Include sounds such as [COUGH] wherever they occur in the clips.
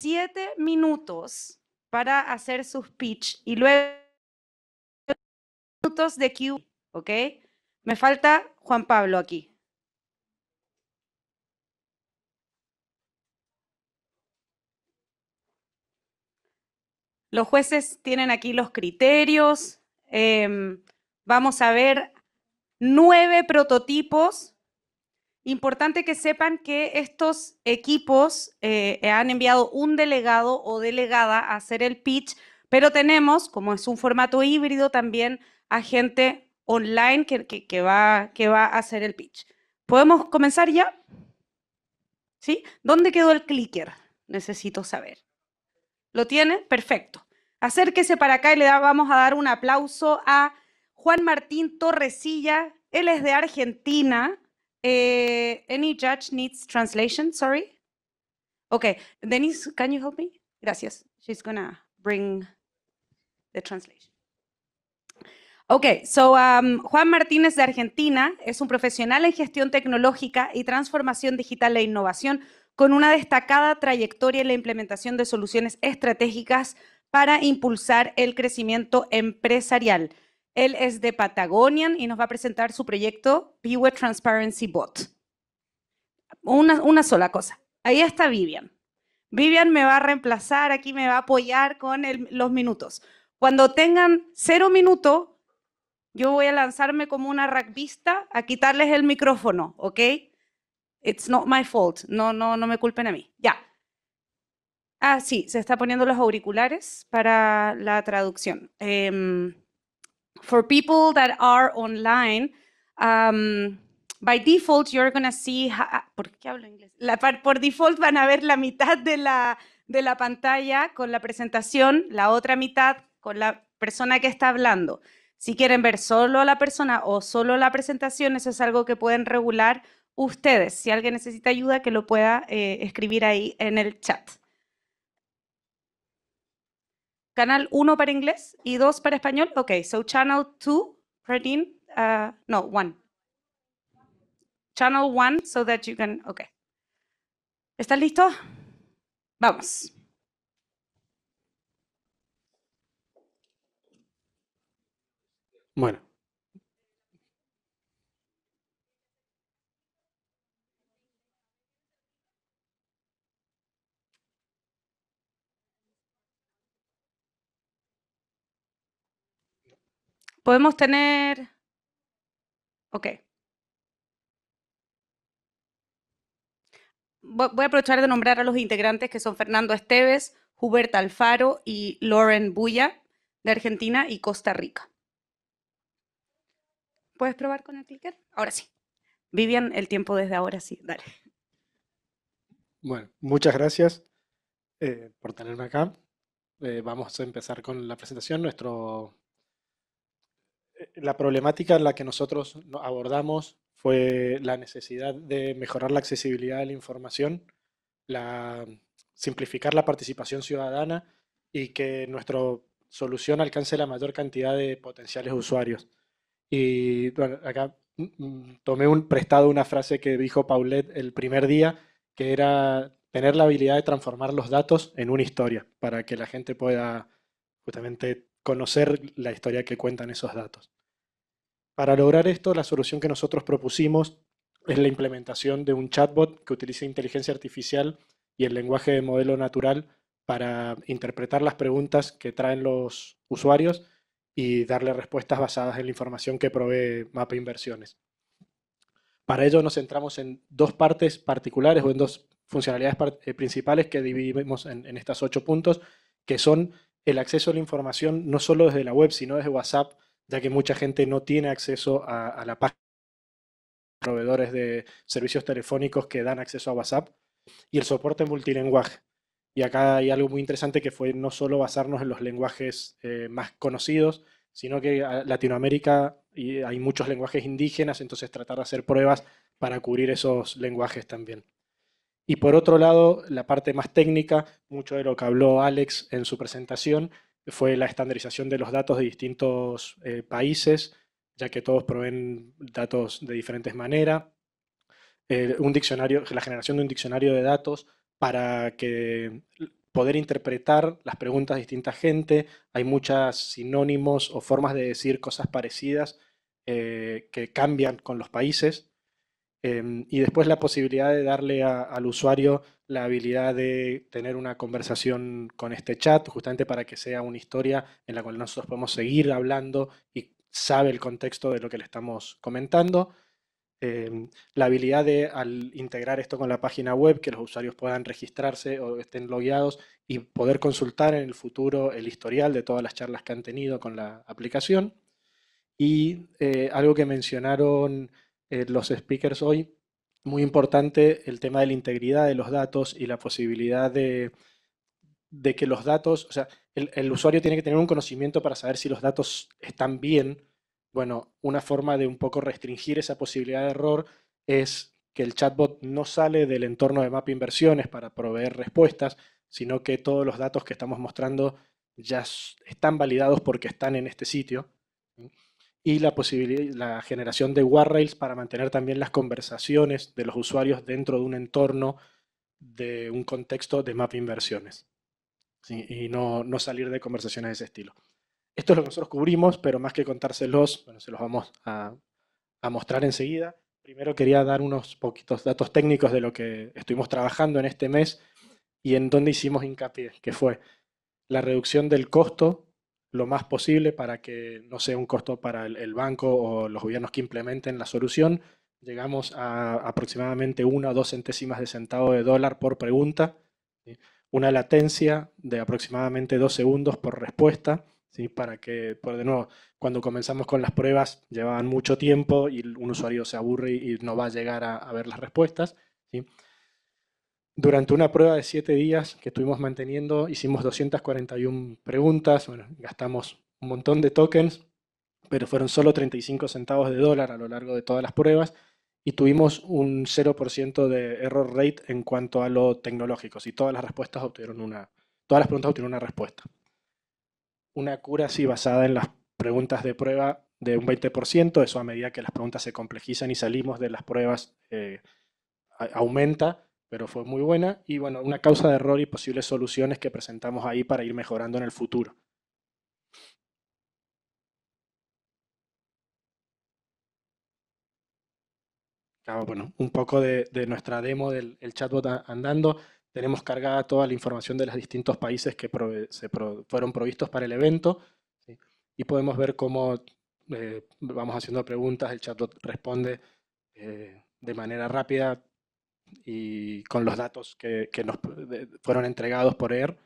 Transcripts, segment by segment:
siete minutos para hacer su speech. y luego minutos de Q, ¿ok? Me falta Juan Pablo aquí. Los jueces tienen aquí los criterios. Em, vamos a ver nueve prototipos Importante que sepan que estos equipos eh, han enviado un delegado o delegada a hacer el pitch, pero tenemos, como es un formato híbrido, también a gente online que, va, que va a hacer el pitch. ¿Podemos comenzar ya? ¿Sí? ¿Dónde quedó el clicker? Necesito saber. ¿Lo tiene? Perfecto. Acérquese para acá y le vamos a dar un aplauso a Juan Martín Torresilla. Él es de Argentina eh, any judge needs translation, sorry. Okay, Denise, can you help me? Gracias. She's gonna bring the translation. Okay. so um, Juan Martínez de Argentina es un profesional en gestión tecnológica y transformación digital e innovación con una destacada trayectoria en la implementación de soluciones estratégicas para impulsar el crecimiento empresarial. Él es de Patagonian y nos va a presentar su proyecto Viewer Transparency Bot. Una, sola cosa. Ahí está Vivian. Vivian me va a reemplazar, aquí me va a apoyar con los minutos. Cuando tengan cero minuto, yo voy a lanzarme como una vista a quitarles el micrófono, ¿ok? It's not my fault. No, no, no me culpen a mí. Ya. Ah, sí, se está poniendo los auriculares para la traducción. Em, for people that are online, um, by default you're to see, ¿por qué hablo inglés? por default van a ver la mitad de la, pantalla con la presentación, la otra mitad con la persona que está hablando. Si quieren ver solo a la persona o solo la presentación, eso es algo que pueden regular ustedes. Si alguien necesita ayuda, que lo pueda eh, escribir ahí en el chat canal 1 para inglés y 2 para español. Ok, so channel 2, reading, uh, no, 1. Channel 1 so that you can, ok. ¿Estás listo? Vamos. Bueno, Podemos tener... Ok. Voy a aprovechar de nombrar a los integrantes que son Fernando Esteves, Hubert Alfaro y Lauren Buya de Argentina y Costa Rica. ¿Puedes probar con el clicker? Ahora sí. Vivian, el tiempo desde ahora sí. Dale. Bueno, muchas gracias eh, por tenerme acá. Eh, vamos a empezar con la presentación. Nuestro la problemática en la que nosotros abordamos fue la necesidad de mejorar la accesibilidad de la información, la, simplificar la participación ciudadana y que nuestra solución alcance la mayor cantidad de potenciales usuarios. Y acá mm, mm, tomé prestado una frase que dijo Paulette el primer día, que era tener la habilidad de transformar los datos en una historia, para que la gente pueda justamente conocer la historia que cuentan esos datos. Para lograr esto, la solución que nosotros propusimos es la implementación de un chatbot que utilice inteligencia artificial y el lenguaje de modelo natural para interpretar las preguntas que traen los usuarios y darle respuestas basadas en la información que provee Mapa Inversiones. Para ello nos centramos en dos partes particulares o en dos funcionalidades eh, principales que dividimos en, estas estos ocho puntos, que son el acceso a la información no solo desde la web, sino desde WhatsApp, ya que mucha gente no tiene acceso a, la página de proveedores de servicios telefónicos que dan acceso a WhatsApp y el soporte multilingüe Y acá hay algo muy interesante que fue no solo basarnos en los lenguajes eh, más conocidos, sino que Latinoamérica y hay muchos lenguajes indígenas, entonces tratar de hacer pruebas para cubrir esos lenguajes también. Y por otro lado, la parte más técnica, mucho de lo que habló Alex en su presentación, fue la estandarización de los datos de distintos eh, países, ya que todos proveen datos de diferentes maneras. un diccionario, la generación de un diccionario de datos para poder interpretar las preguntas de distinta gente. Hay muchos sinónimos o formas de decir cosas parecidas eh, que cambian con los países. Em, y después la posibilidad de darle al usuario la habilidad de tener una conversación con este chat, justamente para que sea una historia en la cual nosotros podemos seguir hablando y sabe el contexto de lo que le estamos comentando. Em, la habilidad de, al integrar esto con la página web, que los usuarios puedan registrarse o estén logueados y poder consultar en el futuro el historial de todas las charlas que han tenido con la aplicación. Y eh, algo que mencionaron eh, los speakers hoy. Muy importante el tema de la integridad de los datos y la posibilidad de, que los datos, o sea, el, el, usuario tiene que tener un conocimiento para saber si los datos están bien. Bueno, una forma de un poco restringir esa posibilidad de error es que el chatbot no sale del entorno de mapa inversiones para proveer respuestas, sino que todos los datos que estamos mostrando ya están validados porque están en este sitio y la, posibilidad, la generación de WarRails para mantener también las conversaciones de los usuarios dentro de un entorno de un contexto de map inversiones y no, salir de conversaciones de ese estilo. Esto es lo que nosotros cubrimos, pero más que contárselos, bueno, se los vamos a, a mostrar enseguida. Primero quería dar unos poquitos datos técnicos de lo que estuvimos trabajando en este mes y en dónde hicimos hincapié, que fue la reducción del costo lo más posible para que no sea un costo para el, banco o los gobiernos que implementen la solución. Llegamos a aproximadamente una o dos centésimas de centavo de dólar por pregunta, una latencia de aproximadamente dos segundos por respuesta. Para que, por de nuevo, cuando comenzamos con las pruebas llevaban mucho tiempo y un usuario se aburre y no va a llegar a, a ver las respuestas, ¿sí? Durante una prueba de siete días que estuvimos manteniendo, hicimos 241 preguntas, bueno, gastamos un montón de tokens, pero fueron solo 35 centavos de dólar a lo largo de todas las pruebas y tuvimos un 0% de error rate en cuanto a lo tecnológico. Si todas las respuestas obtuvieron una, todas las preguntas obtuvieron una respuesta. Una cura así basada en las preguntas de prueba de un 20%, eso a medida que las preguntas se complejizan y salimos de las pruebas eh, aumenta, pero fue muy buena y bueno, una causa de error y posibles soluciones que presentamos ahí para ir mejorando en el futuro. Ah, bueno, un poco de, nuestra demo del chatbot andando. Tenemos cargada toda la información de los distintos países que fueron provistos para el evento y podemos ver cómo eh, vamos haciendo preguntas, el chatbot responde eh, de manera rápida, y con los datos que, que nos fueron entregados por ER.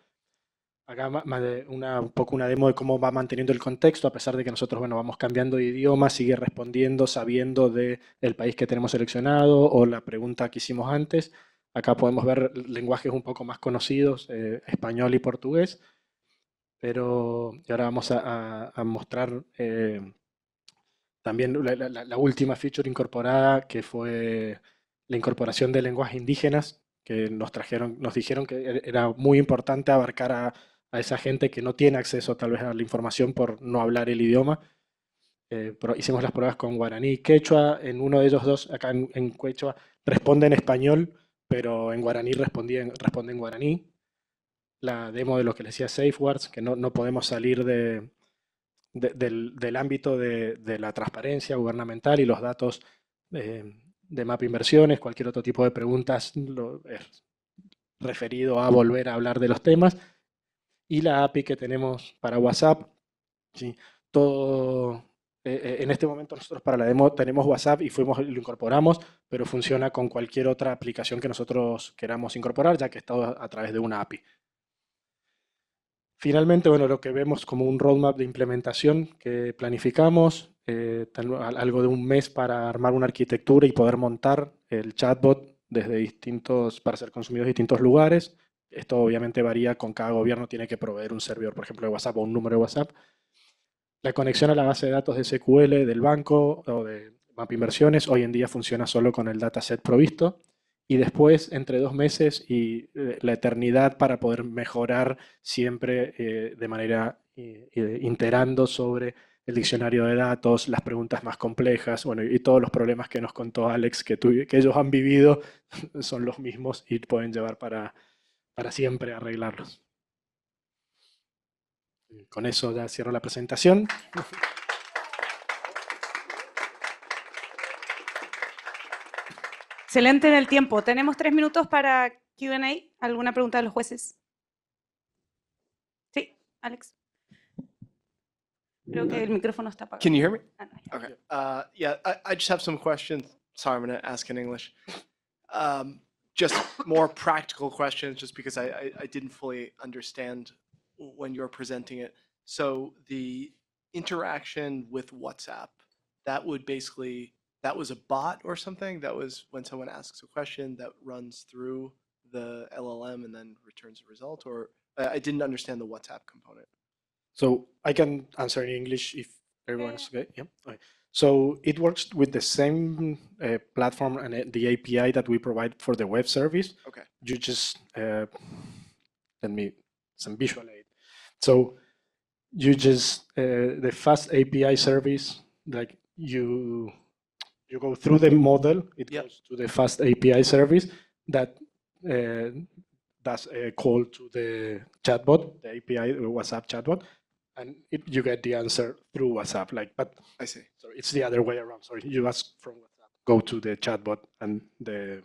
Acá de una, un poco una demo de cómo va manteniendo el contexto, a pesar de que nosotros bueno, vamos cambiando de idioma, sigue respondiendo sabiendo de, del país que tenemos seleccionado o la pregunta que hicimos antes. Acá podemos ver lenguajes un poco más conocidos, eh, español y portugués. Pero ahora vamos a, mostrar eh, también la última feature incorporada que fue la incorporación de lenguas indígenas, que nos trajeron, nos dijeron que e-, era muy importante abarcar a, esa gente que no tiene acceso tal vez a la información por no hablar el idioma. Eh, hicimos las pruebas con guaraní y quechua, en uno de ellos dos, acá en, quechua, responde en español, pero en guaraní responde en guaraní. La demo de lo que le decía Safeguards, que no, no podemos salir de, del, ámbito de, la transparencia gubernamental y los datos eh, de Map Inversiones, cualquier otro tipo de preguntas lo, es referido a volver a hablar de los temas. Y la API que tenemos para WhatsApp, ¿sí? todo eh, eh, en este momento nosotros para la demo tenemos WhatsApp y fuimos, lo incorporamos, pero funciona con cualquier otra aplicación que nosotros queramos incorporar, ya que está a través de una API. Finalmente, bueno, lo que vemos como un roadmap de implementación que planificamos, eh, algo de un mes para armar una arquitectura y poder montar el chatbot desde distintos, para ser consumido en distintos lugares. Esto obviamente varía con cada gobierno, tiene que proveer un servidor, por ejemplo, de WhatsApp o un número de WhatsApp. La conexión a la base de datos de SQL del banco o de Map Inversiones hoy en día funciona solo con el dataset provisto. Y después, entre dos meses y eh, la eternidad para poder mejorar siempre eh, de manera integrando sobre el diccionario de datos, las preguntas más complejas, bueno, y todos los problemas que nos contó Alex que, tu, que ellos han vivido [LAUGHS] son los mismos y pueden llevar para, para siempre arreglarlos. Eh, con eso ya cierro la presentación. Excelente en el tiempo. Tenemos tres minutos para QA. ¿Alguna pregunta de los jueces? Sí, Alex. Creo que el micrófono está apagado. Can you hear me? Ah, okay. Uh, yeah, I, I just have some questions. Sorry, I'm going to ask in English. Um, just more practical questions, just because I, I, I didn't fully understand when you're presenting it. So the interaction with WhatsApp, that would basically, that was a bot or something? That was when someone asks a question that runs through the LLM and then returns a result? Or I, I didn't understand the WhatsApp component. So I can answer in English if everyone's okay. Yeah. Okay. So it works with the same uh, platform and uh, the API that we provide for the web service. Okay. You just uh, let me some visualize. So you just uh, the fast API service like you you go through the model. It yep. goes to the fast API service that uh, does a call to the chatbot, the API uh, WhatsApp chatbot, and it, you get the answer through WhatsApp. Like, but I see. Sorry, it's the other way around. Sorry, you ask from WhatsApp, go to the chatbot and the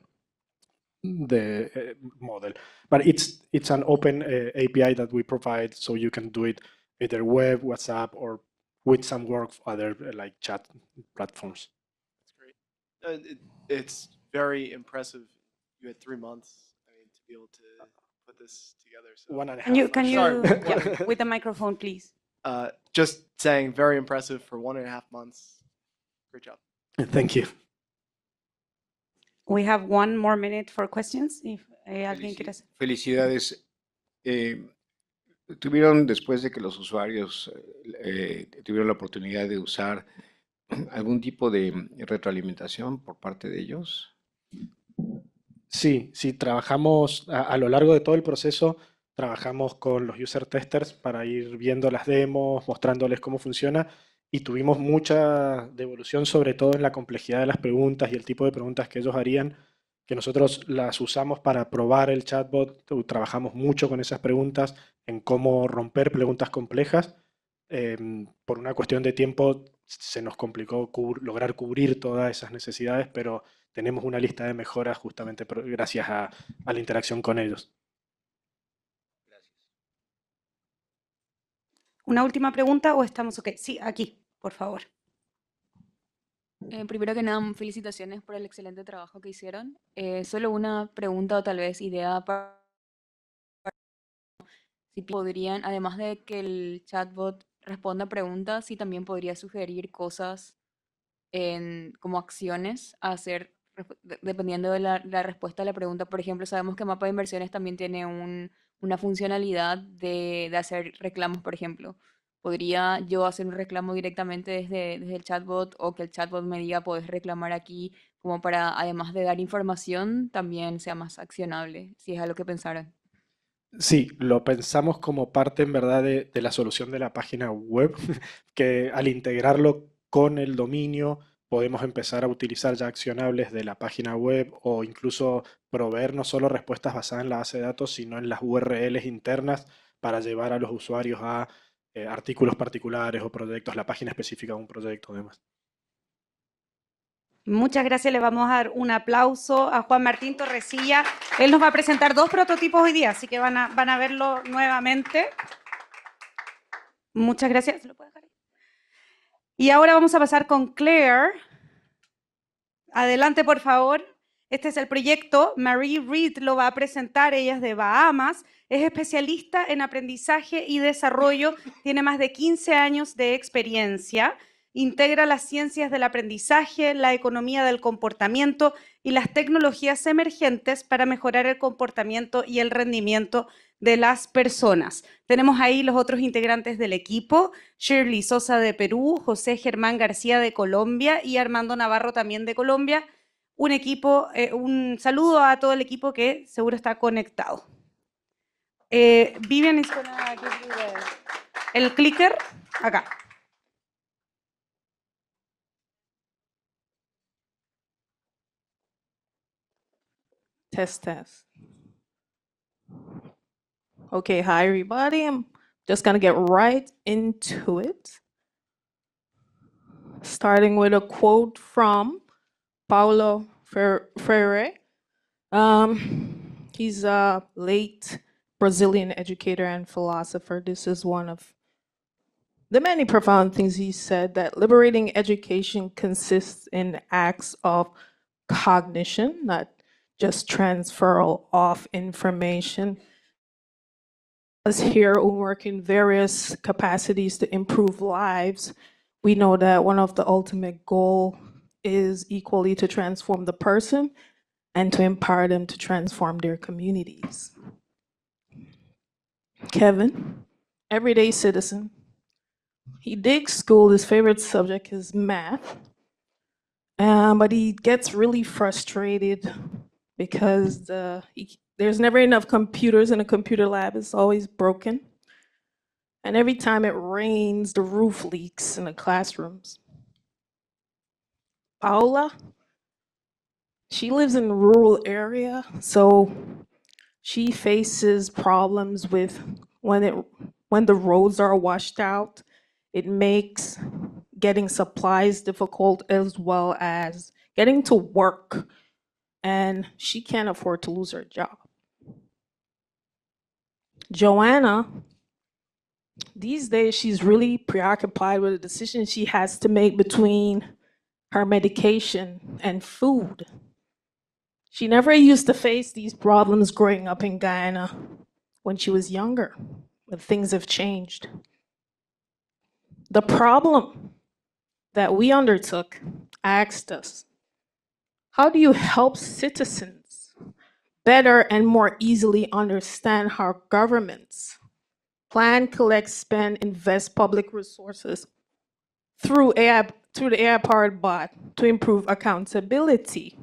the uh, model. But it's it's an open uh, API that we provide, so you can do it either web, WhatsApp, or with some work for other uh, like chat platforms. That's great. It, it's very impressive. You had three months, I mean, to be able to put this together. So. One and a half. Can you, can you yeah, [LAUGHS] with the microphone, please? Uh, just saying, very impressive for one and a half months. Great job. Thank you. We have one more minute for questions. If eh, alguien quiere hacer. Felicidades. Eh, tuvieron, después de que los usuarios eh, tuvieron la oportunidad de usar algún tipo de retroalimentación por parte de ellos. Sí, sí, trabajamos a lo largo de todo el proceso trabajamos con los user testers para ir viendo las demos, mostrándoles cómo funciona y tuvimos mucha devolución, sobre todo en la complejidad de las preguntas y el tipo de preguntas que ellos harían, que nosotros las usamos para probar el chatbot, uh, trabajamos mucho con esas preguntas, en cómo romper preguntas complejas. Em, por una cuestión de tiempo se nos complicó lograr cubrir todas esas necesidades, pero tenemos una lista de mejoras justamente gracias a la interacción con ellos. ¿Una última pregunta o estamos ok? Sí, aquí, por favor. Eh, primero que nada, felicitaciones por el excelente trabajo que hicieron. Eh, solo una pregunta o tal vez idea para si podrían, además de que el chatbot responda preguntas, si también podría sugerir cosas como acciones a hacer dependiendo de la, la respuesta a la pregunta. Por ejemplo, sabemos que Mapa de Inversiones también tiene un una funcionalidad de, hacer reclamos, por ejemplo. Podría yo hacer un reclamo directamente desde, el chatbot o que el chatbot me diga, puedes reclamar aquí, como para, además de dar información, también sea más accionable, si es lo que pensaran. Sí, lo pensamos como parte en verdad de, la solución de la página web, [LAUGHS] que al integrarlo con el dominio, podemos empezar a utilizar ya accionables de la página web o incluso proveer no solo respuestas basadas en la base de datos, sino en las URLs internas para llevar a los usuarios a eh, artículos particulares o proyectos, la página específica de un proyecto, demás. Muchas gracias, le vamos a dar un aplauso a Juan Martín Torresilla. Él nos va a presentar dos prototipos hoy día, así que van a, van a verlo nuevamente. Muchas gracias. lo puede dejar y ahora vamos a pasar con Claire. Adelante, por favor. Este es el proyecto. Marie Reed lo va a presentar. Ella es de Bahamas. Es especialista en aprendizaje y desarrollo. Tiene más de 15 años de experiencia. Integra las ciencias del aprendizaje, la economía del comportamiento y las tecnologías emergentes para mejorar el comportamiento y el rendimiento de las personas. Tenemos ahí los otros integrantes del equipo, Shirley Sosa de Perú, José Germán García de Colombia y Armando Navarro también de Colombia. Un equipo, eh, un saludo a todo el equipo que seguro está conectado. Eh, el clicker, acá. Test, test. Okay, hi everybody. I'm just gonna get right into it. Starting with a quote from Paulo Freire. Um, he's a late Brazilian educator and philosopher. This is one of the many profound things he said that liberating education consists in acts of cognition, not just transferal of information us here who work in various capacities to improve lives, we know that one of the ultimate goal is equally to transform the person and to empower them to transform their communities. Kevin, everyday citizen, he digs school. His favorite subject is math. Um, but he gets really frustrated because the, he, there's never enough computers in a computer lab, it's always broken. And every time it rains, the roof leaks in the classrooms. Paola, she lives in a rural area, so she faces problems with when it when the roads are washed out, it makes getting supplies difficult as well as getting to work and she can't afford to lose her job. Joanna, these days she's really preoccupied with a decision she has to make between her medication and food. She never used to face these problems growing up in Guyana when she was younger, but things have changed. The problem that we undertook asked us, how do you help citizens better and more easily understand how governments plan, collect, spend, invest public resources through AI through the AI powered bot to improve accountability.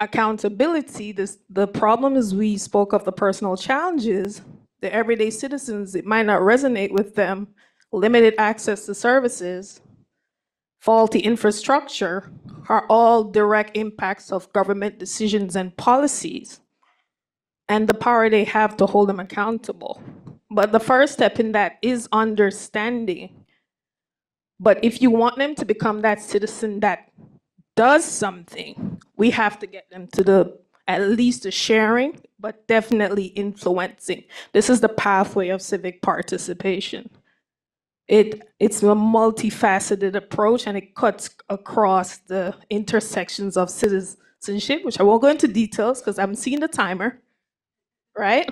Accountability, this the problem is we spoke of the personal challenges, the everyday citizens, it might not resonate with them, limited access to services, faulty infrastructure are all direct impacts of government decisions and policies and the power they have to hold them accountable. But the first step in that is understanding. But if you want them to become that citizen that does something, we have to get them to the at least the sharing, but definitely influencing. This is the pathway of civic participation it it's a multifaceted approach and it cuts across the intersections of citizenship, which I won't go into details because I'm seeing the timer, right?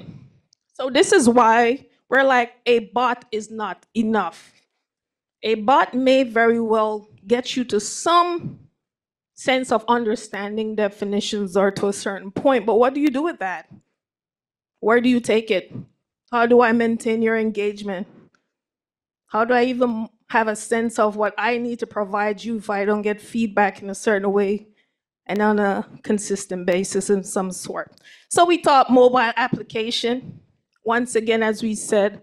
So this is why we're like a bot is not enough. A bot may very well get you to some sense of understanding definitions or to a certain point, but what do you do with that? Where do you take it? How do I maintain your engagement? How do I even have a sense of what I need to provide you if I don't get feedback in a certain way and on a consistent basis in some sort? So we thought mobile application. Once again, as we said,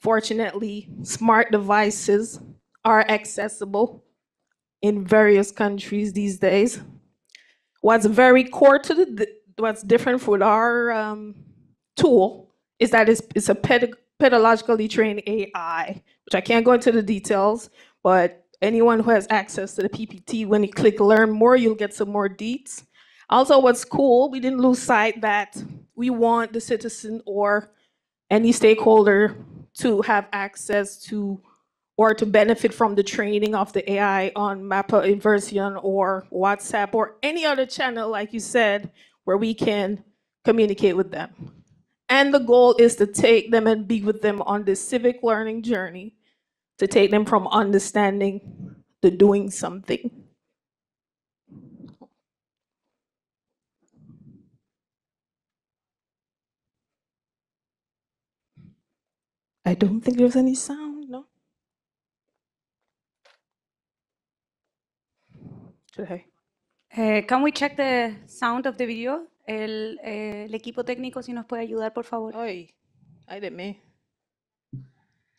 fortunately, smart devices are accessible in various countries these days. What's very core to the, what's different with our um, tool is that it's, it's a pedagogically trained AI which I can't go into the details, but anyone who has access to the PPT, when you click learn more, you'll get some more deets. Also, what's cool, we didn't lose sight that we want the citizen or any stakeholder to have access to or to benefit from the training of the AI on Mappa Inversion or WhatsApp or any other channel, like you said, where we can communicate with them. And the goal is to take them and be with them on this civic learning journey, to take them from understanding to doing something. I don't think there's any sound, no? Today. Uh, eh, can we check the sound of the video? el, eh, el equipo técnico si nos puede ayudar, por favor. Oy, I did me.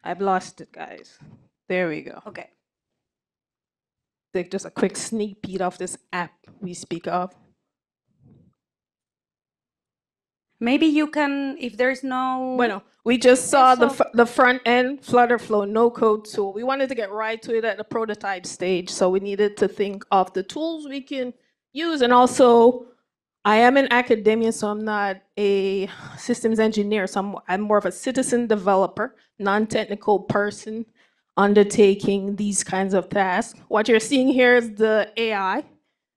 I've lost it, guys. There we go. Okay. Take just a quick sneak peek of this app we speak of. Maybe you can, if there's no. Bueno, we just saw the, the front end Flutterflow no code tool. We wanted to get right to it at the prototype stage, so we needed to think of the tools we can use and also I am in academia, so I'm not a systems engineer. So I'm, I'm more of a citizen developer, non-technical person undertaking these kinds of tasks. What you're seeing here is the AI.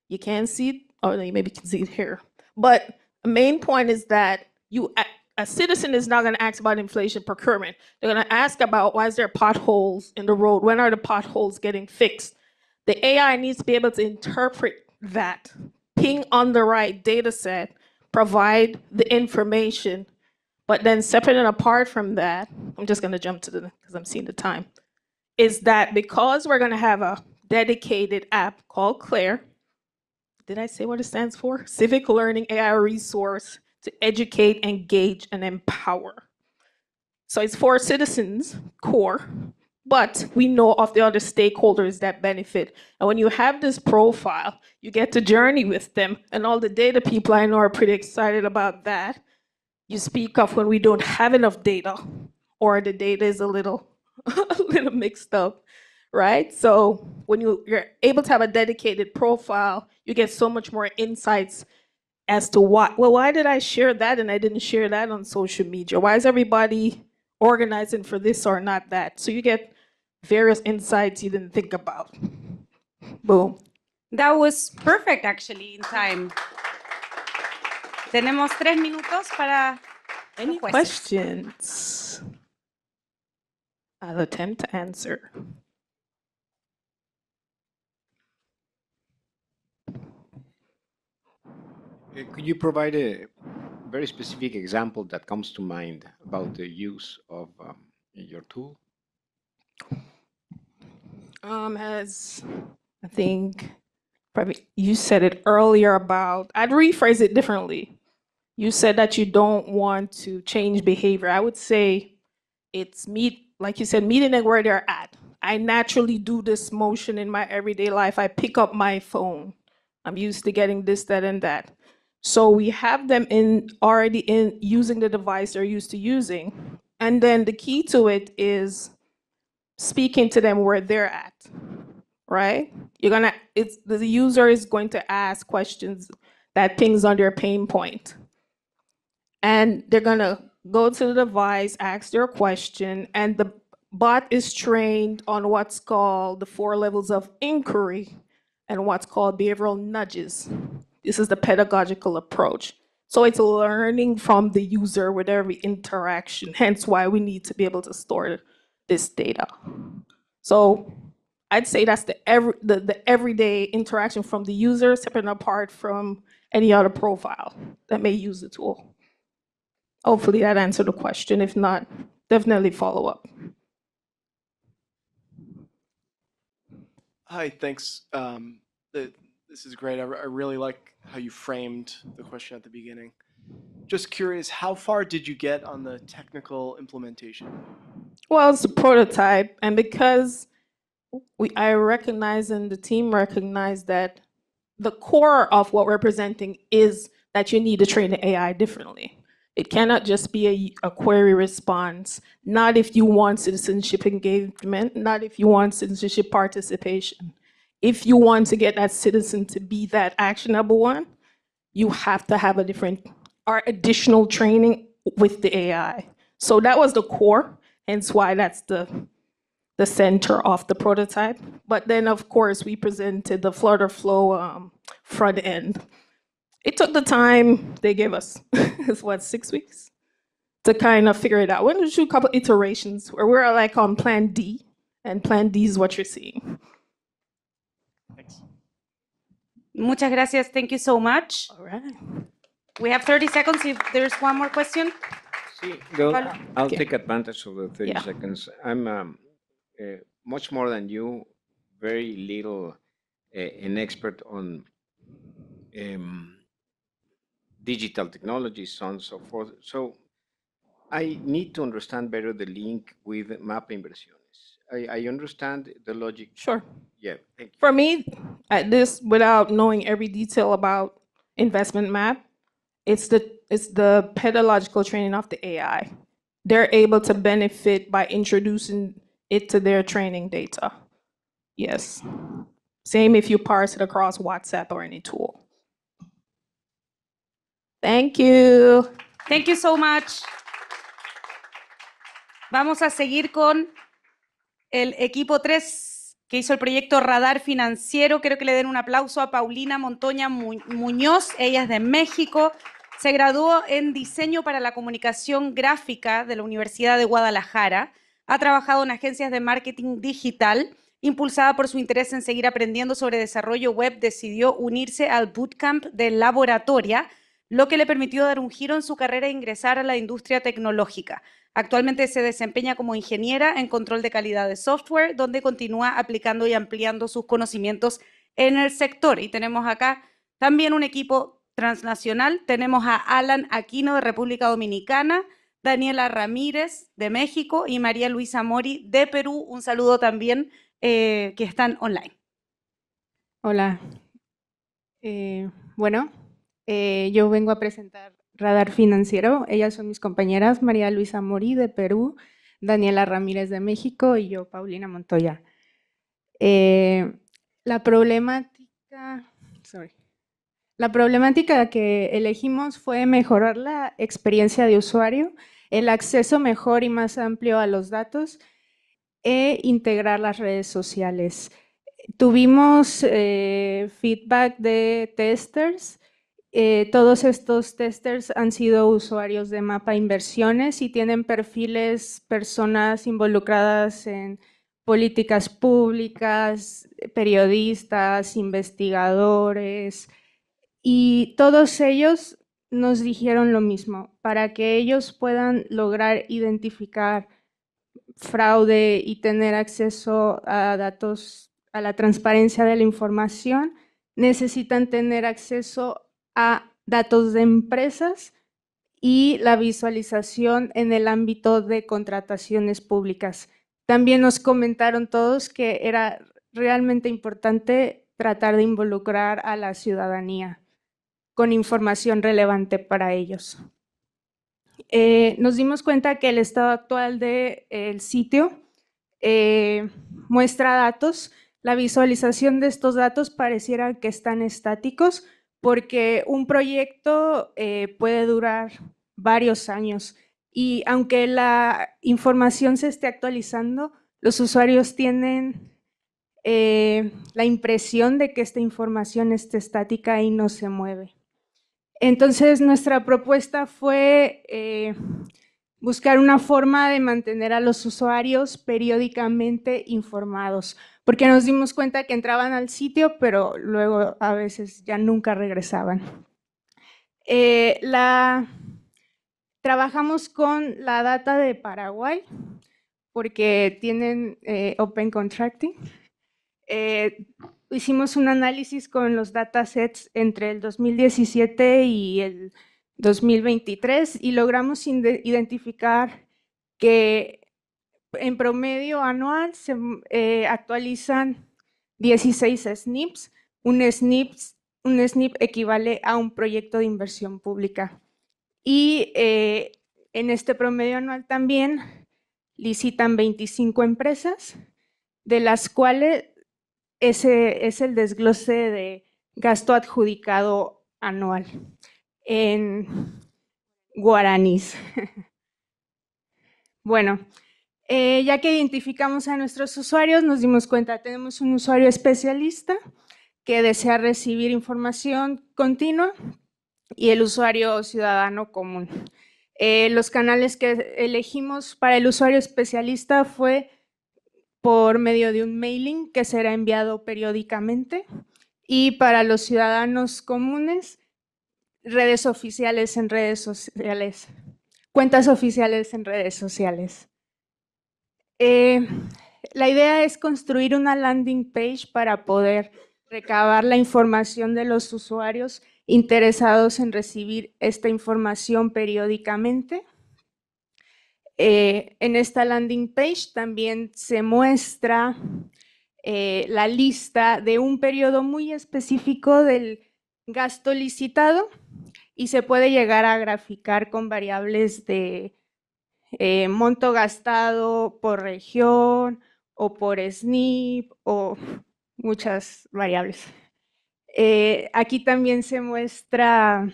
You can see it, oh, or you maybe can see it here. But the main point is that you a citizen is not going to ask about inflation procurement. They're going to ask about why is there potholes in the road? When are the potholes getting fixed? The AI needs to be able to interpret that ping on the right data set, provide the information, but then separate and apart from that, I'm just going to jump to the, because I'm seeing the time, is that because we're going to have a dedicated app called Claire, did I say what it stands for? Civic Learning AI Resource to educate, engage, and empower. So it's for citizens core but we know of the other stakeholders that benefit. And when you have this profile, you get to journey with them. And all the data people I know are pretty excited about that. You speak of when we don't have enough data or the data is a little [LAUGHS] a little mixed up, right? So when you, you're able to have a dedicated profile, you get so much more insights as to why well why did I share that and I didn't share that on social media? Why is everybody organizing for this or not that. So you get various insights you didn't think about. Boom. That was perfect actually in time. Tenemos tres minutos para any questions? I'll attempt to answer. Uh, could you provide a very specific example that comes to mind about the use of um, your tool? Um, as I think probably you said it earlier about, I'd rephrase it differently. You said that you don't want to change behavior. I would say it's meet, like you said, meeting it where they're at. I naturally do this motion in my everyday life. I pick up my phone. I'm used to getting this, that, and that. So we have them in already in using the device they're used to using. And then the key to it is speaking to them where they're at, right? You're gonna, it's, the user is going to ask questions that pings on their pain point. And they're gonna go to the device, ask their question, and the bot is trained on what's called the four levels of inquiry and what's called behavioral nudges. This is the pedagogical approach. So it's learning from the user with every interaction, hence why we need to be able to store it this data. So I'd say that's the, every, the, the everyday interaction from the user separate and apart from any other profile that may use the tool. Hopefully that answered the question. If not, definitely follow up. Hi, thanks. Um, the, this is great. I, I really like how you framed the question at the beginning. Just curious, how far did you get on the technical implementation? Well, it's a prototype, and because we I recognize and the team recognized that the core of what we're presenting is that you need to train the AI differently. It cannot just be a, a query response, not if you want citizenship engagement, not if you want citizenship participation. If you want to get that citizen to be that actionable one, you have to have a different our additional training with the AI. So that was the core, hence why that's the the center of the prototype. But then, of course, we presented the Flutter Flow um, front end. It took the time they gave us. [LAUGHS] it's what six weeks to kind of figure it out. We went through a couple iterations where we we're like on Plan D, and Plan D is what you're seeing. Thanks. Muchas gracias. Thank you so much. All right. We have 30 seconds if there's one more question. I'll okay. take advantage of the 30 yeah. seconds. I'm um, uh, much more than you, very little uh, an expert on um, digital technologies, so on and so forth. So I need to understand better the link with Map Inversiones. I, I understand the logic. Sure. Yeah. For me, at uh, this, without knowing every detail about investment map, it's the it's the pedagogical training of the AI. They're able to benefit by introducing it to their training data. Yes. Same if you parse it across WhatsApp or any tool. Thank you. Thank you so much. Vamos a seguir con el equipo 3 que hizo el proyecto Radar Financiero. Creo que le den un aplauso a Paulina Montoña Muñoz. Ella es de México. Se graduó en Diseño para la Comunicación Gráfica de la Universidad de Guadalajara. Ha trabajado en agencias de marketing digital. Impulsada por su interés en seguir aprendiendo sobre desarrollo web, decidió unirse al bootcamp de Laboratoria, lo que le permitió dar un giro en su carrera e ingresar a la industria tecnológica. Actualmente se desempeña como ingeniera en control de calidad de software, donde continúa aplicando y ampliando sus conocimientos en el sector. Y tenemos acá también un equipo transnacional tenemos a Alan Aquino de República Dominicana, Daniela Ramírez de México y María Luisa Mori de Perú. Un saludo también eh, que están online. Hola. Eh, bueno, eh, yo vengo a presentar Radar Financiero. Ellas son mis compañeras María Luisa Mori de Perú, Daniela Ramírez de México y yo, Paulina Montoya. la problemática la problemática que elegimos fue mejorar la experiencia de usuario, el acceso mejor y más amplio a los datos e integrar las redes sociales. Tuvimos eh, feedback de testers. Eh, todos estos testers han sido usuarios de Mapa Inversiones y tienen perfiles personas involucradas en políticas públicas, periodistas, investigadores, y todos ellos nos dijeron lo mismo, para que ellos puedan lograr identificar fraude y tener acceso a datos, a la transparencia de la información, necesitan tener acceso a datos de empresas y la visualización en el ámbito de contrataciones públicas. También nos comentaron todos que era realmente importante tratar de involucrar a la ciudadanía con información relevante para ellos. Eh, nos dimos cuenta que el estado actual del sitio eh, muestra datos. La visualización de estos datos pareciera que están estáticos porque un proyecto eh, puede durar varios años y aunque la información se esté actualizando, los usuarios tienen la impresión de que esta información está estática y no se mueve. Entonces, nuestra propuesta fue eh, buscar una forma de mantener a los usuarios periódicamente informados, porque nos dimos cuenta que entraban al sitio, pero luego a veces ya nunca regresaban. Eh, trabajamos con la data de Paraguay, porque tienen eh, Open Contracting hicimos un análisis con los datasets entre el 2017 y el 2023 y logramos identificar que en promedio anual se eh, actualizan 16 SNIPs. Un SNP, un equivale a un proyecto de inversión pública. Y eh, en este promedio anual también licitan 25 empresas, de las cuales ese es el desglose de gasto adjudicado anual en guaraníes. [LAUGHS] bueno, eh, ya que identificamos a nuestros usuarios, nos dimos cuenta, tenemos un usuario especialista que desea recibir información continua y el usuario ciudadano común. Eh, los canales que elegimos para el usuario especialista fue por medio de un mailing que será enviado periódicamente y para los ciudadanos comunes, redes oficiales en redes sociales, cuentas oficiales en redes sociales. Eh, la idea es construir una landing page para poder recabar la información de los usuarios interesados en recibir esta información periódicamente. Eh, en esta landing page también se muestra eh, la lista de un periodo muy específico del gasto licitado y se puede llegar a graficar con variables de eh, monto gastado por región o por SNIP o muchas variables. aquí también se muestra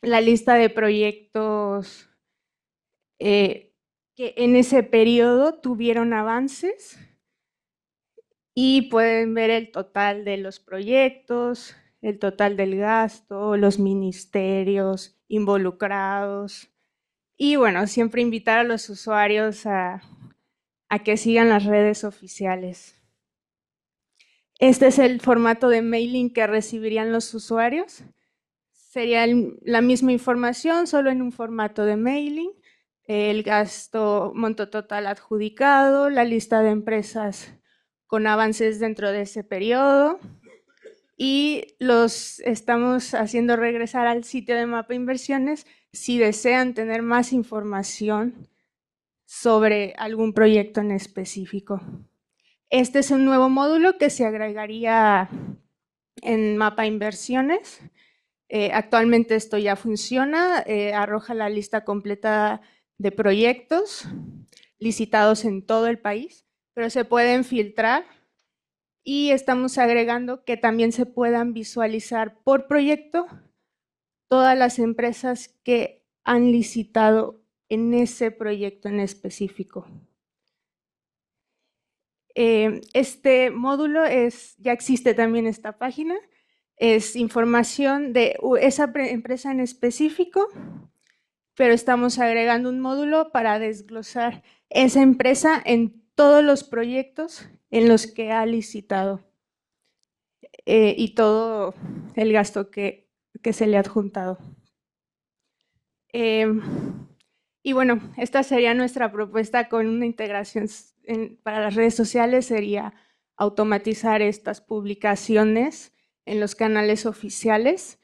la lista de proyectos que en ese periodo tuvieron avances y pueden ver el total de los proyectos, el total del gasto, los ministerios involucrados. Y bueno, siempre invitar a los usuarios a, que sigan las redes oficiales. Este es el formato de mailing que recibirían los usuarios. Sería la misma información, solo en un formato de mailing el gasto monto total adjudicado, la lista de empresas con avances dentro de ese periodo y los estamos haciendo regresar al sitio de mapa inversiones si desean tener más información sobre algún proyecto en específico. Este es un nuevo módulo que se agregaría en mapa inversiones. Eh, actualmente esto ya funciona, eh, arroja la lista completa de proyectos licitados en todo el país, pero se pueden filtrar y estamos agregando que también se puedan visualizar por proyecto todas las empresas que han licitado en ese proyecto en específico. Eh, este módulo es, ya existe también esta página, es información de esa empresa en específico, pero estamos agregando un módulo para desglosar esa empresa en todos los proyectos en los que ha licitado eh, y todo el gasto que, se le ha adjuntado. Em, y bueno, esta sería nuestra propuesta con una integración para las redes sociales, sería automatizar estas publicaciones en los canales oficiales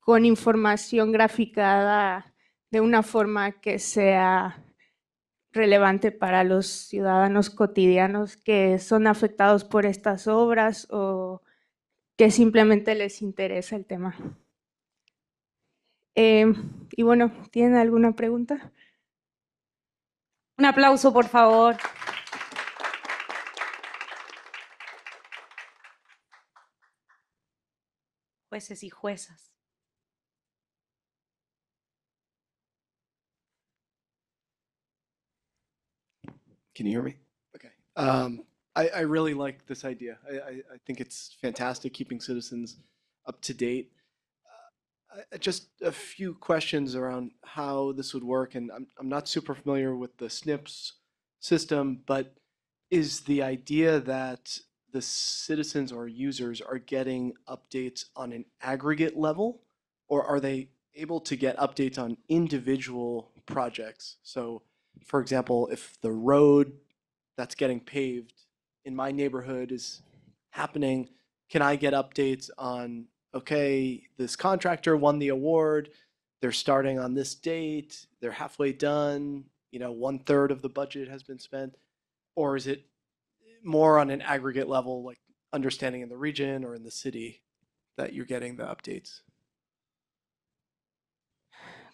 con información graficada de una forma que sea relevante para los ciudadanos cotidianos que son afectados por estas obras o que simplemente les interesa el tema. Em, y bueno, ¿tienen alguna pregunta? Un aplauso, por favor. Jueces y juezas. Can you hear me? Okay. Um, I, I really like this idea. I, I, I think it's fantastic keeping citizens up to date. Uh, just a few questions around how this would work, and I'm, I'm not super familiar with the SNPs system, but is the idea that the citizens or users are getting updates on an aggregate level, or are they able to get updates on individual projects? So for example, if the road that's getting paved in my neighborhood is happening, can I get updates on, okay, this contractor won the award, they're starting on this date, they're halfway done, you know, one third of the budget has been spent? Or is it more on an aggregate level, like understanding in the region or in the city that you're getting the updates?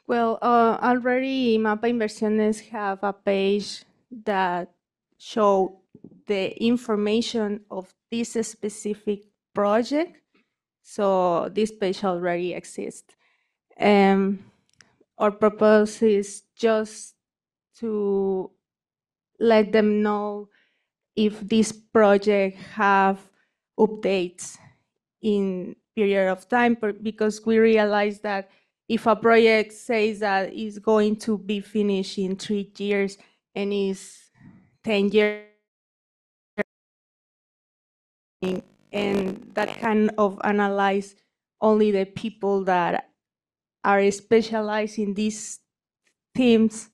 Well, uh, already Mapa Inversiones have a page that show the information of this specific project. So this page already exists. Um, our purpose is just to let them know if this project have updates in period of time because we realize that if a project says that it's going to be finished in three years and is 10 years and that kind of analyze only the people that are specialized in these themes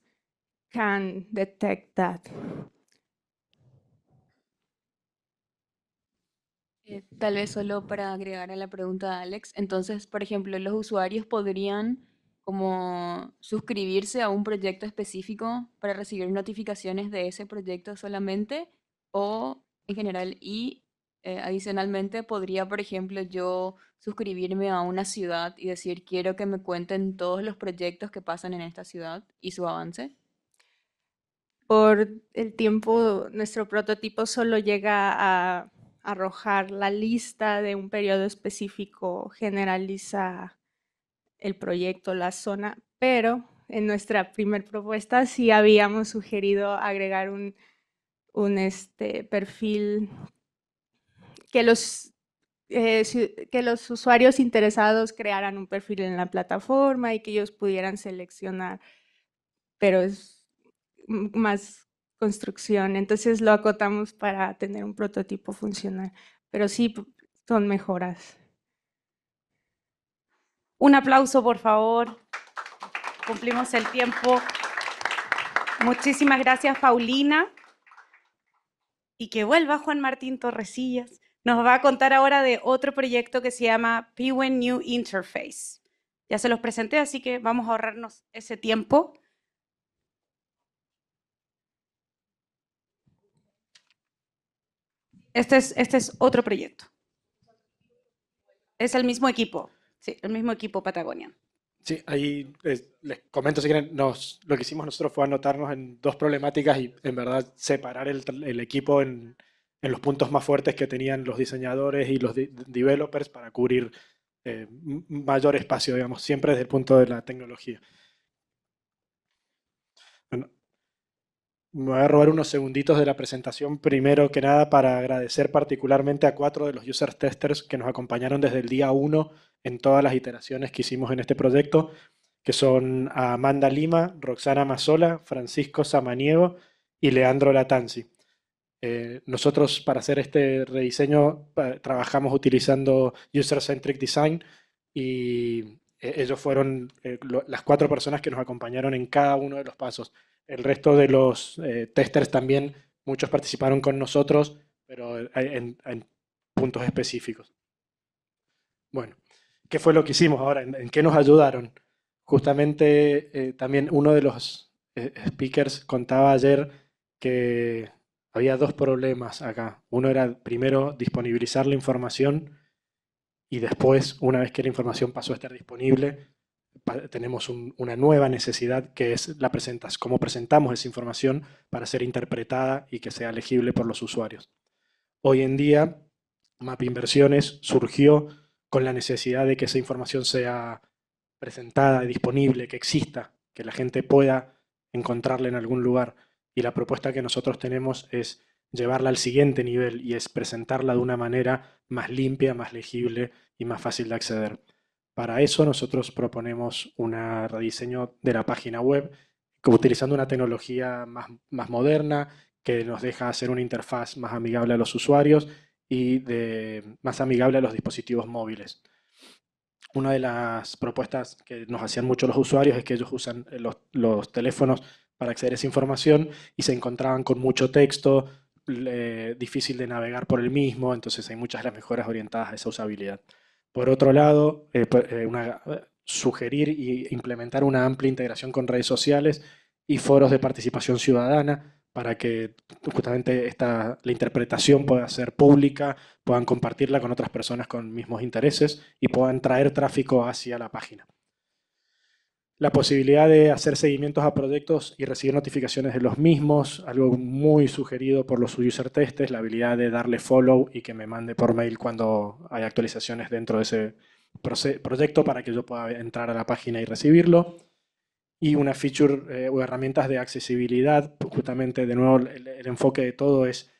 can detect that. Eh, tal vez solo para agregar a la pregunta de Alex, entonces, por ejemplo, los usuarios podrían como suscribirse a un proyecto específico para recibir notificaciones de ese proyecto solamente o en general y eh, adicionalmente podría, por ejemplo, yo suscribirme a una ciudad y decir quiero que me cuenten todos los proyectos que pasan en esta ciudad y su avance. Por el tiempo, nuestro prototipo solo llega a arrojar la lista de un periodo específico, generaliza el proyecto, la zona, pero en nuestra primer propuesta sí habíamos sugerido agregar un, este, perfil que los, eh, que los usuarios interesados crearan un perfil en la plataforma y que ellos pudieran seleccionar, pero es más construcción. Entonces lo acotamos para tener un prototipo funcional. Pero sí, son mejoras. Un aplauso, por favor. Cumplimos el tiempo. Muchísimas gracias, Paulina. Y que vuelva Juan Martín Torresillas. Nos va a contar ahora de otro proyecto que se llama 1 New Interface. Ya se los presenté, así que vamos a ahorrarnos ese tiempo. Este, este es, otro proyecto. Es el mismo equipo, sí, el mismo equipo Patagonia. Sí, ahí les, comento si quieren, nos, lo que hicimos nosotros fue anotarnos en dos problemáticas y en verdad separar el, equipo en, los puntos más fuertes que tenían los diseñadores y los developers para cubrir eh, mayor espacio, digamos, siempre desde el punto de la tecnología. Me voy a robar unos segunditos de la presentación, primero que nada, para agradecer particularmente a cuatro de los user testers que nos acompañaron desde el día uno en todas las iteraciones que hicimos en este proyecto, que son Amanda Lima, Roxana Mazola, Francisco Samaniego y Leandro Latanzi. Eh, nosotros para hacer este rediseño eh, trabajamos utilizando User-Centric Design y eh, ellos fueron las cuatro personas que nos acompañaron en cada uno de los pasos el resto de los eh, testers también, muchos participaron con nosotros, pero en, puntos específicos. Bueno, ¿qué fue lo que hicimos ahora? ¿En, qué nos ayudaron? Justamente eh, también uno de los eh, speakers contaba ayer que había dos problemas acá. Uno era primero disponibilizar la información y después, una vez que la información pasó a estar disponible, tenemos una nueva necesidad que es la presentas, cómo presentamos esa información para ser interpretada y que sea legible por los usuarios. Hoy en día, Map Inversiones surgió con la necesidad de que esa información sea presentada, disponible, que exista, que la gente pueda encontrarla en algún lugar. Y la propuesta que nosotros tenemos es llevarla al siguiente nivel y es presentarla de una manera más limpia, más legible y más fácil de acceder. Para eso nosotros proponemos un rediseño de la página web utilizando una tecnología más, moderna que nos deja hacer una interfaz más amigable a los usuarios y más amigable a los dispositivos móviles. Una de las propuestas que nos hacían muchos los usuarios es que ellos usan los, teléfonos para acceder a esa información y se encontraban con mucho texto, difícil de navegar por el mismo, entonces hay muchas de las mejoras orientadas a esa usabilidad. Por otro lado, eh, eh, sugerir e implementar una amplia integración con redes sociales y foros de participación ciudadana para que justamente esta, la interpretación pueda ser pública, puedan compartirla con otras personas con mismos intereses y puedan traer tráfico hacia la página la posibilidad de hacer seguimientos a proyectos y recibir notificaciones de los mismos, algo muy sugerido por los user testes, la habilidad de darle follow y que me mande por mail cuando hay actualizaciones dentro de ese proyecto para que yo pueda entrar a la página y recibirlo. Y una feature eh, o herramientas de accesibilidad, justamente de nuevo el enfoque de todo es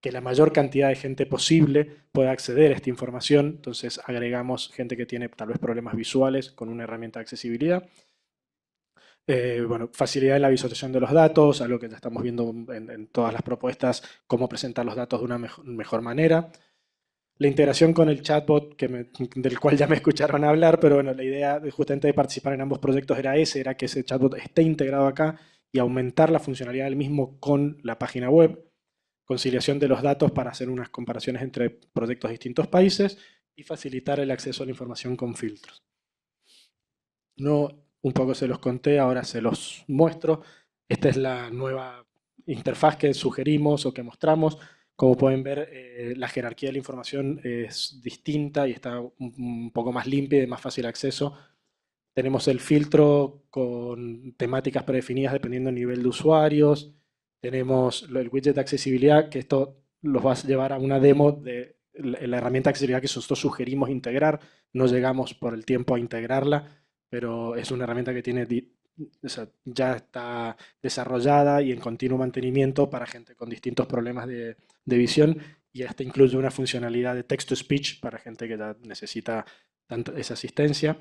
que la mayor cantidad de gente posible pueda acceder a esta información. Entonces agregamos gente que tiene tal vez problemas visuales con una herramienta de accesibilidad. Eh, bueno, facilidad en la visualización de los datos, algo que ya estamos viendo en, todas las propuestas, cómo presentar los datos de una mejor, manera. La integración con el chatbot, que del cual ya me [LAUGHS] escucharon hablar, pero bueno, la idea justamente de participar en ambos proyectos era ese, era que ese chatbot esté integrado acá y aumentar la funcionalidad del mismo con la página web, conciliación de los datos para hacer unas comparaciones entre proyectos de distintos países y facilitar el acceso a la información con filtros. No, un poco se los conté, ahora se los muestro. Esta es la nueva interfaz que sugerimos o que mostramos. Como pueden ver, eh, la jerarquía de la información es distinta y está un, poco más limpia y de más fácil acceso. Tenemos el filtro con temáticas predefinidas dependiendo del nivel de usuarios. Tenemos el widget de accesibilidad, que esto los va a llevar a una demo de la herramienta de accesibilidad que nosotros sugerimos integrar. No llegamos por el tiempo a integrarla, pero es una herramienta que tiene, ya está desarrollada y en continuo mantenimiento para gente con distintos problemas de, visión y hasta incluye una funcionalidad de text-to-speech para gente que necesita esa asistencia.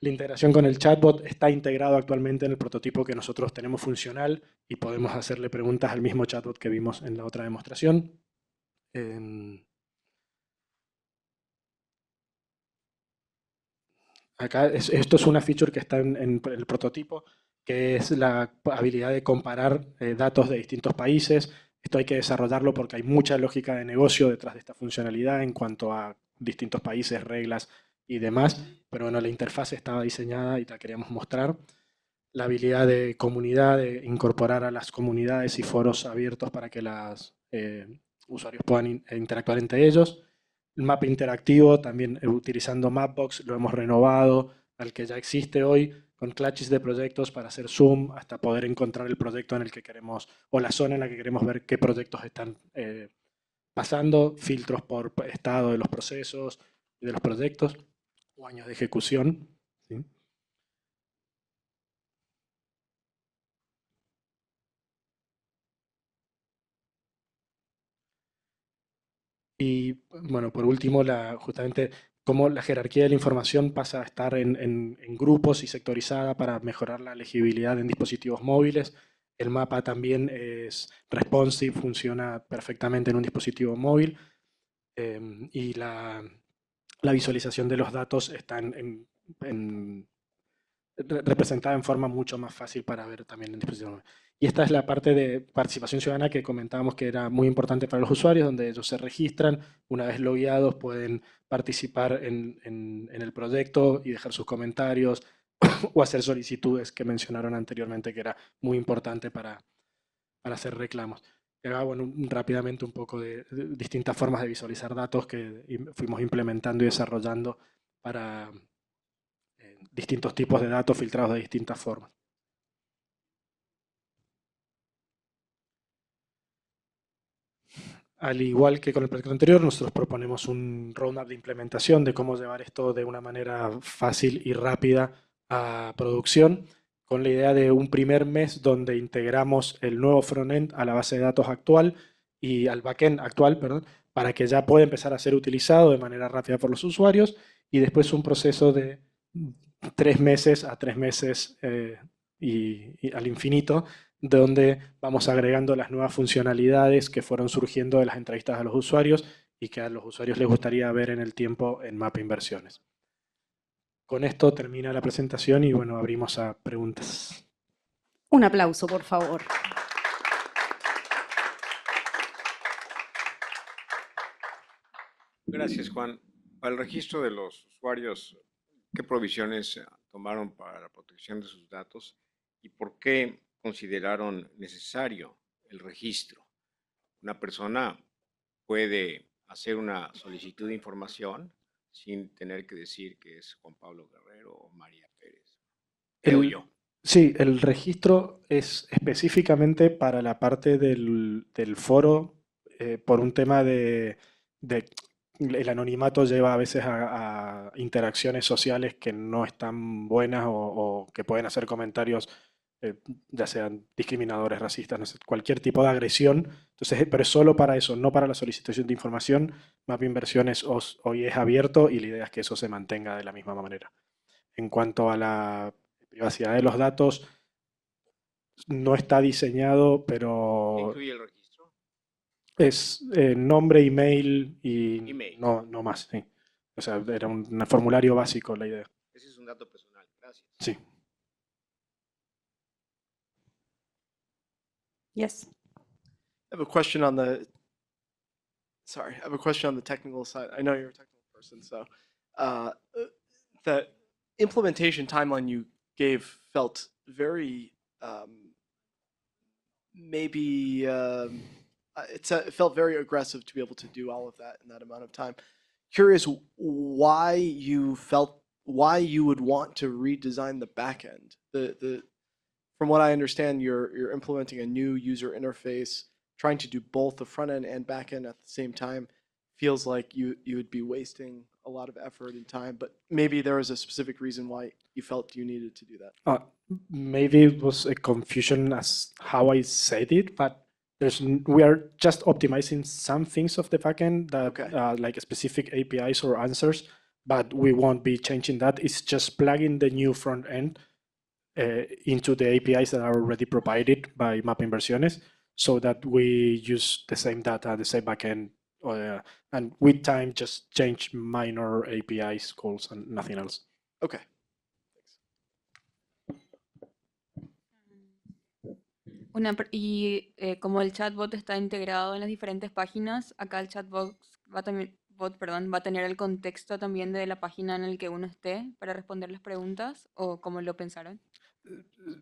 La integración con el chatbot está integrado actualmente en el prototipo que nosotros tenemos funcional y podemos hacerle preguntas al mismo chatbot que vimos en la otra demostración. Em, esto es una feature que está en, el prototipo, que es la habilidad de comparar eh, datos de distintos países. Esto hay que desarrollarlo porque hay mucha lógica de negocio detrás de esta funcionalidad en cuanto a distintos países, reglas y demás. Pero bueno, la interfaz estaba diseñada y la queríamos mostrar. La habilidad de comunidad, de incorporar a las comunidades y foros abiertos para que los eh, usuarios puedan eh, interactuar entre ellos el mapa interactivo, también eh, utilizando Mapbox, lo hemos renovado al que ya existe hoy, con clutches de proyectos para hacer zoom hasta poder encontrar el proyecto en el que queremos, o la zona en la que queremos ver qué proyectos están eh, pasando, filtros por estado de los procesos y de los proyectos, o años de ejecución. Y bueno, por último, la, justamente cómo la jerarquía de la información pasa a estar en, grupos y sectorizada para mejorar la legibilidad en dispositivos móviles. El mapa también es responsive, funciona perfectamente en un dispositivo móvil. Em, y la, visualización de los datos está representada en forma mucho más fácil para ver también en dispositivos móviles. Y esta es la parte de participación ciudadana que comentábamos que era muy importante para los usuarios, donde ellos se registran, una vez logueados pueden participar en, el proyecto y dejar sus comentarios [COUGHS] o hacer solicitudes que mencionaron anteriormente, que era muy importante para, hacer reclamos. era bueno, rápidamente un poco de, distintas formas de visualizar datos que fuimos implementando y desarrollando para eh, distintos tipos de datos filtrados de distintas formas. Al igual que con el proyecto anterior, nosotros proponemos un roadmap de implementación de cómo llevar esto de una manera fácil y rápida a producción, con la idea de un primer mes donde integramos el nuevo frontend a la base de datos actual y al backend actual, perdón, para que ya pueda empezar a ser utilizado de manera rápida por los usuarios y después un proceso de tres meses a tres meses eh, y al infinito donde vamos agregando las nuevas funcionalidades que fueron surgiendo de las entrevistas a los usuarios y que a los usuarios les gustaría ver en el tiempo en Mapa Inversiones. Con esto termina la presentación y bueno, abrimos a preguntas. Un aplauso, por favor. Gracias, Juan. Para registro de los usuarios, ¿qué provisiones tomaron para la protección de sus datos y por qué consideraron necesario el registro. Una persona puede hacer una solicitud de información sin tener que decir que es Juan Pablo Guerrero o María Pérez. el, yo. Sí, el registro es específicamente para la parte del, foro eh, por un tema de, de, El anonimato lleva a veces a, interacciones sociales que no están buenas o que pueden hacer comentarios eh, ya sean discriminadores, racistas, cualquier tipo de agresión. Entonces, eh, pero es solo para eso, no para la solicitación de información. Mapa Inversiones hoy es abierto y la idea es que eso se mantenga de la misma manera. En cuanto a la privacidad de los datos, no está diseñado, pero... ¿Incluye el registro? Es eh, nombre, email y email. No, no más. Sí. O sea, era un, formulario básico la idea. Ese es un dato personal, gracias. Sí. Yes. I have a question on the, sorry, I have a question on the technical side. I know you're a technical person, so uh, the implementation timeline you gave felt very, um, maybe, um, uh, it's a, it felt very aggressive to be able to do all of that in that amount of time. Curious why you felt why you would want to redesign the backend. The the from what I understand, you're you're implementing a new user interface, trying to do both the front end and back end at the same time. Feels like you you would be wasting a lot of effort and time, but maybe there was a specific reason why you felt you needed to do that. Uh, maybe it was a confusion as how I said it, but there's we are just optimizing some things of the backend that okay. uh, like specific APIs or answers, but we won't be changing that. It's just plugging the new front end Eh, into the APIs that are already provided by mapping Inversiones so that we use the same data, the same backend, uh, and with time just change minor APIs calls and nothing else. Okay. Um, una, y eh, como el chatbot está integrado en las diferentes páginas, acá el chatbot va, también, perdón, va a tener el contexto también de la página en el que uno esté para responder las preguntas o cómo lo pensaron.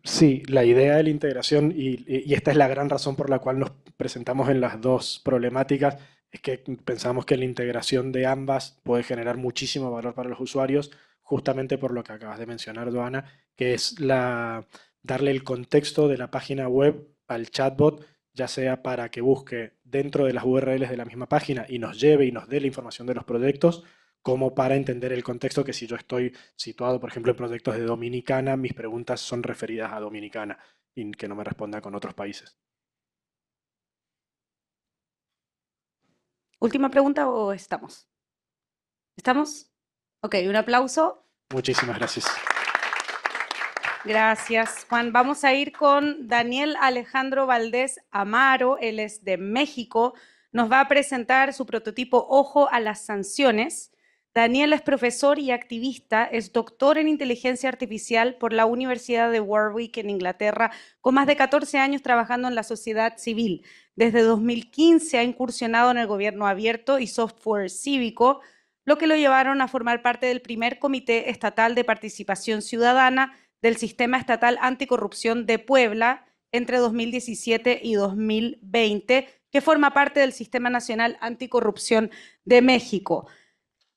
Sí, la idea de la integración, y, esta es la gran razón por la cual nos presentamos en las dos problemáticas, es que pensamos que la integración de ambas puede generar muchísimo valor para los usuarios, justamente por lo que acabas de mencionar, Doana, que es darle el contexto de la página web al chatbot, ya sea para que busque dentro de las URLs de la misma página y nos lleve y nos dé la información de los proyectos, como para entender el contexto que si yo estoy situado, por ejemplo, en proyectos de Dominicana, mis preguntas son referidas a Dominicana y que no me responda con otros países. Última pregunta o estamos? ¿Estamos? Ok, un aplauso. Muchísimas gracias. Gracias, Juan. Vamos a ir con Daniel Alejandro Valdés Amaro, él es de México. Nos va a presentar su prototipo Ojo a las Sanciones. Daniel es profesor y activista, es doctor en inteligencia artificial por la Universidad de Warwick en Inglaterra, con más de 14 años trabajando en la sociedad civil. Desde 2015 ha incursionado en el gobierno abierto y software cívico, lo que lo llevaron a formar parte del primer Comité Estatal de Participación Ciudadana del Sistema Estatal Anticorrupción de Puebla entre 2017 y 2020, que forma parte del Sistema Nacional Anticorrupción de México.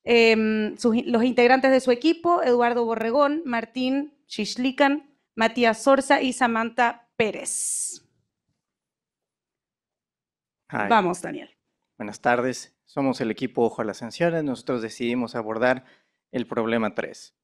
Em, los integrantes de su equipo, Eduardo Borregón, Martín Chichlican, Matías Sorza y Samantha Pérez. Vamos, Daniel. Buenas tardes, somos el equipo Ojo a las Sanciones. nosotros decidimos abordar el problema 3.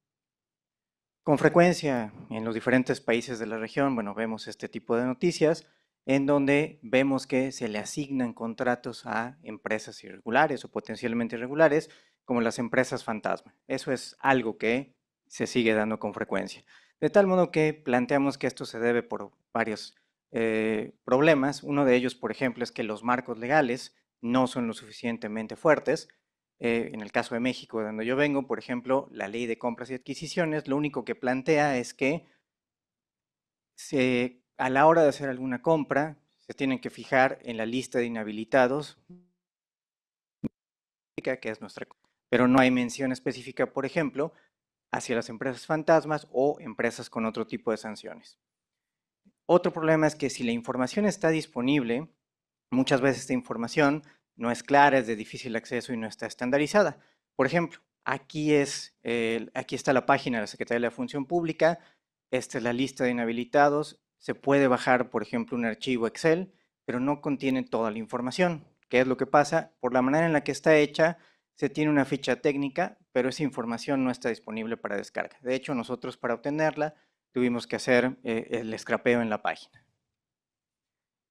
Con frecuencia en los diferentes países de la región, bueno, vemos este tipo de noticias en donde vemos que se le asignan contratos a empresas irregulares o potencialmente irregulares como las empresas fantasma. Eso es algo que se sigue dando con frecuencia. De tal modo que planteamos que esto se debe por varios eh, problemas. Uno de ellos, por ejemplo, es que los marcos legales no son lo suficientemente fuertes. Eh, en el caso de México, donde yo vengo, por ejemplo, la ley de compras y adquisiciones lo único que plantea es que a la hora de hacer alguna compra se tienen que fijar en la lista de inhabilitados, que es nuestra pero no hay mención específica, por ejemplo, hacia las empresas fantasmas o empresas con otro tipo de sanciones. Otro problema es que si la información está disponible, muchas veces esta información no es clara, es de difícil acceso y no está estandarizada. Por ejemplo, aquí, es, aquí está la página de la Secretaría de la Función Pública, esta es la lista de inhabilitados, se puede bajar, por ejemplo, un archivo Excel, pero no contiene toda la información. ¿Qué es lo que pasa? Por la manera en la que está hecha, se tiene una ficha técnica, pero esa información no está disponible para descarga. De hecho, nosotros para obtenerla tuvimos que hacer eh, el escrapeo en la página.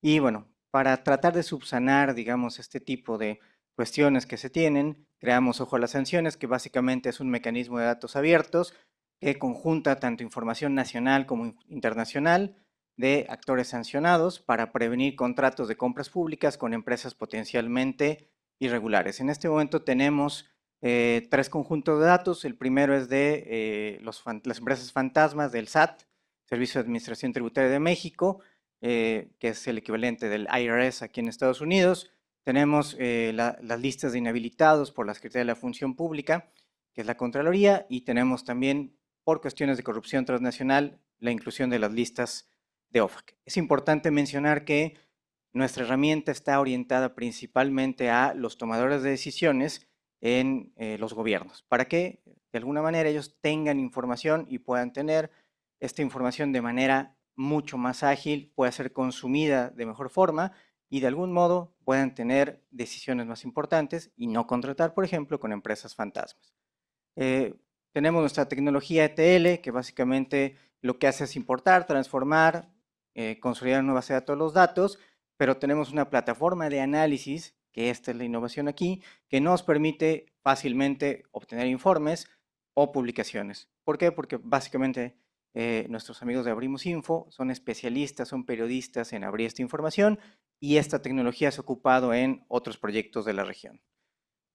Y bueno, para tratar de subsanar, digamos, este tipo de cuestiones que se tienen, creamos Ojo a las Sanciones, que básicamente es un mecanismo de datos abiertos que conjunta tanto información nacional como internacional de actores sancionados para prevenir contratos de compras públicas con empresas potencialmente irregulares. En este momento tenemos eh, tres conjuntos de datos. El primero es de eh, las empresas fantasmas del SAT, Servicio de Administración Tributaria de México, eh, que es el equivalente del IRS aquí en Estados Unidos. Tenemos las listas de inhabilitados por la Secretaría de la Función Pública, que es la Contraloría, y tenemos también, por cuestiones de corrupción transnacional, la inclusión de las listas de OFAC. Es importante mencionar que nuestra herramienta está orientada principalmente a los tomadores de decisiones en eh, los gobiernos, para que de alguna manera ellos tengan información y puedan tener esta información de manera mucho más ágil, pueda ser consumida de mejor forma y de algún modo puedan tener decisiones más importantes y no contratar, por ejemplo, con empresas fantasmas. Eh, tenemos nuestra tecnología ETL, que básicamente lo que hace es importar, transformar, construir eh, consolidar una base de datos los datos pero tenemos una plataforma de análisis, que esta es la innovación aquí, que nos permite fácilmente obtener informes o publicaciones. ¿Por qué? Porque básicamente eh, nuestros amigos de Abrimos Info son especialistas, son periodistas en abrir esta información y esta tecnología se ha ocupado en otros proyectos de la región.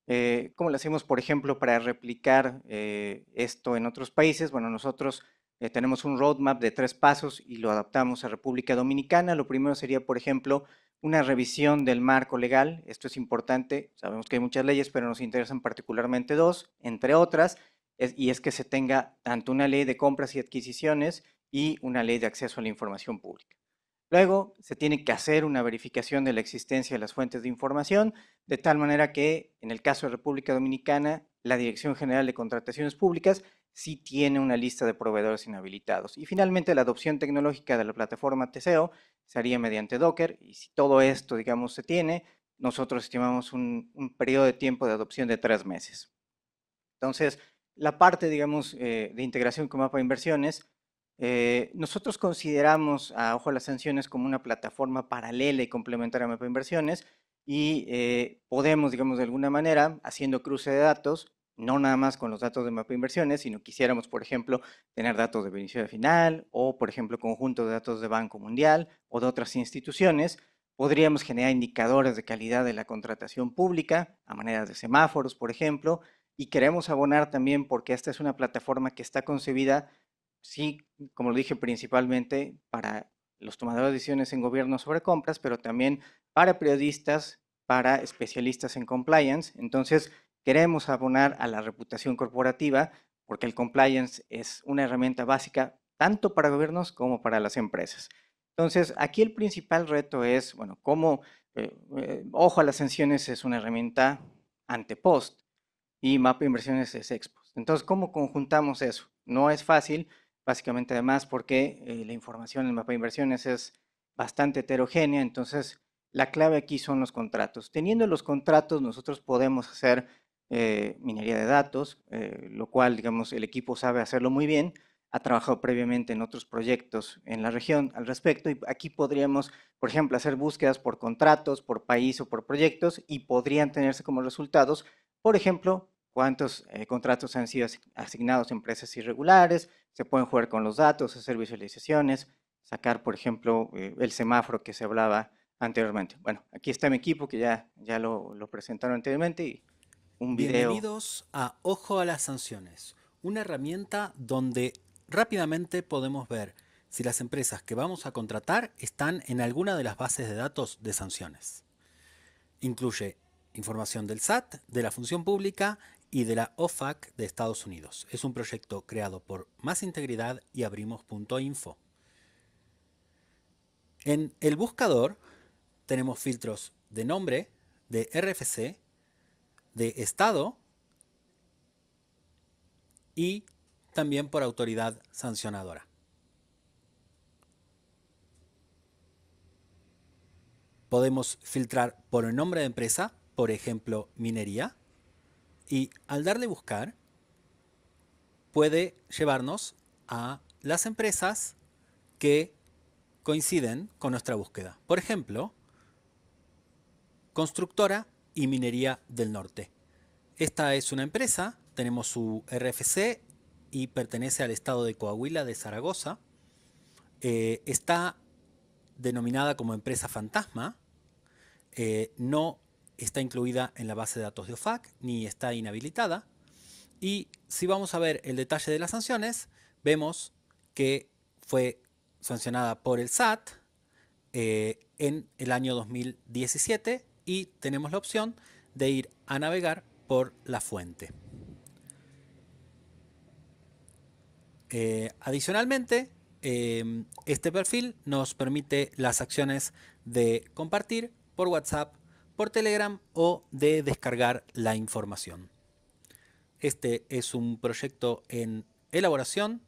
Eh, ¿Cómo lo hacemos, por ejemplo, para replicar eh, esto en otros países? Bueno, nosotros eh, tenemos un roadmap de tres pasos y lo adaptamos a República Dominicana. Lo primero sería, por ejemplo, una revisión del marco legal. Esto es importante. Sabemos que hay muchas leyes, pero nos interesan particularmente dos, entre otras, y es que se tenga tanto una ley de compras y adquisiciones y una ley de acceso a la información pública. Luego, se tiene que hacer una verificación de la existencia de las fuentes de información, de tal manera que, en el caso de República Dominicana, la Dirección General de Contrataciones Públicas si tiene una lista de proveedores inhabilitados. Y finalmente, la adopción tecnológica de la plataforma TSEO se haría mediante Docker y si todo esto, digamos, se tiene, nosotros estimamos un, periodo de tiempo de adopción de tres meses. Entonces, la parte, digamos, eh, de integración con Mapa Inversiones, eh, nosotros consideramos a Ojo las Sanciones como una plataforma paralela y complementaria a Mapa Inversiones y eh, podemos, digamos, de alguna manera, haciendo cruce de datos, no nada más con los datos de mapa inversiones, sino quisiéramos, por ejemplo, tener datos de beneficio final o, por ejemplo, conjunto de datos de Banco Mundial o de otras instituciones, podríamos generar indicadores de calidad de la contratación pública a manera de semáforos, por ejemplo, y queremos abonar también porque esta es una plataforma que está concebida, sí, como lo dije, principalmente para los tomadores de decisiones en gobierno sobre compras, pero también para periodistas, para especialistas en compliance. Entonces, queremos abonar a la reputación corporativa porque el compliance es una herramienta básica tanto para gobiernos como para las empresas. Entonces, aquí el principal reto es, bueno, cómo, eh, eh, ojo a las sanciones es una herramienta ante post y mapa inversiones es post. Entonces, ¿cómo conjuntamos eso? No es fácil, básicamente además porque eh, la información en el mapa de inversiones es bastante heterogénea, entonces la clave aquí son los contratos. Teniendo los contratos, nosotros podemos hacer eh, minería de datos, eh, lo cual, digamos, el equipo sabe hacerlo muy bien, ha trabajado previamente en otros proyectos en la región al respecto y aquí podríamos, por ejemplo, hacer búsquedas por contratos, por país o por proyectos y podrían tenerse como resultados, por ejemplo, cuántos eh, contratos han sido asignados a empresas irregulares, se pueden jugar con los datos, hacer visualizaciones, sacar, por ejemplo, el semáforo que se hablaba anteriormente. Bueno, aquí está mi equipo que ya, ya lo, lo presentaron anteriormente y Bienvenidos a Ojo a las Sanciones, una herramienta donde rápidamente podemos ver si las empresas que vamos a contratar están en alguna de las bases de datos de sanciones. Incluye información del SAT, de la función pública y de la OFAC de Estados Unidos. Es un proyecto creado por Más Integridad y Abrimos.info. En el buscador tenemos filtros de nombre, de RFC de Estado y también por autoridad sancionadora. Podemos filtrar por el nombre de empresa, por ejemplo, minería, y al darle buscar, puede llevarnos a las empresas que coinciden con nuestra búsqueda. Por ejemplo, constructora y Minería del Norte. Esta es una empresa, tenemos su RFC y pertenece al estado de Coahuila de Zaragoza. Eh, está denominada como empresa fantasma, eh, no está incluida en la base de datos de OFAC ni está inhabilitada. Y si vamos a ver el detalle de las sanciones, vemos que fue sancionada por el SAT eh, en el año 2017 y tenemos la opción de ir a navegar por la fuente. Eh, adicionalmente, em, este perfil nos permite las acciones de compartir por WhatsApp, por Telegram o de descargar la información. Este es un proyecto en elaboración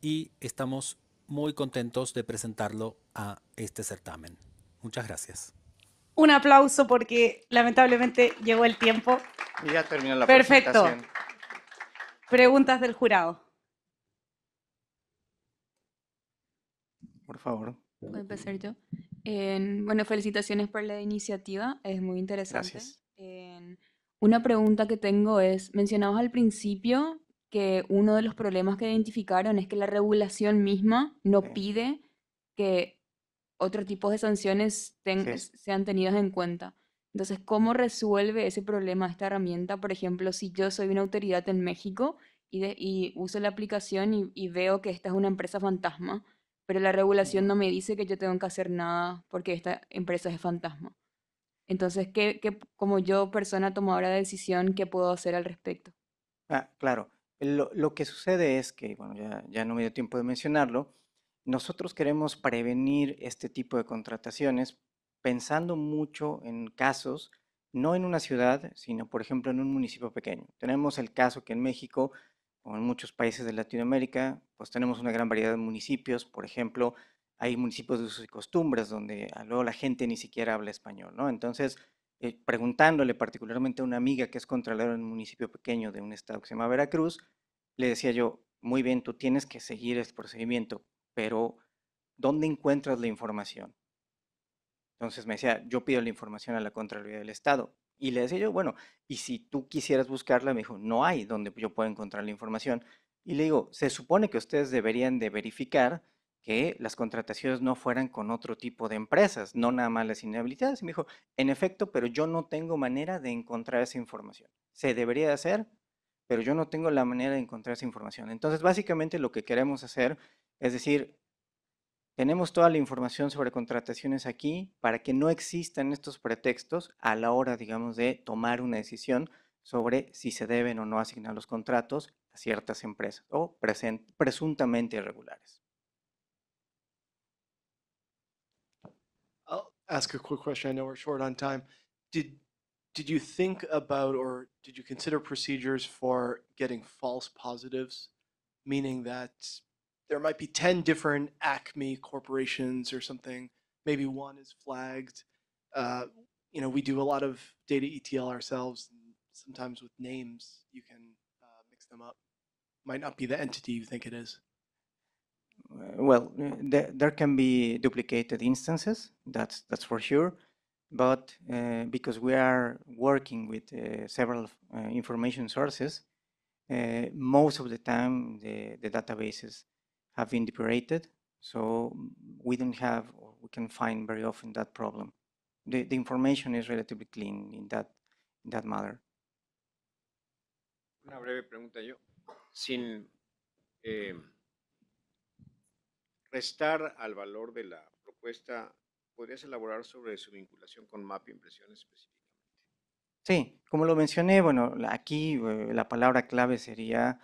y estamos muy contentos de presentarlo a este certamen. Muchas gracias un aplauso porque lamentablemente llegó el tiempo. Y ya terminó la Perfecto. Preguntas del jurado. Por favor. Voy a empezar yo. bueno, felicitaciones por la iniciativa, es muy interesante. una pregunta que tengo es, mencionabas al principio que uno de los problemas que identificaron es que la regulación misma no pide que otro tipo de sanciones sean tenidas en cuenta. Entonces, ¿cómo resuelve ese problema esta herramienta? Por ejemplo, si yo soy una autoridad en México y, uso la aplicación y, y, veo que esta es una empresa fantasma, pero la regulación no me dice que yo tengo que hacer nada porque esta empresa es fantasma. Entonces, ¿qué, qué como yo, persona tomadora de decisión, qué puedo hacer al respecto? Ah, claro. Lo, lo que sucede es que, bueno, ya, ya no me dio tiempo de mencionarlo, nosotros queremos prevenir este tipo de contrataciones pensando mucho en casos, no en una ciudad, sino por ejemplo en un municipio pequeño. Tenemos el caso que en México o en muchos países de Latinoamérica, pues tenemos una gran variedad de municipios, por ejemplo, hay municipios de usos y costumbres donde ah, luego la gente ni siquiera habla español, ¿no? Entonces, eh, preguntándole particularmente a una amiga que es controladora en un municipio pequeño de un estado que se llama Veracruz, le decía yo, muy bien, tú tienes que seguir este procedimiento, pero ¿dónde encuentras la información? Entonces me decía, yo pido la información a la Contraloría del Estado. Y le decía yo, bueno, y si tú quisieras buscarla, me dijo, no hay donde yo pueda encontrar la información. Y le digo, se supone que ustedes deberían de verificar que las contrataciones no fueran con otro tipo de empresas, no nada más las inhabilitadas. Y me dijo, en efecto, pero yo no tengo manera de encontrar esa información. Se debería hacer, pero yo no tengo la manera de encontrar esa información. Entonces, básicamente lo que queremos hacer es decir, tenemos toda la información sobre contrataciones aquí para que no existan estos pretextos a la hora, digamos, de tomar una decisión sobre si se deben o no asignar los contratos a ciertas empresas o presuntamente irregulares. I'll ask a quick question. I know we're short on time. Did you think about or did you consider procedures for getting false positives, meaning that there might be 10 different Acme corporations or something. Maybe one is flagged. Uh, you know, we do a lot of data ETL ourselves. And sometimes with names, you can uh, mix them up. Might not be the entity you think it is. Uh, well, uh, there, there can be duplicated instances. That's that's for sure. But uh, because we are working with uh, several information sources, most of the time the, the databases have sido depurado, So we no have, o we can find very often that problem. The, the information is relatively clean in that, in that matter. Una breve pregunta yo. Sin eh, restar al valor de la propuesta, ¿podrías elaborar sobre su vinculación con MAP Impresiones específicamente? Sí, como lo mencioné, bueno, aquí eh, la palabra clave sería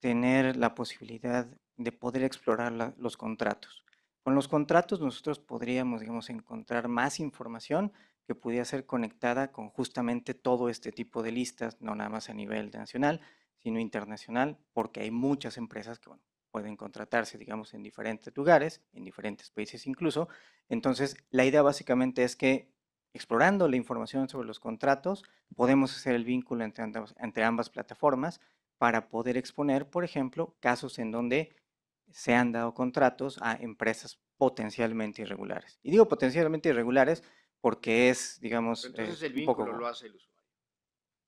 tener la posibilidad de poder explorar los contratos. Con los contratos nosotros podríamos, digamos, encontrar más información que pudiera ser conectada con justamente todo este tipo de listas, no nada más a nivel nacional, sino internacional, porque hay muchas empresas que bueno, pueden contratarse, digamos, en diferentes lugares, en diferentes países incluso. Entonces, la idea básicamente es que explorando la información sobre los contratos, podemos hacer el vínculo entre entre ambas plataformas para poder exponer, por ejemplo, casos en donde se han dado contratos a empresas potencialmente irregulares. Y digo potencialmente irregulares porque es, digamos, entonces el vínculo poco... lo hace el usuario.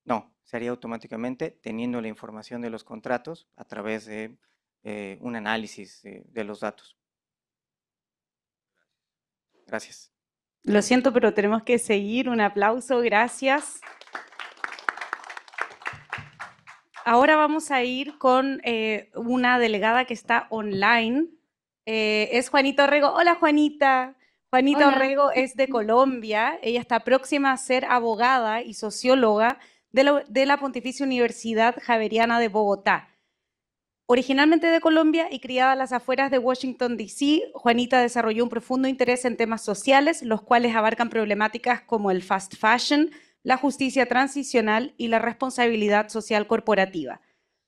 No, se haría automáticamente teniendo la información de los contratos a través de eh, un análisis de los datos. Gracias. Lo siento, pero tenemos que seguir. Un aplauso, gracias. Ahora vamos a ir con eh, una delegada que está online. Eh, es Juanita Orrego. Hola, Juanita. Juanita Orrego es de Colombia. Ella está próxima a ser abogada y socióloga de la Pontificia Universidad Javeriana de Bogotá. Originalmente de Colombia y criada a las afueras de Washington, D.C., Juanita desarrolló un profundo interés en temas sociales, los cuales abarcan problemáticas como el fast fashion, la justicia transicional y la responsabilidad social corporativa.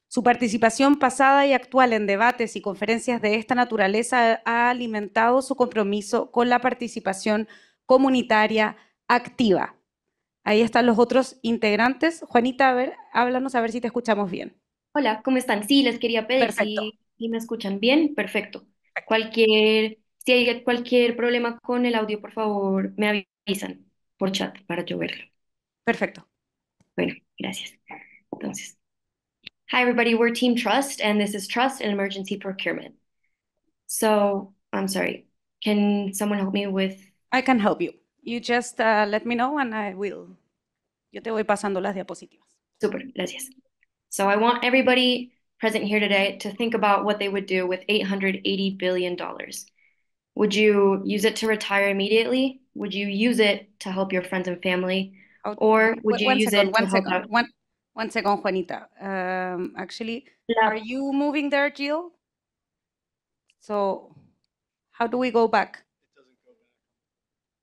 Su participación pasada y actual en debates y conferencias de esta naturaleza ha alimentado su compromiso con la participación comunitaria activa. Ahí están los otros integrantes. Juanita, a ver, háblanos a ver si te escuchamos bien. Hola, ¿cómo están? Sí, les quería pedir si, me escuchan bien. Perfecto. Cualquier, si hay cualquier problema con el audio, por favor, me avisan por chat para yo verlo. Perfecto. Bueno, gracias. Entonces, hi everybody, we're Team Trust and this is Trust and Emergency Procurement. So, I'm sorry, can someone help me with? I can help you. You just uh, let me know and I will. Yo te voy pasando las diapositivas. Super, gracias. So I want everybody present here today to think about what they would do with $880 billion. Would you use it to retire immediately? Would you use it to help your friends and family? How, or would you one use second, it one second, up? one, one second, Juanita. Um, actually, yeah. are you moving there, Jill? So how do we go back?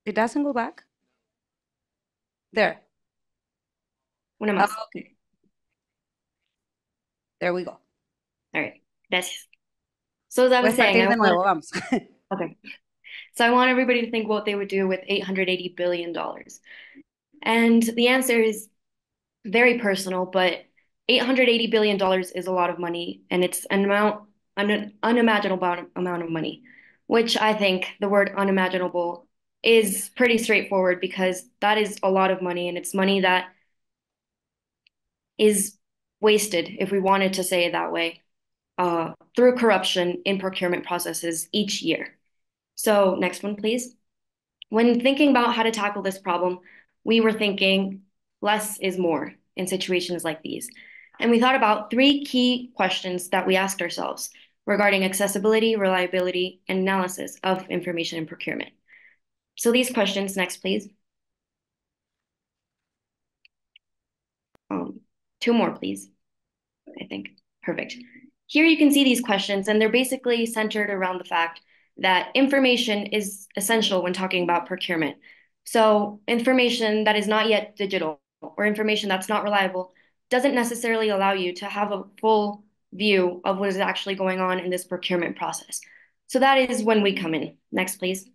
It doesn't go back. It doesn't go back? There. Una más. Oh, okay. There we go. All right. Gracias. So as I was saying, I nuevo, want... [LAUGHS] okay. So I want everybody to think what they would do with $880 billion. And the answer is very personal, but $880 billion is a lot of money, and it's an amount, an unimaginable amount of money, which I think the word unimaginable is pretty straightforward because that is a lot of money, and it's money that is wasted, if we wanted to say it that way, uh, through corruption in procurement processes each year. So, next one, please. When thinking about how to tackle this problem, we were thinking less is more in situations like these. And we thought about three key questions that we asked ourselves regarding accessibility, reliability, and analysis of information and procurement. So these questions, next please. Um, two more please, I think, perfect. Here you can see these questions and they're basically centered around the fact that information is essential when talking about procurement. So information that is not yet digital or information that's not reliable doesn't necessarily allow you to have a full view of what is actually going on in this procurement process. So that is when we come in. Next, please.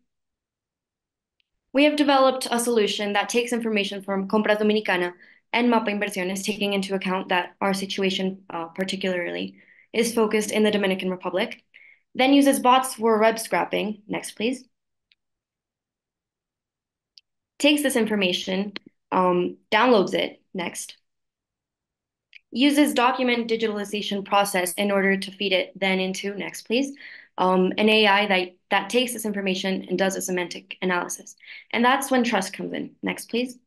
We have developed a solution that takes information from Compras Dominicana and Mapa Inversiones, taking into account that our situation uh, particularly is focused in the Dominican Republic, then uses bots for web scrapping. Next, please takes this information, um, downloads it next, uses document digitalization process in order to feed it then into, next please, um, an AI that, that takes this information and does a semantic analysis. And that's when trust comes in. Next please.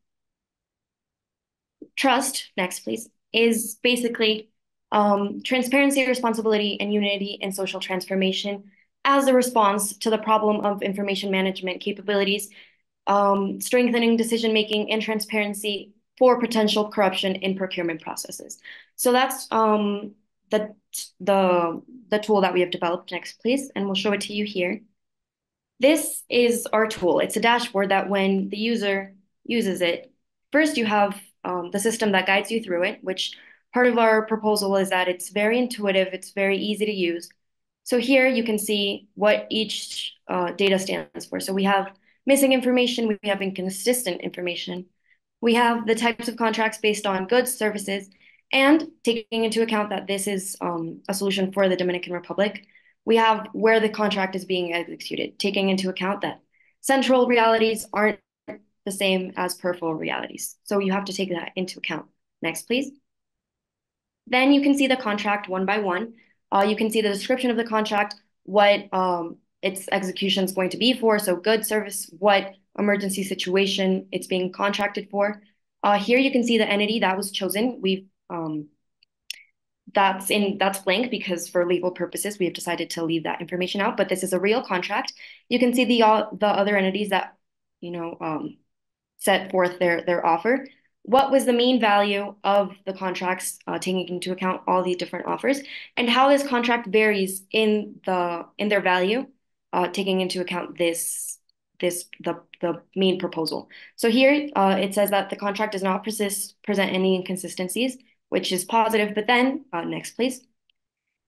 Trust, next please, is basically um, transparency, responsibility, and unity in social transformation as a response to the problem of information management capabilities um, strengthening decision making and transparency for potential corruption in procurement processes. So that's um, the, the, the tool that we have developed. Next, please. And we'll show it to you here. This is our tool. It's a dashboard that when the user uses it, first you have um, the system that guides you through it, which part of our proposal is that it's very intuitive, it's very easy to use. So here you can see what each uh, data stands for. So we have missing information, we have inconsistent information. We have the types of contracts based on goods, services, and taking into account that this is um, a solution for the Dominican Republic, we have where the contract is being executed, taking into account that central realities aren't the same as peripheral realities. So you have to take that into account. Next, please. Then you can see the contract one by one. Uh, you can see the description of the contract, what um, its execution is going to be for. So good service, what emergency situation it's being contracted for. Uh, here you can see the entity that was chosen. We've um, that's in that's blank because for legal purposes we have decided to leave that information out. But this is a real contract. You can see the all uh, the other entities that you know um, set forth their their offer. What was the mean value of the contracts, uh, taking into account all the different offers, and how this contract varies in the in their value uh, taking into account this this the the main proposal. So here uh, it says that the contract does not persist, present any inconsistencies, which is positive. But then uh, next, please,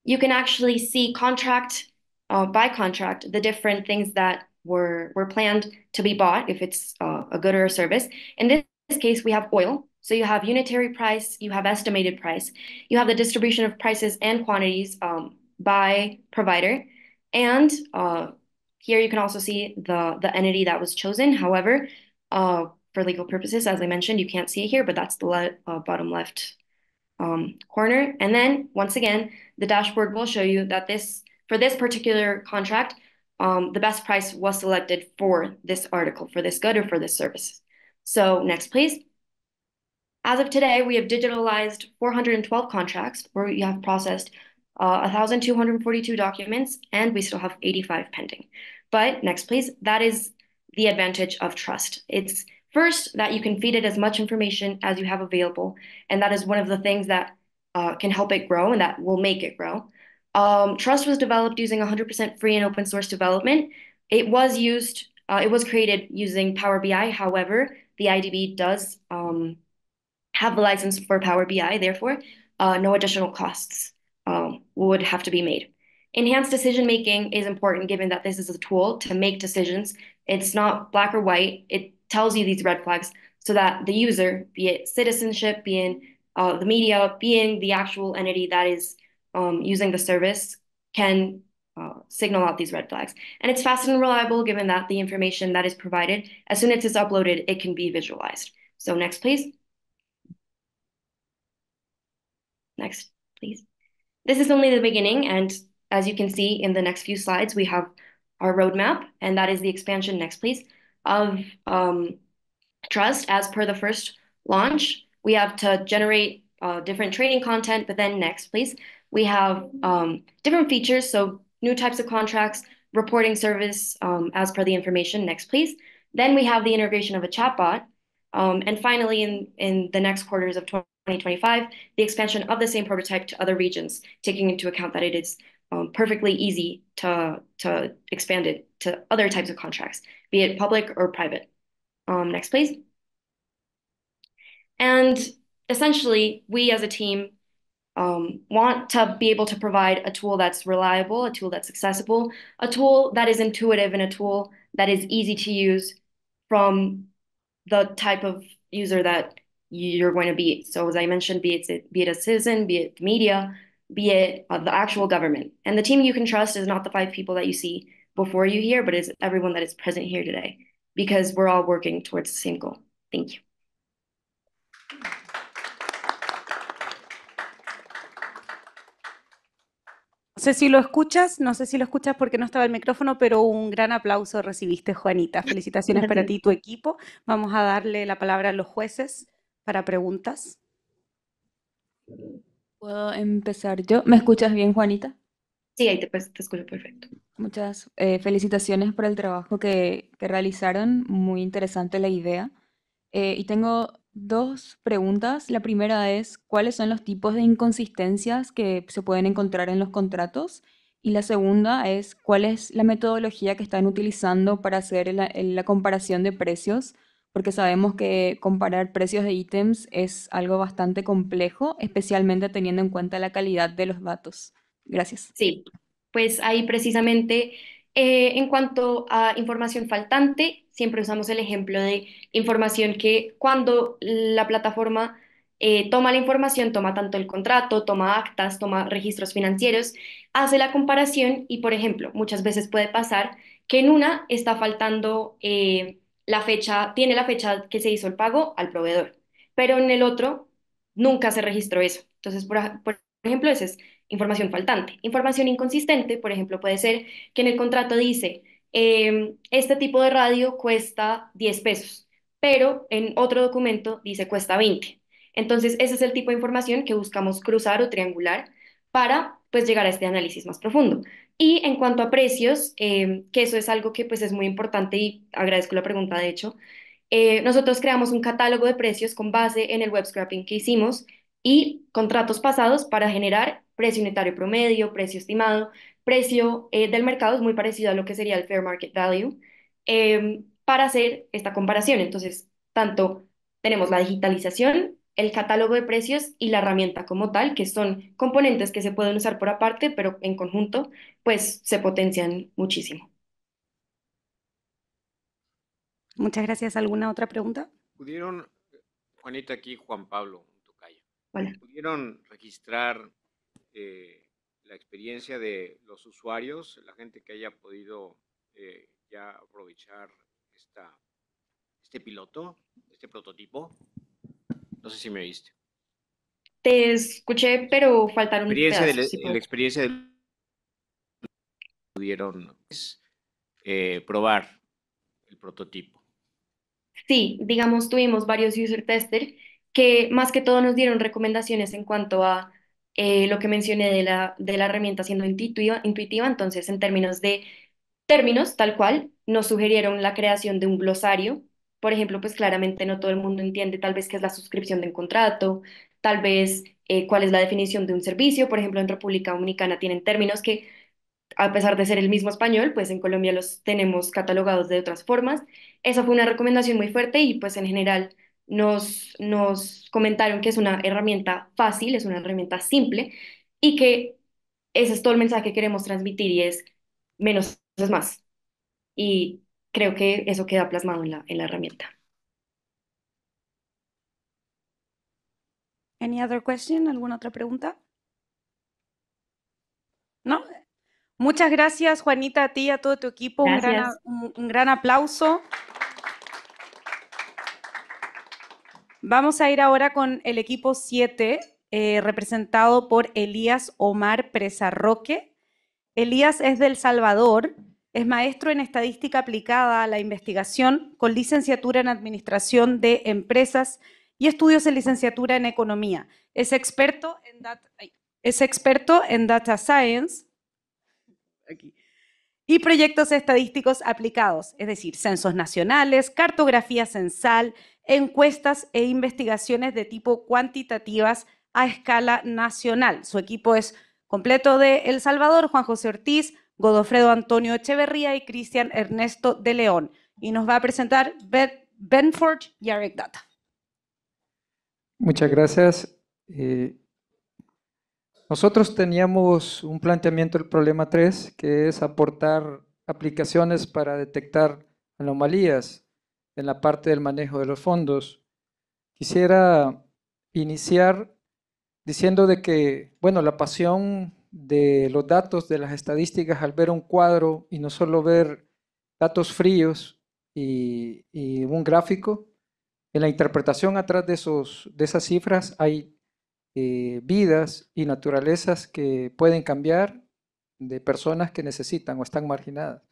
you can actually see contract uh, by contract the different things that were were planned to be bought if it's uh, a good or a service. In this, this case, we have oil. So you have unitary price, you have estimated price, you have the distribution of prices and quantities um, by provider, and uh, here you can also see the, the entity that was chosen. However, uh, for legal purposes, as I mentioned, you can't see it here, but that's the le uh, bottom left um, corner. And then once again, the dashboard will show you that this for this particular contract, um, the best price was selected for this article, for this good or for this service. So next, please. As of today, we have digitalized 412 contracts where we have processed uh, 1,242 documents, and we still have 85 pending. But next, please, that is the advantage of trust. It's first that you can feed it as much information as you have available, and that is one of the things that uh, can help it grow and that will make it grow. Um, trust was developed using 100% free and open source development. It was used, uh, it was created using Power BI. However, the IDB does um, have the license for Power BI, therefore, uh, no additional costs um, would have to be made. Enhanced decision making is important given that this is a tool to make decisions. It's not black or white. It tells you these red flags so that the user, be it citizenship, be uh, the media, being the actual entity that is um, using the service, can uh, signal out these red flags. And it's fast and reliable given that the information that is provided, as soon as it's uploaded, it can be visualized. So next, please. Next, please. This is only the beginning, and as you can see in the next few slides, we have our roadmap, and that is the expansion, next please, of um, trust as per the first launch. We have to generate uh, different training content, but then next please, we have um, different features, so new types of contracts, reporting service um, as per the information, next please. Then we have the integration of a chatbot. Um, and finally, in, in the next quarters of 20 2025, the expansion of the same prototype to other regions, taking into account that it is um, perfectly easy to, to expand it to other types of contracts, be it public or private. Um, next, please. And essentially, we as a team um, want to be able to provide a tool that's reliable, a tool that's accessible, a tool that is intuitive, and a tool that is easy to use from the type of user that you're going to be. So as I mentioned, be it be a citizen, be it media, be it uh, the actual government. And the team you can trust is not the five people that you see before you here, but is everyone that is present here today, because we're all working towards the same goal. Thank you. No sé si lo escuchas, no sé si lo escuchas porque no estaba el micrófono, pero un gran aplauso recibiste, Juanita. Felicitaciones para [LAUGHS] ti y tu equipo. Vamos a darle la palabra a los jueces para preguntas. ¿Puedo empezar yo? ¿Me escuchas bien, Juanita? Sí, ahí te, pues, escucho perfecto. Muchas eh, felicitaciones por el trabajo que, realizaron, muy interesante la idea. Eh, y tengo dos preguntas. La primera es, ¿cuáles son los tipos de inconsistencias que se pueden encontrar en los contratos? Y la segunda es, ¿cuál es la metodología que están utilizando para hacer la, la comparación de precios? porque sabemos que comparar precios de ítems es algo bastante complejo, especialmente teniendo en cuenta la calidad de los datos. Gracias. Sí, pues ahí precisamente eh, en cuanto a información faltante, siempre usamos el ejemplo de información que cuando la plataforma eh, toma la información, toma tanto el contrato, toma actas, toma registros financieros, hace la comparación y, por ejemplo, muchas veces puede pasar que en una está faltando... Eh, la fecha, tiene la fecha que se hizo el pago al proveedor, pero en el otro nunca se registró eso. Entonces, por, ejemplo, esa es información faltante. Información inconsistente, por ejemplo, puede ser que en el contrato dice, em, este tipo de radio cuesta 10 pesos, pero en otro documento dice cuesta 20. Entonces, ese es el tipo de información que buscamos cruzar o triangular para pues llegar a este análisis más profundo. Y en cuanto a precios, eh, que eso es algo que pues es muy importante y agradezco la pregunta de hecho, eh, nosotros creamos un catálogo de precios con base en el web scrapping que hicimos y contratos pasados para generar precio unitario promedio, precio estimado, precio eh, del mercado, es muy parecido a lo que sería el fair market value, para hacer esta comparación. Entonces, tanto tenemos la digitalización el catálogo de precios y la herramienta como tal, que son componentes que se pueden usar por aparte, pero en conjunto, pues se potencian muchísimo. Muchas gracias. ¿Alguna otra pregunta? ¿Pudieron, Juanita, aquí Juan Pablo, ¿pudieron registrar eh, la experiencia de los usuarios, la gente que haya podido eh, ya aprovechar este piloto, este prototipo? No sé si me oíste. Te escuché, pero faltaron experiencia pedazos, La experiencia de... pudieron pues, eh, probar el prototipo. Sí, digamos, tuvimos varios user tester que más que todo nos dieron recomendaciones en cuanto a eh, lo que mencioné de la, de la herramienta siendo intuitiva, intuitiva, entonces en términos de términos, tal cual, nos sugirieron la creación de un glosario por ejemplo, pues claramente no todo el mundo entiende tal vez qué es la suscripción de un contrato, tal vez eh, cuál es la definición de un servicio. Por ejemplo, en República Dominicana tienen términos que, a pesar de ser el mismo español, pues en Colombia los tenemos catalogados de otras formas. Esa fue una recomendación muy fuerte y pues en general nos, nos comentaron que es una herramienta fácil, es una herramienta simple y que ese es todo el mensaje que queremos transmitir y es menos es más. Y creo que eso queda plasmado en la, herramienta. Any other question? ¿Alguna otra pregunta? ¿No? Muchas gracias, Juanita, a ti y a todo tu equipo. Un gran, aplauso. Vamos a ir ahora con el equipo 7, eh, representado por Elías Omar Presarroque. Elías es del Salvador. Es maestro en estadística aplicada a la investigación, con licenciatura en administración de empresas y estudios en licenciatura en economía. Es experto en data, es experto en data science y proyectos estadísticos aplicados, es decir, censos nacionales, cartografía censal, encuestas e investigaciones de tipo cuantitativas a escala nacional. Su equipo es completo de El Salvador, Juan José Ortiz, Godofredo Antonio Echeverría y Cristian Ernesto de León. Y nos va a presentar Benford y Data. Muchas gracias. Eh, nosotros teníamos un planteamiento del problema 3, que es aportar aplicaciones para detectar anomalías en la parte del manejo de los fondos. Quisiera iniciar diciendo de que, bueno, la pasión de los datos, de las estadísticas, al ver un cuadro y no solo ver datos fríos y, un gráfico, en la interpretación atrás de, de esas cifras hay eh, vidas y naturalezas que pueden cambiar de personas que necesitan o están marginadas.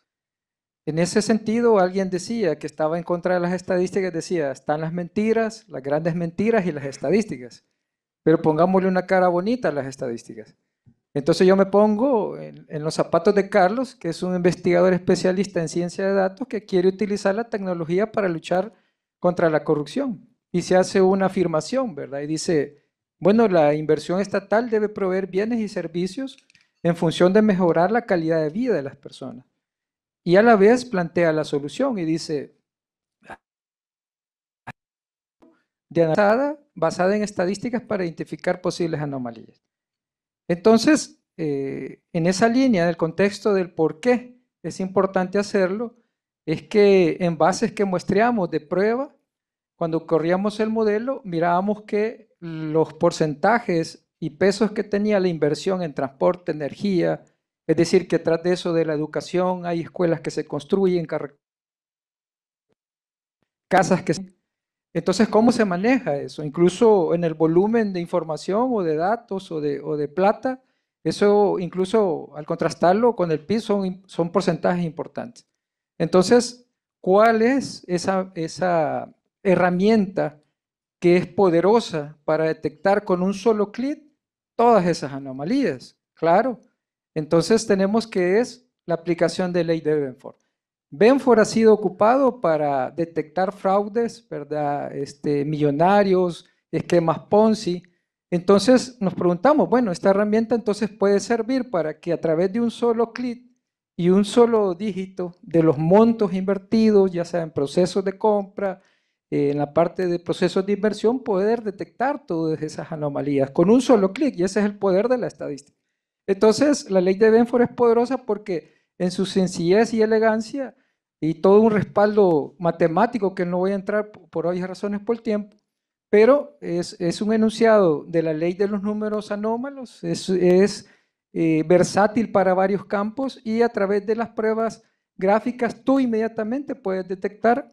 En ese sentido, alguien decía que estaba en contra de las estadísticas, decía, están las mentiras, las grandes mentiras y las estadísticas, pero pongámosle una cara bonita a las estadísticas. Entonces yo me pongo en, los zapatos de Carlos, que es un investigador especialista en ciencia de datos que quiere utilizar la tecnología para luchar contra la corrupción. Y se hace una afirmación, ¿verdad? Y dice, bueno, la inversión estatal debe proveer bienes y servicios en función de mejorar la calidad de vida de las personas. Y a la vez plantea la solución y dice, de basada en estadísticas para identificar posibles anomalías. Entonces, eh, en esa línea, en el contexto del por qué es importante hacerlo, es que en bases que muestreamos de prueba, cuando corríamos el modelo, mirábamos que los porcentajes y pesos que tenía la inversión en transporte, energía, es decir, que tras de eso de la educación hay escuelas que se construyen, casas que se entonces, ¿cómo se maneja eso? Incluso en el volumen de información o de datos o de, plata, eso incluso al contrastarlo con el PIB son, porcentajes importantes. Entonces, ¿cuál es esa, esa herramienta que es poderosa para detectar con un solo clic todas esas anomalías? Claro. Entonces tenemos que es la aplicación de ley de Benford. Benford ha sido ocupado para detectar fraudes, ¿verdad? Este, millonarios, esquemas Ponzi. Entonces nos preguntamos, bueno, esta herramienta entonces puede servir para que a través de un solo clic y un solo dígito de los montos invertidos, ya sea en procesos de compra, en la parte de procesos de inversión, poder detectar todas esas anomalías con un solo clic, y ese es el poder de la estadística. Entonces, la ley de Benford es poderosa porque en su sencillez y elegancia y todo un respaldo matemático que no voy a entrar por obvias razones por el tiempo, pero es, un enunciado de la ley de los números anómalos, es, eh, versátil para varios campos y a través de las pruebas gráficas tú inmediatamente puedes detectar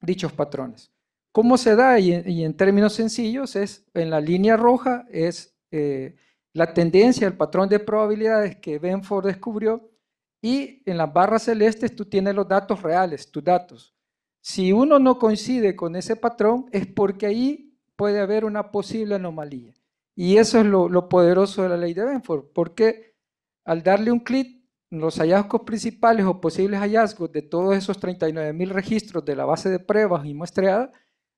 dichos patrones. ¿Cómo se da? Y, en términos sencillos es, en la línea roja es eh, la tendencia, el patrón de probabilidades que Benford descubrió y en las barras celestes tú tienes los datos reales, tus datos. Si uno no coincide con ese patrón es porque ahí puede haber una posible anomalía. Y eso es lo, poderoso de la ley de Benford, porque al darle un clic, los hallazgos principales o posibles hallazgos de todos esos 39.000 registros de la base de pruebas y muestreada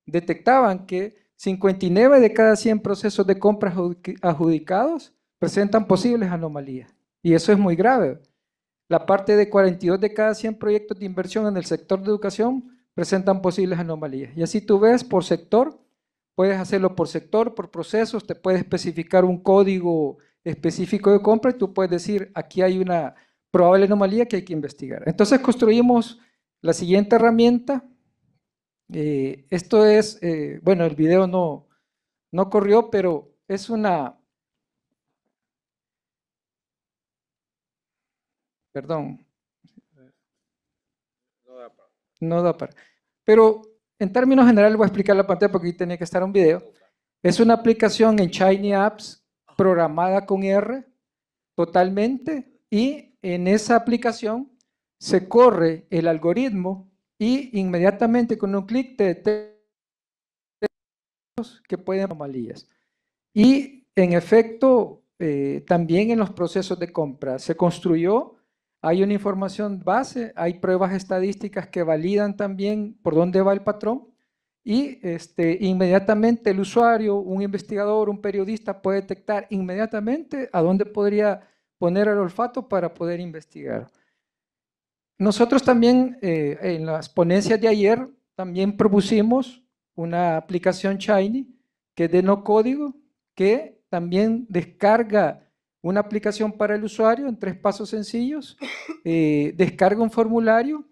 detectaban que 59 de cada 100 procesos de compras adjudicados presentan posibles anomalías. Y eso es muy grave. La parte de 42 de cada 100 proyectos de inversión en el sector de educación presentan posibles anomalías. Y así tú ves por sector, puedes hacerlo por sector, por procesos, te puedes especificar un código específico de compra y tú puedes decir, aquí hay una probable anomalía que hay que investigar. Entonces construimos la siguiente herramienta. Eh, esto es, eh, bueno, el video no, no corrió, pero es una Perdón. No da para. No da para. Pero en términos generales voy a explicar la pantalla porque tenía que estar un video. Es una aplicación en Shiny Apps programada con R totalmente y en esa aplicación se corre el algoritmo y inmediatamente con un clic te detecta que pueden anomalías. Y en efecto, eh, también en los procesos de compra se construyó hay una información base, hay pruebas estadísticas que validan también por dónde va el patrón y este, inmediatamente el usuario, un investigador, un periodista puede detectar inmediatamente a dónde podría poner el olfato para poder investigar. Nosotros también eh, en las ponencias de ayer también propusimos una aplicación Shiny que es de no código que también descarga una aplicación para el usuario en tres pasos sencillos, eh, descarga un formulario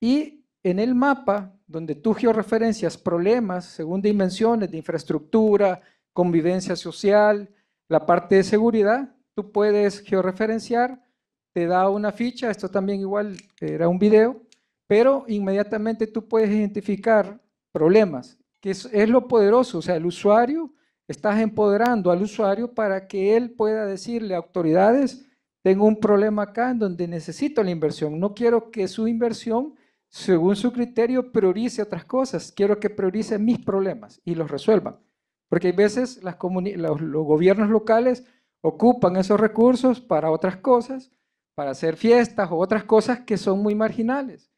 y en el mapa donde tú georreferencias problemas según dimensiones de infraestructura, convivencia social, la parte de seguridad, tú puedes georreferenciar, te da una ficha, esto también igual era un video, pero inmediatamente tú puedes identificar problemas, que es, es lo poderoso, o sea, el usuario Estás empoderando al usuario para que él pueda decirle a autoridades, tengo un problema acá en donde necesito la inversión. No quiero que su inversión, según su criterio, priorice otras cosas. Quiero que priorice mis problemas y los resuelvan. Porque hay veces los, gobiernos locales ocupan esos recursos para otras cosas, para hacer fiestas o otras cosas que son muy marginales.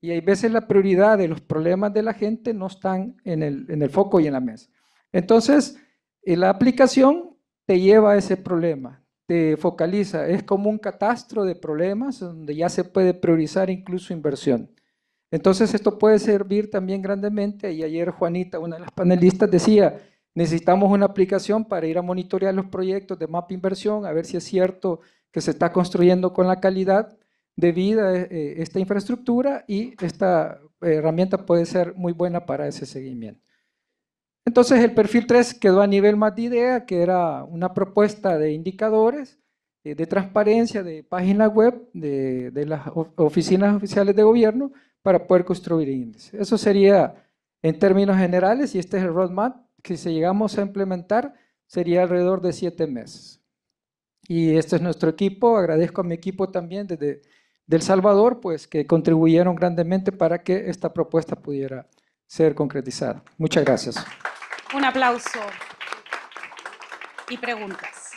Y hay veces la prioridad de los problemas de la gente no están en el, en el foco y en la mesa. Entonces, la aplicación te lleva a ese problema, te focaliza, es como un catastro de problemas donde ya se puede priorizar incluso inversión. Entonces esto puede servir también grandemente y ayer Juanita, una de las panelistas, decía, necesitamos una aplicación para ir a monitorear los proyectos de mapa inversión, a ver si es cierto que se está construyendo con la calidad de vida eh, eh, esta infraestructura y esta eh, herramienta puede ser muy buena para ese seguimiento. Entonces el perfil 3 quedó a nivel más de idea, que era una propuesta de indicadores, eh, de transparencia, de página web, de, de, las oficinas oficiales de gobierno, para poder construir índices. Eso sería en términos generales, y este es el roadmap, que si llegamos a implementar, sería alrededor de siete meses. Y este es nuestro equipo, agradezco a mi equipo también desde El Salvador, pues que contribuyeron grandemente para que esta propuesta pudiera ser concretizada. Muchas gracias. Un aplauso y preguntas.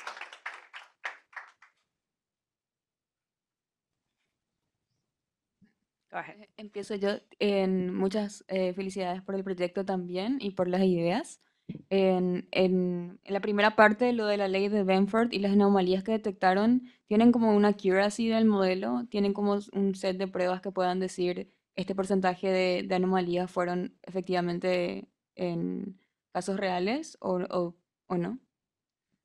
Eh, empiezo yo en muchas eh, felicidades por el proyecto también y por las ideas. En, en, la primera parte, lo de la ley de Benford y las anomalías que detectaron, tienen como una accuracy del modelo, tienen como un set de pruebas que puedan decir este porcentaje de, de anomalías fueron efectivamente en, casos reales o, no?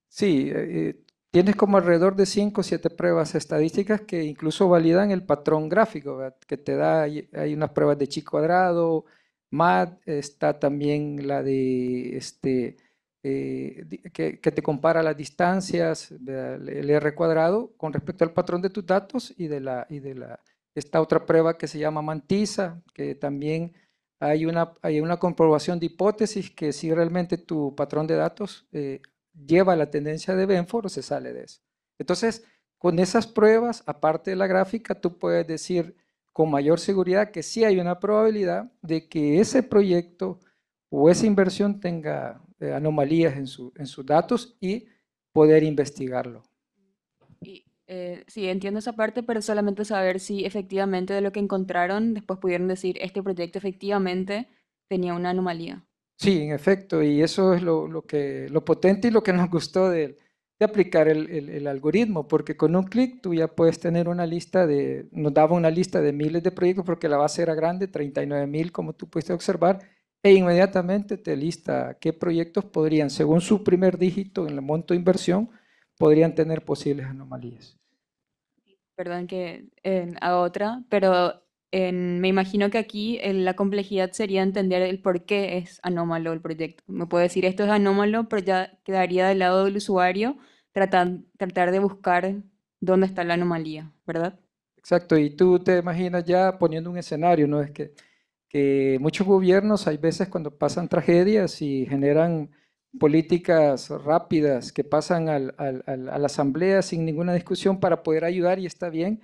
Sí, eh, eh, tienes como alrededor de 5 o 7 pruebas estadísticas que incluso validan el patrón gráfico, que te da, hay unas pruebas de chi cuadrado, mat, está también la de, este, eh, que, te compara las distancias, el R cuadrado, con respecto al patrón de tus datos y de la... Y de la esta otra prueba que se llama Mantisa, que también hay una, hay una comprobación de hipótesis que si realmente tu patrón de datos eh, lleva la tendencia de Benford, se sale de eso. Entonces, con esas pruebas, aparte de la gráfica, tú puedes decir con mayor seguridad que sí hay una probabilidad de que ese proyecto o esa inversión tenga eh, anomalías en sus datos y poder investigarlo. Eh, sí, entiendo esa parte, pero solamente saber si efectivamente de lo que encontraron, después pudieron decir, este proyecto efectivamente tenía una anomalía. Sí, en efecto, y eso es lo, que, lo potente y lo que nos gustó de, aplicar el, algoritmo, porque con un clic tú ya puedes tener una lista de, nos daba una lista de miles de proyectos porque la base era grande, 39 mil como tú pudiste observar, e inmediatamente te lista qué proyectos podrían, según su primer dígito en el monto de inversión, podrían tener posibles anomalías. Perdón que a otra, pero me imagino que aquí la complejidad sería entender el por qué es anómalo el proyecto. Me puede decir esto es anómalo, pero ya quedaría del lado del usuario tratar, tratar de buscar dónde está la anomalía, ¿verdad? Exacto, y tú te imaginas ya poniendo un escenario, ¿no? Es que, que muchos gobiernos hay veces cuando pasan tragedias y generan políticas rápidas que pasan al, al, a la asamblea sin ninguna discusión para poder ayudar y está bien,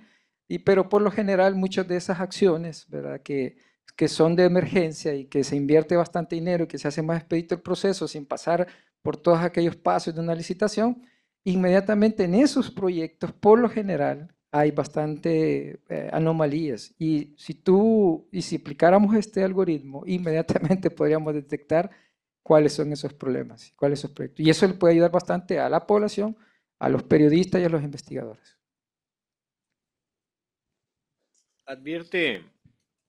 y, pero por lo general muchas de esas acciones ¿verdad? Que, que son de emergencia y que se invierte bastante dinero y que se hace más expedito el proceso sin pasar por todos aquellos pasos de una licitación, inmediatamente en esos proyectos por lo general hay bastante eh, anomalías y si tú y si aplicáramos este algoritmo [LAUGHS] inmediatamente podríamos detectar cuáles son esos problemas, cuáles son esos proyectos. Y eso le puede ayudar bastante a la población, a los periodistas y a los investigadores. Advierte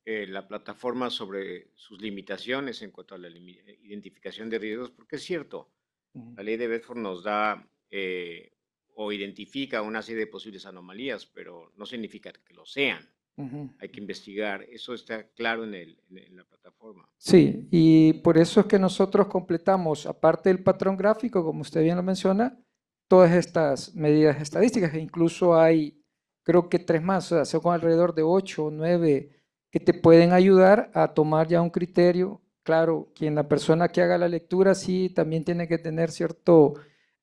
eh, la plataforma sobre sus limitaciones en cuanto a la eh, identificación de riesgos, porque es cierto, la ley de Bedford nos da eh, o identifica una serie de posibles anomalías, pero no significa que lo sean. Hay que investigar. Eso está claro en, la plataforma. Sí, y por eso es que nosotros completamos, aparte del patrón gráfico, como usted bien lo menciona, todas estas medidas estadísticas. E incluso hay, creo que tres más, o sea, son alrededor de ocho o nueve que te pueden ayudar a tomar ya un criterio. Claro, quien la persona que haga la lectura sí también tiene que tener cierto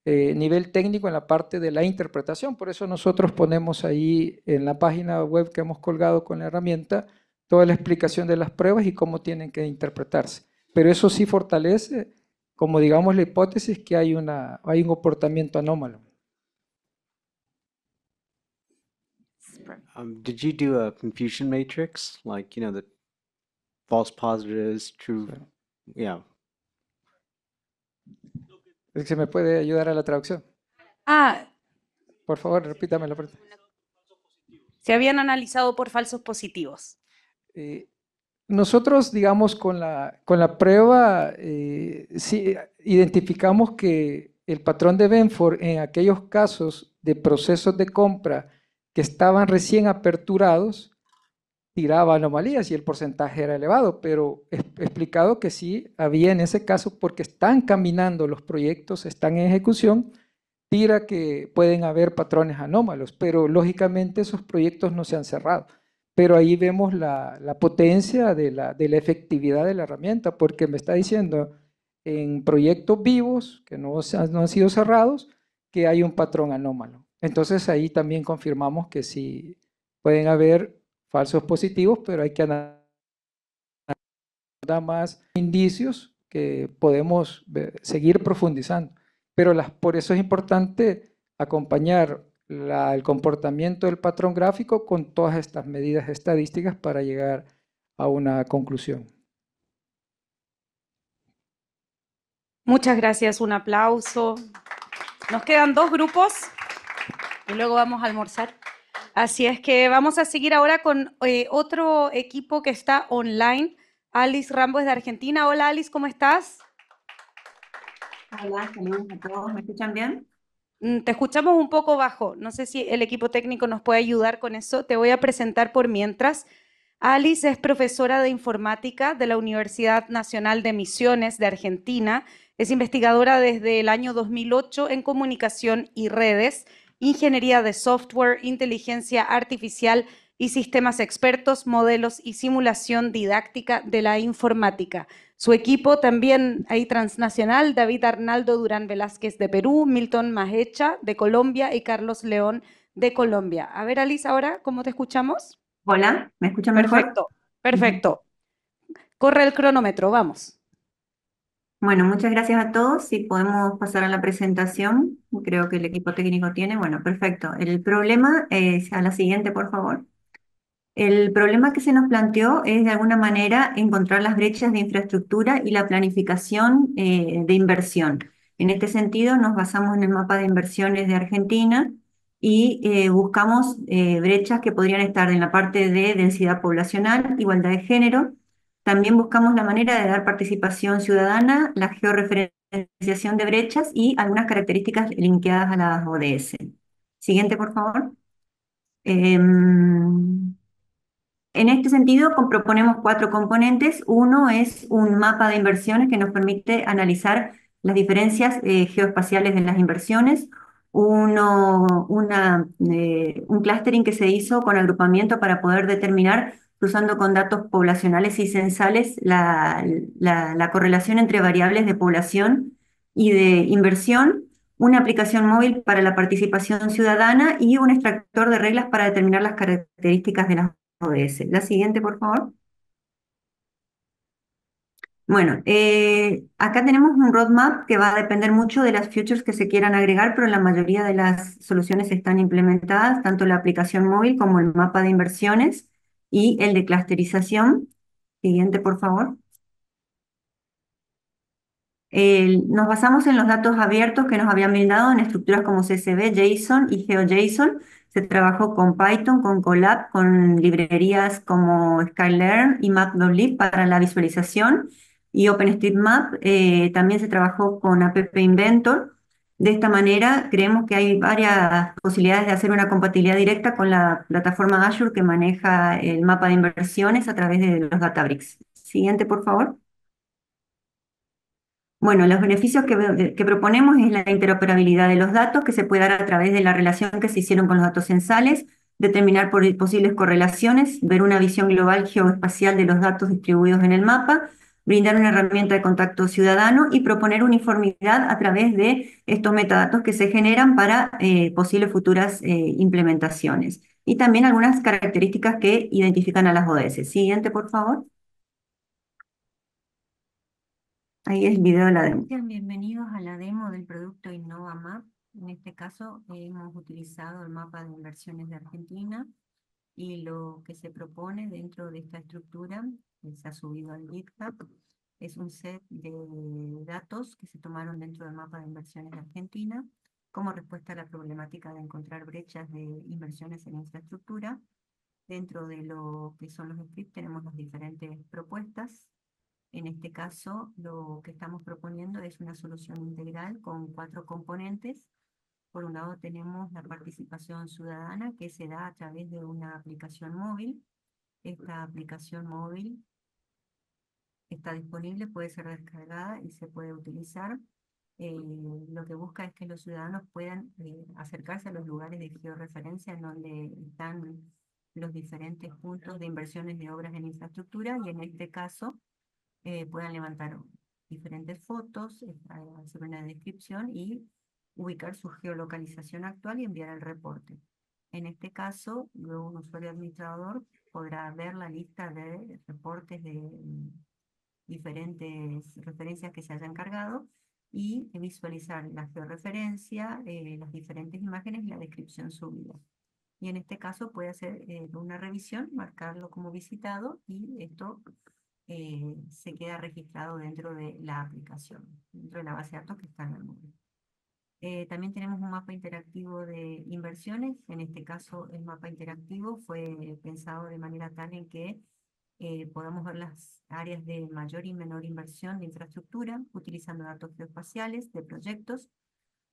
eh, nivel técnico en la parte de la interpretación. Por eso nosotros ponemos ahí en la página web que hemos colgado con la herramienta toda la explicación de las pruebas y cómo tienen que interpretarse. Pero eso sí fortalece, como digamos, la hipótesis que hay, una, hay un comportamiento anómalo. Um, did you do a confusion matrix, like you know the false positives, true, se me puede ayudar a la traducción. Ah. Por favor, repítame la pregunta. Se habían analizado por falsos positivos. Eh, nosotros, digamos, con la, con la prueba, eh, identificamos que el patrón de Benford en aquellos casos de procesos de compra que estaban recién aperturados tiraba anomalías y el porcentaje era elevado, pero he explicado que sí había en ese caso porque están caminando los proyectos, están en ejecución, tira que pueden haber patrones anómalos, pero lógicamente esos proyectos no se han cerrado. Pero ahí vemos la, la potencia de la, de la efectividad de la herramienta, porque me está diciendo en proyectos vivos que no, no han sido cerrados que hay un patrón anómalo. Entonces ahí también confirmamos que sí pueden haber falsos positivos, pero hay que analizar más indicios que podemos seguir profundizando. Pero por eso es importante acompañar el comportamiento del patrón gráfico con todas estas medidas estadísticas para llegar a una conclusión. Muchas gracias, un aplauso. Nos quedan dos grupos y luego vamos a almorzar. Así es que vamos a seguir ahora con eh, otro equipo que está online, Alice es de Argentina. Hola Alice, ¿cómo estás? Hola, a todos. ¿Me escuchan bien? Mm, te escuchamos un poco bajo. No sé si el equipo técnico nos puede ayudar con eso. Te voy a presentar por mientras. Alice es profesora de informática de la Universidad Nacional de Misiones de Argentina. Es investigadora desde el año 2008 en comunicación y redes ingeniería de software, inteligencia artificial y sistemas expertos, modelos y simulación didáctica de la informática. Su equipo también ahí transnacional, David Arnaldo Durán Velázquez de Perú, Milton Majecha de Colombia y Carlos León de Colombia. A ver, Alice, ahora, ¿cómo te escuchamos? Hola, ¿me escuchan mejor? Perfecto, perfecto. Corre el cronómetro, vamos. Bueno, muchas gracias a todos. Si podemos pasar a la presentación, creo que el equipo técnico tiene. Bueno, perfecto. El problema es, a la siguiente, por favor. El problema que se nos planteó es de alguna manera encontrar las brechas de infraestructura y la planificación eh, de inversión. En este sentido, nos basamos en el mapa de inversiones de Argentina y eh, buscamos eh, brechas que podrían estar en la parte de densidad poblacional, igualdad de género, también buscamos la manera de dar participación ciudadana, la georreferenciación de brechas y algunas características linkeadas a las ODS. Siguiente, por favor. Em, en este sentido, proponemos cuatro componentes. Uno es un mapa de inversiones que nos permite analizar las diferencias eh, geoespaciales de las inversiones. Uno, una, eh, un clustering que se hizo con agrupamiento para poder determinar usando con datos poblacionales y censales la, correlación entre variables de población y de inversión, una aplicación móvil para la participación ciudadana y un extractor de reglas para determinar las características de las ODS. La siguiente, por favor. Bueno, eh, acá tenemos un roadmap que va a depender mucho de las futures que se quieran agregar, pero la mayoría de las soluciones están implementadas, tanto la aplicación móvil como el mapa de inversiones y el de clusterización. Siguiente, por favor. nos basamos en los datos abiertos que nos habían brindado en estructuras como CSV, JSON y GeoJSON. Se trabajó con Python, con Colab, con librerías como Skylearn y Matplotlib para la visualización y OpenStreetMap. Eh, también se trabajó con App Inventor de esta manera, creemos que hay varias posibilidades de hacer una compatibilidad directa con la plataforma Azure que maneja el mapa de inversiones a través de los Databricks. Siguiente, por favor. Bueno, los beneficios que, proponemos es la interoperabilidad de los datos que se puede dar a través de la relación que se hicieron con los datos censales, determinar posibles correlaciones, ver una visión global geoespacial de los datos distribuidos en el mapa brindar una herramienta de contacto ciudadano y proponer uniformidad a través de estos metadatos que se generan para eh, posibles futuras eh, implementaciones. Y también algunas características que identifican a las ODS. Siguiente, por favor. Ahí el video de la demo. Bienvenidos a la demo del producto InnovaMap. En este caso hemos utilizado el mapa de inversiones de Argentina y lo que se propone dentro de esta estructura se ha subido al GitHub. Es un set de datos que se tomaron dentro del mapa de inversiones de Argentina como respuesta a la problemática de encontrar brechas de inversiones en infraestructura. Dentro de lo que son los scripts tenemos las diferentes propuestas. En este caso, lo que estamos proponiendo es una solución integral con cuatro componentes. Por un lado tenemos la participación ciudadana que se da a través de una aplicación móvil. Esta aplicación móvil está disponible, puede ser descargada y se puede utilizar. Eh, lo que busca es que los ciudadanos puedan eh, acercarse a los lugares de georreferencia en donde están los diferentes puntos de inversiones de obras en infraestructura y en este caso eh, puedan levantar diferentes fotos, hacer una descripción y ubicar su geolocalización actual y enviar el reporte. En este caso, luego un usuario administrador podrá ver la lista de reportes de diferentes referencias que se hayan cargado y visualizar la georreferencia, eh, las diferentes imágenes y la descripción subida. Y en este caso puede hacer eh, una revisión, marcarlo como visitado y esto eh, se queda registrado dentro de la aplicación, dentro de la base de datos que está en el móvil. también tenemos un mapa interactivo de inversiones. En este caso, el mapa interactivo fue pensado de manera tal en que eh, podamos ver las áreas de mayor y menor inversión de infraestructura, utilizando datos geoespaciales de proyectos.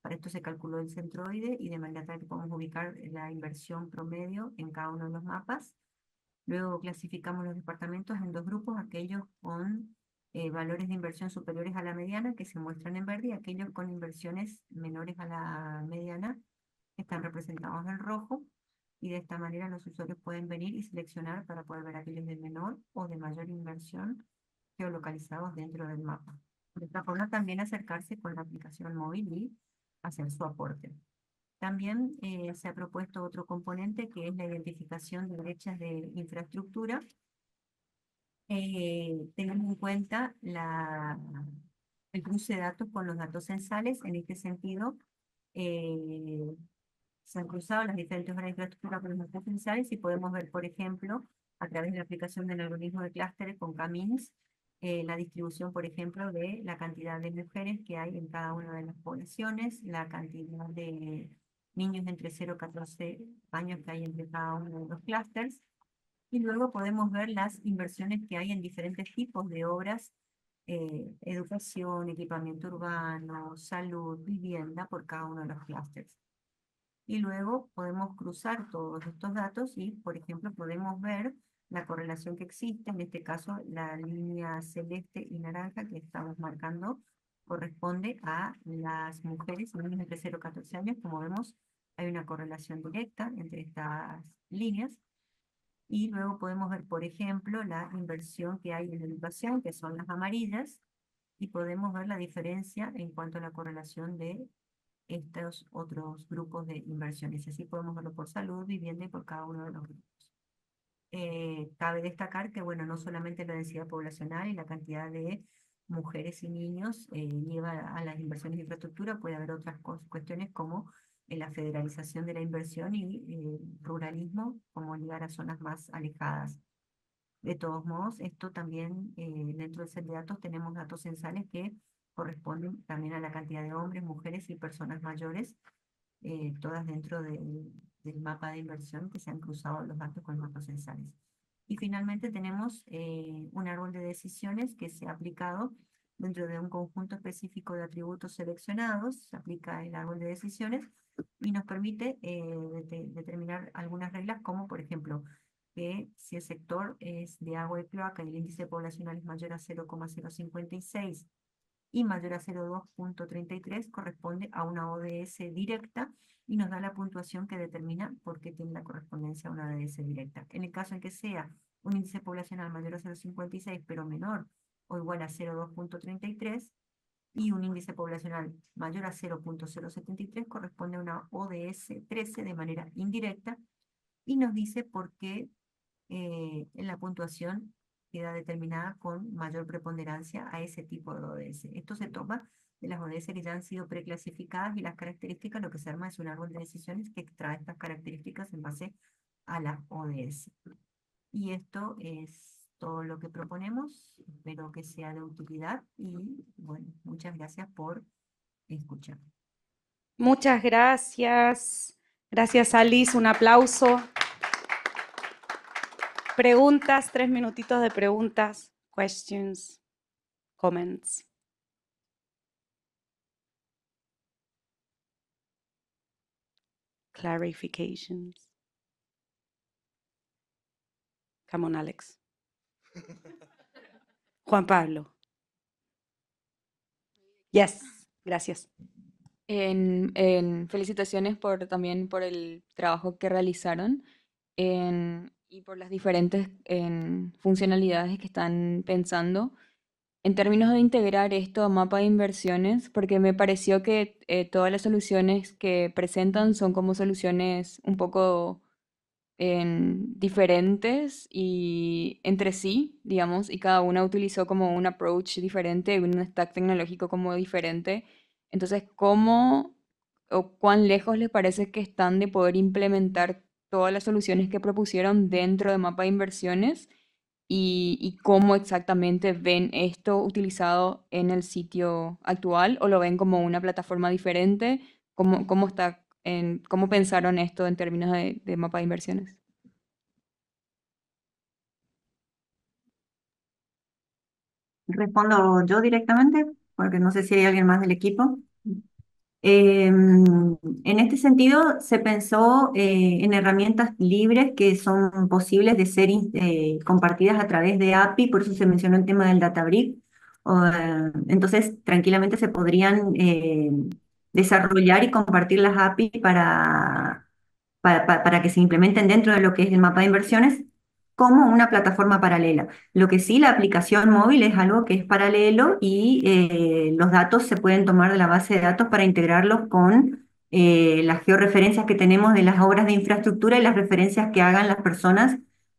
Para esto se calculó el centroide y de manera tal que podemos ubicar la inversión promedio en cada uno de los mapas. Luego clasificamos los departamentos en dos grupos, aquellos con eh, valores de inversión superiores a la mediana, que se muestran en verde, y aquellos con inversiones menores a la mediana, que están representados en rojo y de esta manera los usuarios pueden venir y seleccionar para poder ver aquellos de menor o de mayor inversión geolocalizados dentro del mapa. De esta forma también acercarse con la aplicación móvil y hacer su aporte. También eh, se ha propuesto otro componente que es la identificación de brechas de infraestructura. Eh, tengamos en cuenta la, el cruce de datos con los datos censales. En este sentido, eh, se han cruzado las diferentes horas de infraestructura con los y podemos ver, por ejemplo, a través de la aplicación del algoritmo de clústeres con Camins, eh, la distribución, por ejemplo, de la cantidad de mujeres que hay en cada una de las poblaciones, la cantidad de niños entre 0 y 14 años que hay entre cada uno de los clústeres. Y luego podemos ver las inversiones que hay en diferentes tipos de obras, eh, educación, equipamiento urbano, salud, vivienda, por cada uno de los clústeres y luego podemos cruzar todos estos datos y, por ejemplo, podemos ver la correlación que existe, en este caso la línea celeste y naranja que estamos marcando corresponde a las mujeres niños entre 0 y 14 años, como vemos hay una correlación directa entre estas líneas, y luego podemos ver, por ejemplo, la inversión que hay en la educación, que son las amarillas, y podemos ver la diferencia en cuanto a la correlación de estos otros grupos de inversiones. así podemos verlo por salud, vivienda y por cada uno de los grupos. Eh, cabe destacar que, bueno, no solamente la densidad poblacional y la cantidad de mujeres y niños eh, lleva a las inversiones de infraestructura, puede haber otras cuestiones como eh, la federalización de la inversión y ruralismo, como llegar a zonas más alejadas. De todos modos, esto también dentro del set de datos tenemos datos censales que corresponden también a la cantidad de hombres, mujeres y personas mayores, eh, todas dentro del mapa de inversión que se han cruzado los datos con los datos censales. Y finalmente tenemos eh, un árbol de decisiones que se ha aplicado dentro de un conjunto específico de atributos seleccionados, se aplica el árbol de decisiones y nos permite eh, determinar algunas reglas como, por ejemplo, que si el sector es de agua y cloaca y el índice poblacional es mayor a 0,056 y mayor a 0,2.33 corresponde a una ODS directa y nos da la puntuación que determina por qué tiene la correspondencia a una ODS directa. En el caso en que sea un índice poblacional mayor a 0,56 pero menor o igual a 0,2.33 y un índice poblacional mayor a 0.073 corresponde a una ODS 13 de manera indirecta y nos dice por qué eh, en la puntuación queda determinada con mayor preponderancia a ese tipo de ODS. Esto se toma de las ODS que ya han sido preclasificadas y las características, lo que se arma es un árbol de decisiones que extrae estas características en base a la ODS. Y esto es todo lo que proponemos, espero que sea de utilidad y bueno, muchas gracias por escuchar. Muchas gracias. Gracias Alice, un aplauso. Preguntas, tres minutitos de preguntas, questions, comments. Clarifications. Come on, Alex. [LAUGHS] Juan Pablo. Yes, gracias. En, felicitaciones por también por el trabajo que realizaron. En, y por las diferentes funcionalidades que están pensando. En términos de integrar esto a mapa de inversiones, porque me pareció que eh, todas las soluciones que presentan son como soluciones un poco diferentes y entre sí, digamos, y cada una utilizó como un approach diferente, un stack tecnológico como diferente. Entonces, ¿cómo o cuán lejos les parece que están de poder implementar todas las soluciones que propusieron dentro de mapa de inversiones y, cómo exactamente ven esto utilizado en el sitio actual o lo ven como una plataforma diferente, cómo, está en, cómo pensaron esto en términos de mapa de inversiones. Respondo yo directamente, porque no sé si hay alguien más del equipo. Em, en este sentido, se pensó eh, en herramientas libres que son posibles de ser eh, compartidas a través de API, por eso se mencionó el tema del Databrick. Eh, entonces, tranquilamente se podrían desarrollar y compartir las API para, para que se implementen dentro de lo que es el mapa de inversiones como una plataforma paralela. Lo que sí, la aplicación móvil es algo que es paralelo y eh, los datos se pueden tomar de la base de datos para integrarlos con eh, las georreferencias que tenemos de las obras de infraestructura y las referencias que hagan las personas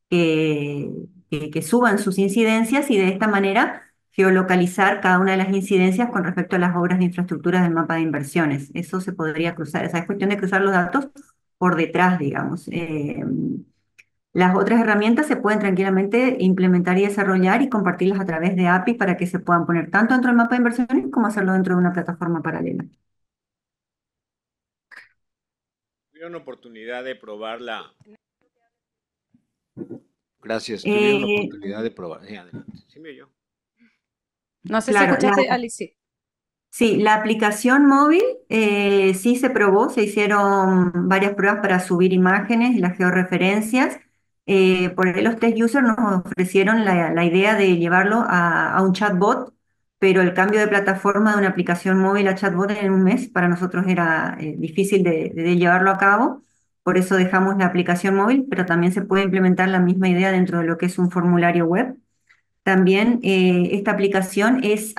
que, que, suban sus incidencias y de esta manera geolocalizar cada una de las incidencias con respecto a las obras de infraestructura del mapa de inversiones. Eso se podría cruzar, Esa es cuestión de cruzar los datos por detrás, digamos. Eh, las otras herramientas se pueden tranquilamente implementar y desarrollar y compartirlas a través de API para que se puedan poner tanto dentro del mapa de inversiones como hacerlo dentro de una plataforma paralela. ¿Tuvieron oportunidad de probarla? Gracias, tuvieron eh, oportunidad de probar. Sí, adelante. Sí, No sé si escuchaste, la, Sí, la aplicación móvil eh, sí se probó, se hicieron varias pruebas para subir imágenes y las georreferencias. Eh, por ahí los test users nos ofrecieron la, idea de llevarlo a, un chatbot, pero el cambio de plataforma de una aplicación móvil a chatbot en un mes para nosotros era eh, difícil de, llevarlo a cabo, por eso dejamos la aplicación móvil, pero también se puede implementar la misma idea dentro de lo que es un formulario web. También eh, esta aplicación es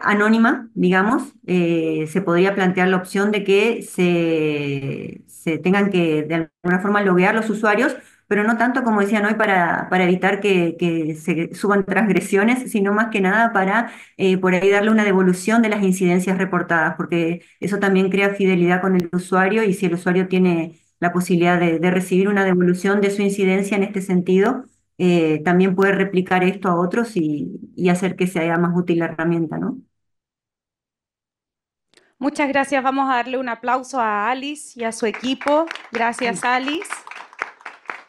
anónima, digamos, eh, se podría plantear la opción de que se, se, tengan que de alguna forma loguear los usuarios, pero no tanto como decían hoy para, para evitar que, se suban transgresiones, sino más que nada para eh, por ahí darle una devolución de las incidencias reportadas, porque eso también crea fidelidad con el usuario y si el usuario tiene la posibilidad de, de recibir una devolución de su incidencia en este sentido, eh, también puede replicar esto a otros y, hacer que sea más útil la herramienta, ¿no? Muchas gracias. Vamos a darle un aplauso a Alice y a su equipo. Gracias, Alice.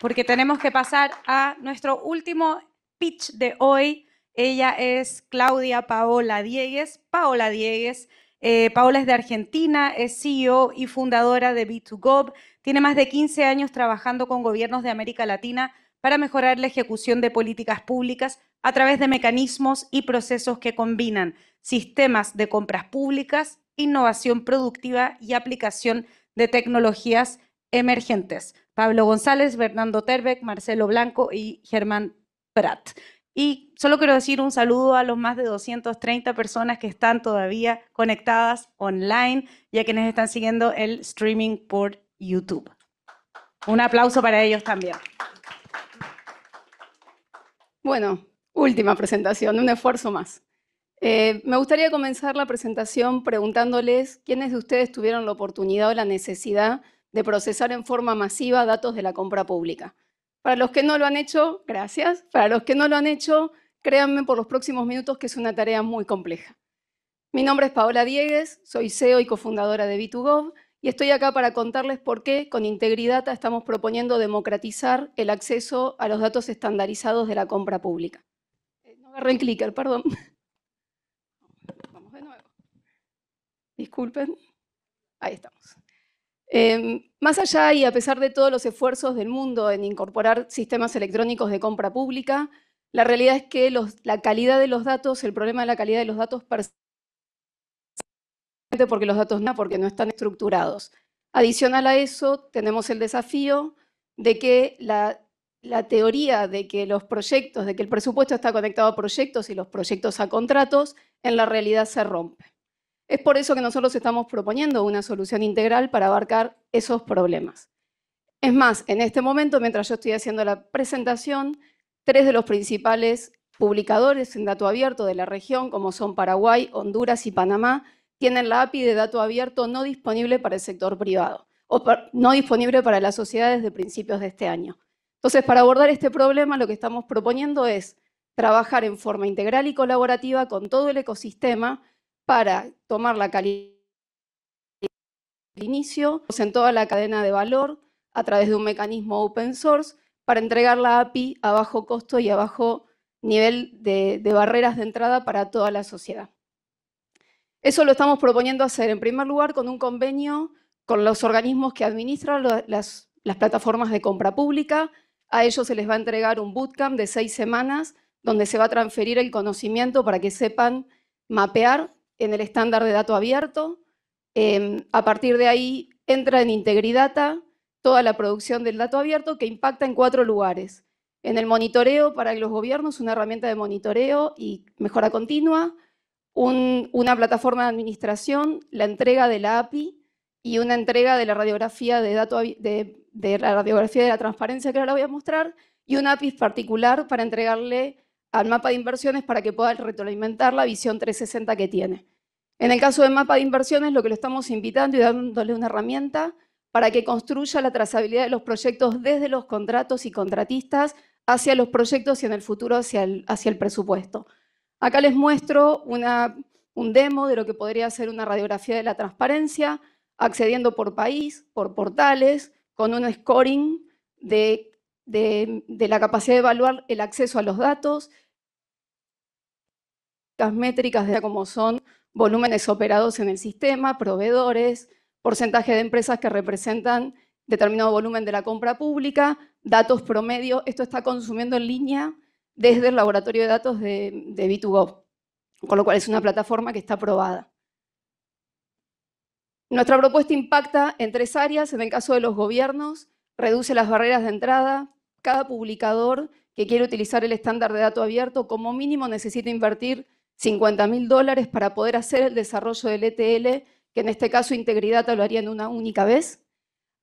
Porque tenemos que pasar a nuestro último pitch de hoy. Ella es Claudia Paola Diegues. Paola Diegues. Eh, Paola es de Argentina, es CEO y fundadora de B2Gov. Tiene más de 15 años trabajando con gobiernos de América Latina para mejorar la ejecución de políticas públicas a través de mecanismos y procesos que combinan sistemas de compras públicas, innovación productiva y aplicación de tecnologías emergentes. Pablo González, Bernardo Terbeck, Marcelo Blanco y Germán Pratt. Y solo quiero decir un saludo a los más de 230 personas que están todavía conectadas online y a quienes están siguiendo el streaming por YouTube. Un aplauso para ellos también. Bueno, última presentación, un esfuerzo más. Eh, me gustaría comenzar la presentación preguntándoles quiénes de ustedes tuvieron la oportunidad o la necesidad de procesar en forma masiva datos de la compra pública. Para los que no lo han hecho, gracias. Para los que no lo han hecho, créanme por los próximos minutos que es una tarea muy compleja. Mi nombre es Paola Diegues, soy CEO y cofundadora de B2Gov y estoy acá para contarles por qué con integridad, estamos proponiendo democratizar el acceso a los datos estandarizados de la compra pública. Eh, no agarré el clicker, perdón. Vamos de nuevo. Disculpen. Ahí estamos. Em, más allá y a pesar de todos los esfuerzos del mundo en incorporar sistemas electrónicos de compra pública, la realidad es que la calidad de los datos, el problema de la calidad de los datos persiste porque los datos no, porque no están estructurados. Adicional a eso, tenemos el desafío de que la, la teoría de que los proyectos, de que el presupuesto está conectado a proyectos y los proyectos a contratos, en la realidad se rompe. Es por eso que nosotros estamos proponiendo una solución integral para abarcar esos problemas. Es más, en este momento, mientras yo estoy haciendo la presentación, tres de los principales publicadores en dato abierto de la región, como son Paraguay, Honduras y Panamá, tienen la API de dato abierto no disponible para el sector privado o no disponible para la sociedad desde principios de este año. Entonces, para abordar este problema, lo que estamos proponiendo es trabajar en forma integral y colaborativa con todo el ecosistema para tomar la calidad del inicio en toda la cadena de valor a través de un mecanismo open source para entregar la API a bajo costo y a bajo nivel de barreras de entrada para toda la sociedad. Eso lo estamos proponiendo hacer, en primer lugar, con un convenio con los organismos que administran las, plataformas de compra pública. A ellos se les va a entregar un bootcamp de seis semanas donde se va a transferir el conocimiento para que sepan mapear en el estándar de dato abierto. Em, a partir de ahí entra en Integridata toda la producción del dato abierto que impacta en cuatro lugares. En el monitoreo para los gobiernos, una herramienta de monitoreo y mejora continua una plataforma de administración, la entrega de la API y una entrega de la radiografía de, la transparencia que ahora voy a mostrar y un API particular para entregarle al mapa de inversiones para que pueda retroalimentar la visión 360 que tiene. En el caso del mapa de inversiones, lo que lo estamos invitando y dándole una herramienta para que construya la trazabilidad de los proyectos desde los contratos y contratistas hacia los proyectos y en el futuro hacia el presupuesto. Acá les muestro un demo de lo que podría ser una radiografía de la transparencia, accediendo por país, por portales, con un scoring de, de la capacidad de evaluar el acceso a los datos, las métricas de cómo son volúmenes operados en el sistema, proveedores, porcentaje de empresas que representan determinado volumen de la compra pública, datos promedio, esto está consumiendo en línea desde el laboratorio de datos de, b 2 go con lo cual es una plataforma que está aprobada. Nuestra propuesta impacta en tres áreas. En el caso de los gobiernos, reduce las barreras de entrada. Cada publicador que quiere utilizar el estándar de dato abierto, como mínimo necesita invertir 50 mil dólares para poder hacer el desarrollo del ETL, que en este caso integridad lo haría en una única vez.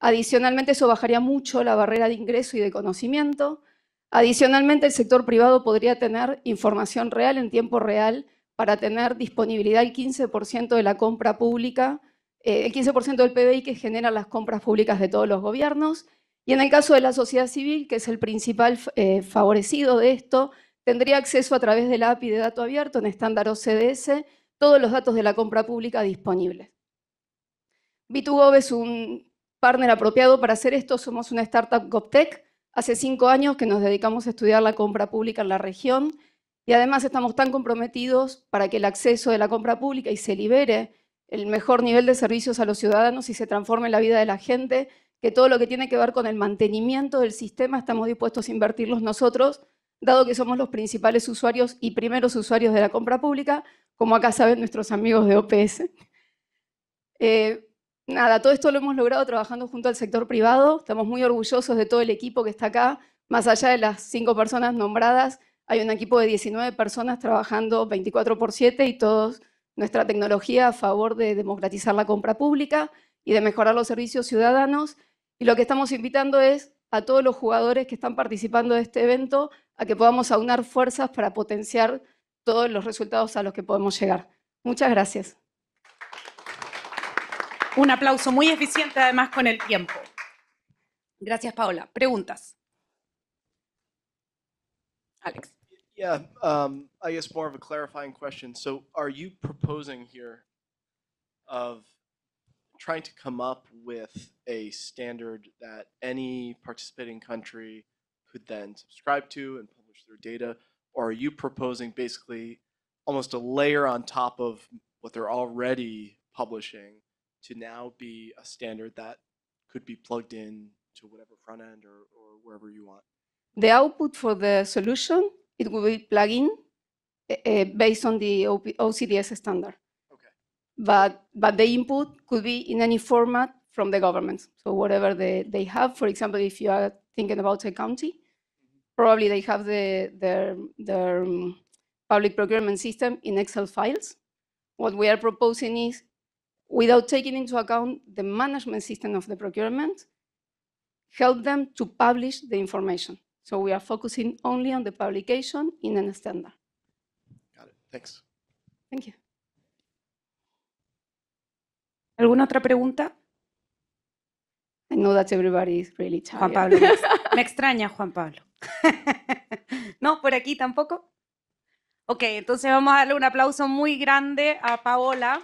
Adicionalmente, eso bajaría mucho la barrera de ingreso y de conocimiento. Adicionalmente, el sector privado podría tener información real en tiempo real para tener disponibilidad el 15% de la compra pública, eh, el 15% del PBI que generan las compras públicas de todos los gobiernos. Y en el caso de la sociedad civil, que es el principal eh, favorecido de esto, tendría acceso a través de API de dato abierto en estándar OCDS todos los datos de la compra pública disponibles. B2Gov es un partner apropiado para hacer esto. Somos una startup GovTech Hace cinco años que nos dedicamos a estudiar la compra pública en la región y además estamos tan comprometidos para que el acceso de la compra pública y se libere el mejor nivel de servicios a los ciudadanos y se transforme la vida de la gente, que todo lo que tiene que ver con el mantenimiento del sistema estamos dispuestos a invertirlos nosotros, dado que somos los principales usuarios y primeros usuarios de la compra pública, como acá saben nuestros amigos de OPS. Eh, nada, todo esto lo hemos logrado trabajando junto al sector privado, estamos muy orgullosos de todo el equipo que está acá, más allá de las cinco personas nombradas, hay un equipo de 19 personas trabajando 24 por 7 y todos nuestra tecnología a favor de democratizar la compra pública y de mejorar los servicios ciudadanos. Y lo que estamos invitando es a todos los jugadores que están participando de este evento a que podamos aunar fuerzas para potenciar todos los resultados a los que podemos llegar. Muchas gracias. Un aplauso muy eficiente además con el tiempo. Gracias, Paola. Preguntas. Alex. Yeah, um, I guess more of a clarifying question. So, are you proposing here of trying to come up with a standard that any participating country could then subscribe to and publish their data? Or are you proposing basically almost a layer on top of what they're already publishing to now be a standard that could be plugged in to whatever front end or, or wherever you want. The output for the solution, it will be plug in uh, based on the OCDS standard. Okay. But, but the input could be in any format from the government. So whatever they, they have, for example, if you are thinking about a county, mm-hmm. probably they have the, their, their um, public procurement system in Excel files. What we are proposing is without taking into account the management system of the procurement, help them to publish the information. So we are focusing only on the publication in a standard. Got it. Thanks. Thank you. ¿Alguna otra pregunta? I everybody is really Juan Pablo, me extraña Juan Pablo. [LAUGHS] no, por aquí tampoco. Ok, entonces vamos a darle un aplauso muy grande a Paola.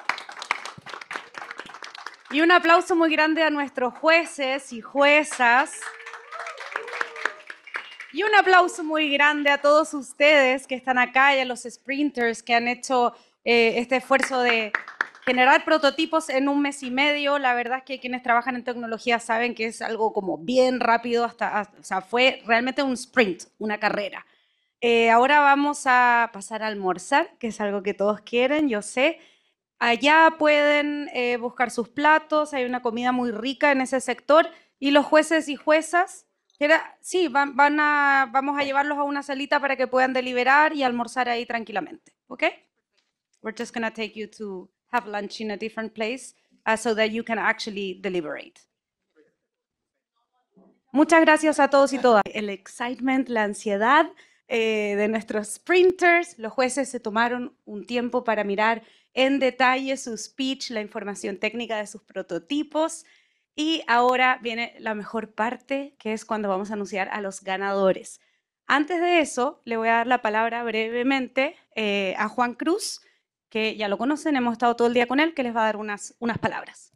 Y un aplauso muy grande a nuestros jueces y juezas. Y un aplauso muy grande a todos ustedes que están acá y a los sprinters que han hecho eh, este esfuerzo de generar prototipos en un mes y medio. La verdad es que quienes trabajan en tecnología saben que es algo como bien rápido, hasta, o sea, fue realmente un sprint, una carrera. Eh, ahora vamos a pasar a almorzar, que es algo que todos quieren, yo sé. Allá pueden eh, buscar sus platos, hay una comida muy rica en ese sector y los jueces y juezas, sí, van, a, vamos a llevarlos a una salita para que puedan deliberar y almorzar ahí tranquilamente, ¿ok? We're just going take you to have lunch in a different place uh, so that you can actually deliberate. Muchas gracias a todos y todas. El excitement, la ansiedad eh, de nuestros sprinters, los jueces se tomaron un tiempo para mirar en detalle su speech, la información técnica de sus prototipos. Y ahora viene la mejor parte, que es cuando vamos a anunciar a los ganadores. Antes de eso, le voy a dar la palabra brevemente eh, a Juan Cruz, que ya lo conocen, hemos estado todo el día con él, que les va a dar unas, unas palabras.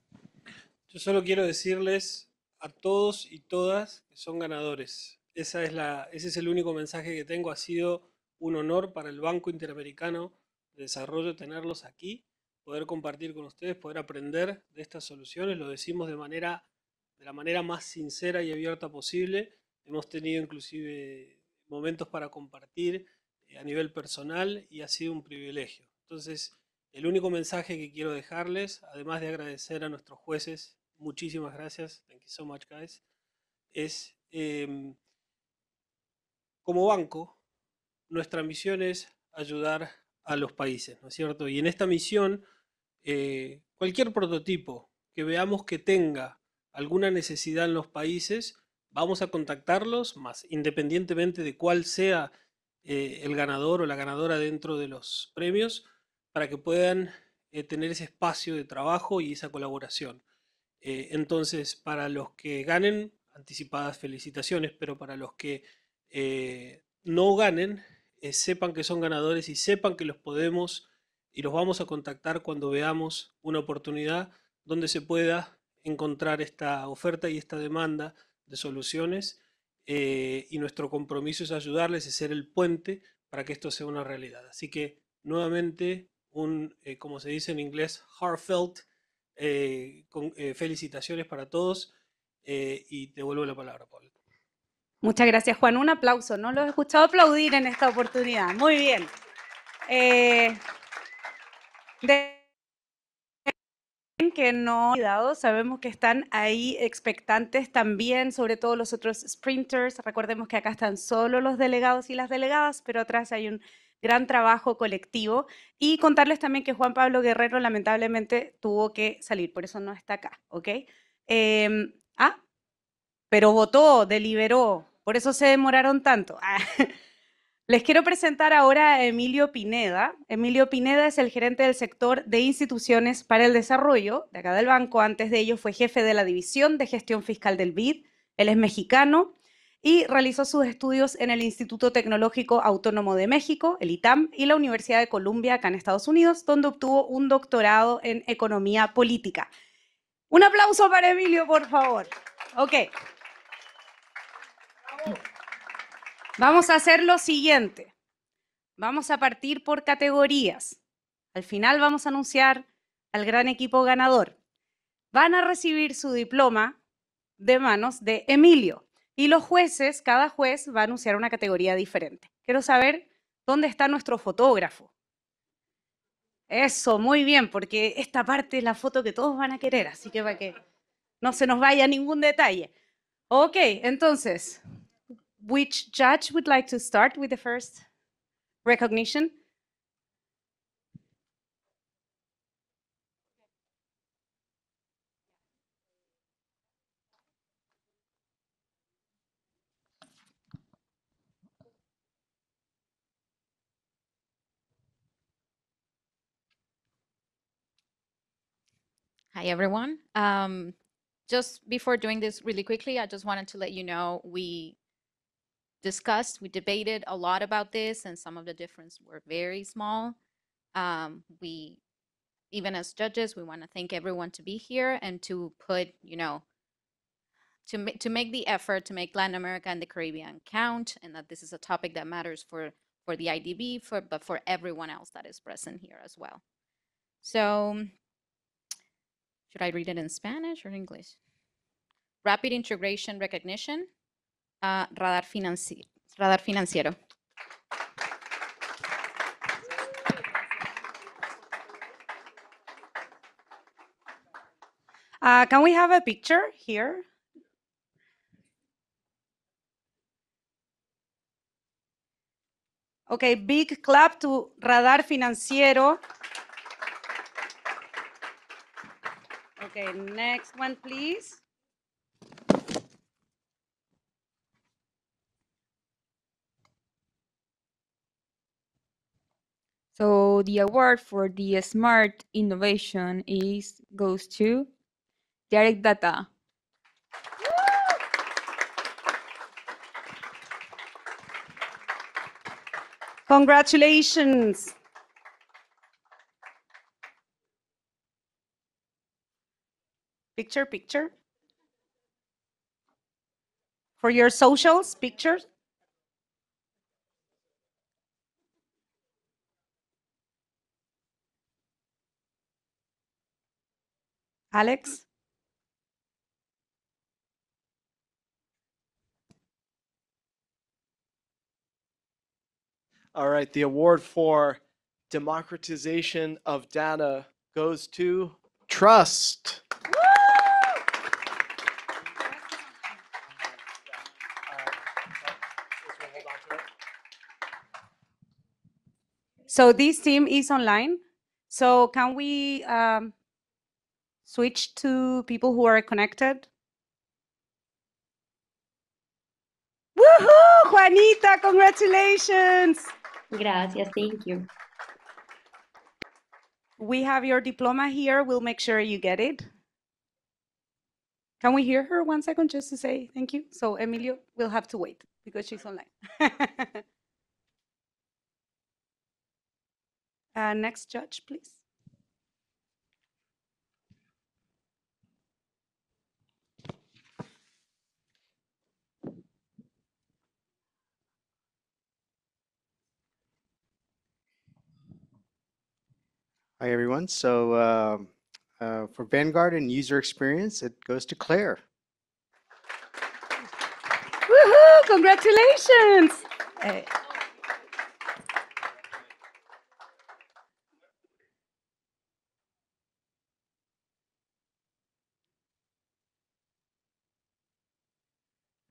Yo solo quiero decirles a todos y todas que son ganadores. Esa es la, ese es el único mensaje que tengo. Ha sido un honor para el Banco Interamericano desarrollo tenerlos aquí, poder compartir con ustedes, poder aprender de estas soluciones. Lo decimos de, manera, de la manera más sincera y abierta posible. Hemos tenido inclusive momentos para compartir eh, a nivel personal y ha sido un privilegio. Entonces, el único mensaje que quiero dejarles, además de agradecer a nuestros jueces, muchísimas gracias, thank you so much guys, es em, como banco, nuestra misión es ayudar a los países, ¿no es cierto? Y en esta misión, eh, cualquier prototipo que veamos que tenga alguna necesidad en los países, vamos a contactarlos, más independientemente de cuál sea eh, el ganador o la ganadora dentro de los premios, para que puedan eh, tener ese espacio de trabajo y esa colaboración. entonces, para los que ganen, anticipadas felicitaciones, pero para los que no ganen, eh, sepan que son ganadores y sepan que los podemos y los vamos a contactar cuando veamos una oportunidad donde se pueda encontrar esta oferta y esta demanda de soluciones eh, y nuestro compromiso es ayudarles y ser el puente para que esto sea una realidad. Así que nuevamente un, eh, como se dice en inglés, heartfelt, con, felicitaciones para todos y te vuelvo la palabra, Paul. Muchas gracias, Juan. Un aplauso. No lo he escuchado aplaudir en esta oportunidad. Muy bien. Eh, que no cuidado, sabemos que están ahí expectantes también, sobre todo los otros sprinters. Recordemos que acá están solo los delegados y las delegadas, pero atrás hay un gran trabajo colectivo. Y contarles también que Juan Pablo Guerrero lamentablemente tuvo que salir, por eso no está acá, ¿ok? Em, pero votó, deliberó, por eso se demoraron tanto. [LAUGHS] Ah, les quiero presentar ahora a Emilio Pineda. Emilio Pineda es el gerente del sector de instituciones para el desarrollo de acá del banco. Antes de ello fue jefe de la división de gestión fiscal del BID. Él es mexicano y realizó sus estudios en el Instituto Tecnológico Autónomo de México, el ITAM, y la Universidad de Columbia acá en Estados Unidos, donde obtuvo un doctorado en economía política. Un aplauso para Emilio, por favor. Ok. Vamos a hacer lo siguiente. Vamos a partir por categorías. Al final vamos a anunciar al gran equipo ganador. Van a recibir su diploma de manos de Emilio. Y los jueces, cada juez va a anunciar una categoría diferente. Quiero saber dónde está nuestro fotógrafo. Eso, muy bien, porque esta parte es la foto que todos van a querer, así que para que no se nos vaya ningún detalle. Ok, entonces, Which judge would like to start with the first recognition? Hi, everyone. Um, just before doing this really quickly, I just wanted to let you know we discussed, we debated a lot about this and some of the differences were very small. Um, we, even as judges, we want to thank everyone to be here and to put, you know, to, to make the effort to make Latin America and the Caribbean count and that this is a topic that matters for, for the IDB, for, but for everyone else that is present here as well. So should I read it in Spanish or English? Rapid integration recognition a Radar, Financi Radar Financiero. Uh, can we have a picture here? Okay, big clap to Radar Financiero. Okay, next one, please. So the award for the smart innovation is goes to Derek Data. Congratulations. Picture, picture. For your socials, pictures. Alex? All right, the award for democratization of data goes to trust. So this team is online. So can we um, switch to people who are connected? Woohoo! Juanita, congratulations! Gracias, thank you. We have your diploma here. We'll make sure you get it. Can we hear her one second just to say thank you? So Emilio, we'll have to wait because she's online. [LAUGHS] uh, next judge, please. Hi, everyone. So uh, uh, for Vanguard and user experience, it goes to Claire. Woohoo! Congratulations! Hey.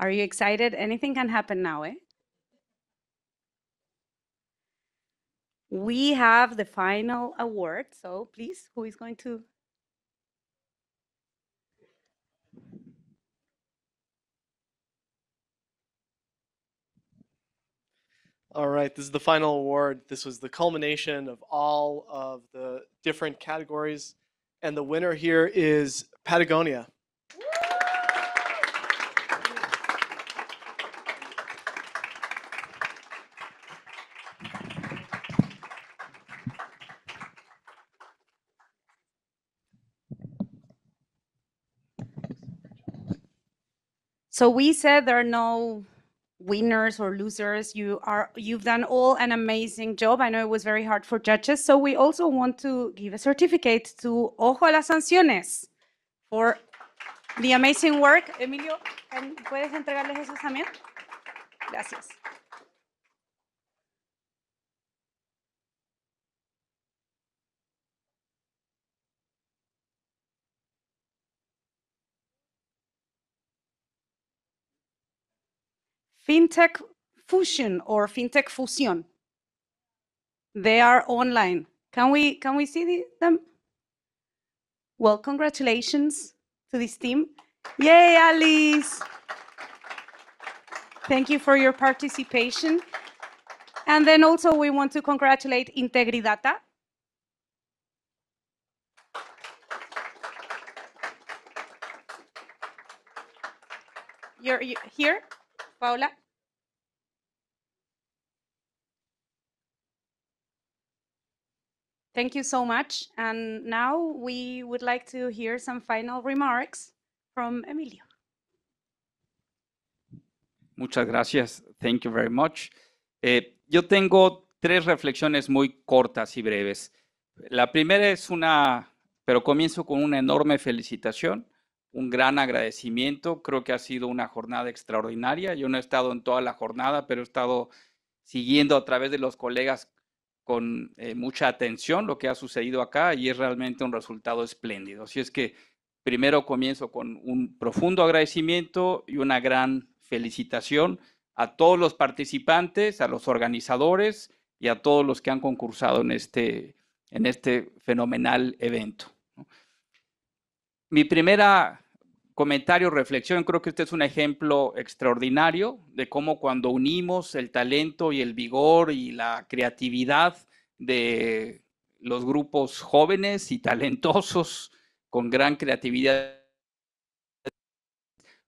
Are you excited? Anything can happen now, eh? We have the final award, so please, who is going to? All right, this is the final award. This was the culmination of all of the different categories. And the winner here is Patagonia. So we said there are no winners or losers. You are you've done all an amazing job. I know it was very hard for judges. So we also want to give a certificate to Ojo a las Sanciones for the amazing work. Emilio, ¿puedes entregarles esos también? Gracias. fintech fusion or fintech fusion. They are online. Can we can we see the, them? Well, congratulations to this team. Yay, Alice! Thank you for your participation. And then also we want to congratulate Integridata. You're, you're here. Paula. Thank you so much. And now we would like to hear some final remarks from Emilio. Muchas gracias. Thank you very much. Eh, yo tengo tres reflexiones muy cortas y breves. La primera es una, pero comienzo con una enorme felicitación un gran agradecimiento. Creo que ha sido una jornada extraordinaria. Yo no he estado en toda la jornada, pero he estado siguiendo a través de los colegas con eh, mucha atención lo que ha sucedido acá y es realmente un resultado espléndido. Así es que primero comienzo con un profundo agradecimiento y una gran felicitación a todos los participantes, a los organizadores y a todos los que han concursado en este, en este fenomenal evento mi primera comentario, reflexión, creo que este es un ejemplo extraordinario de cómo cuando unimos el talento y el vigor y la creatividad de los grupos jóvenes y talentosos con gran creatividad,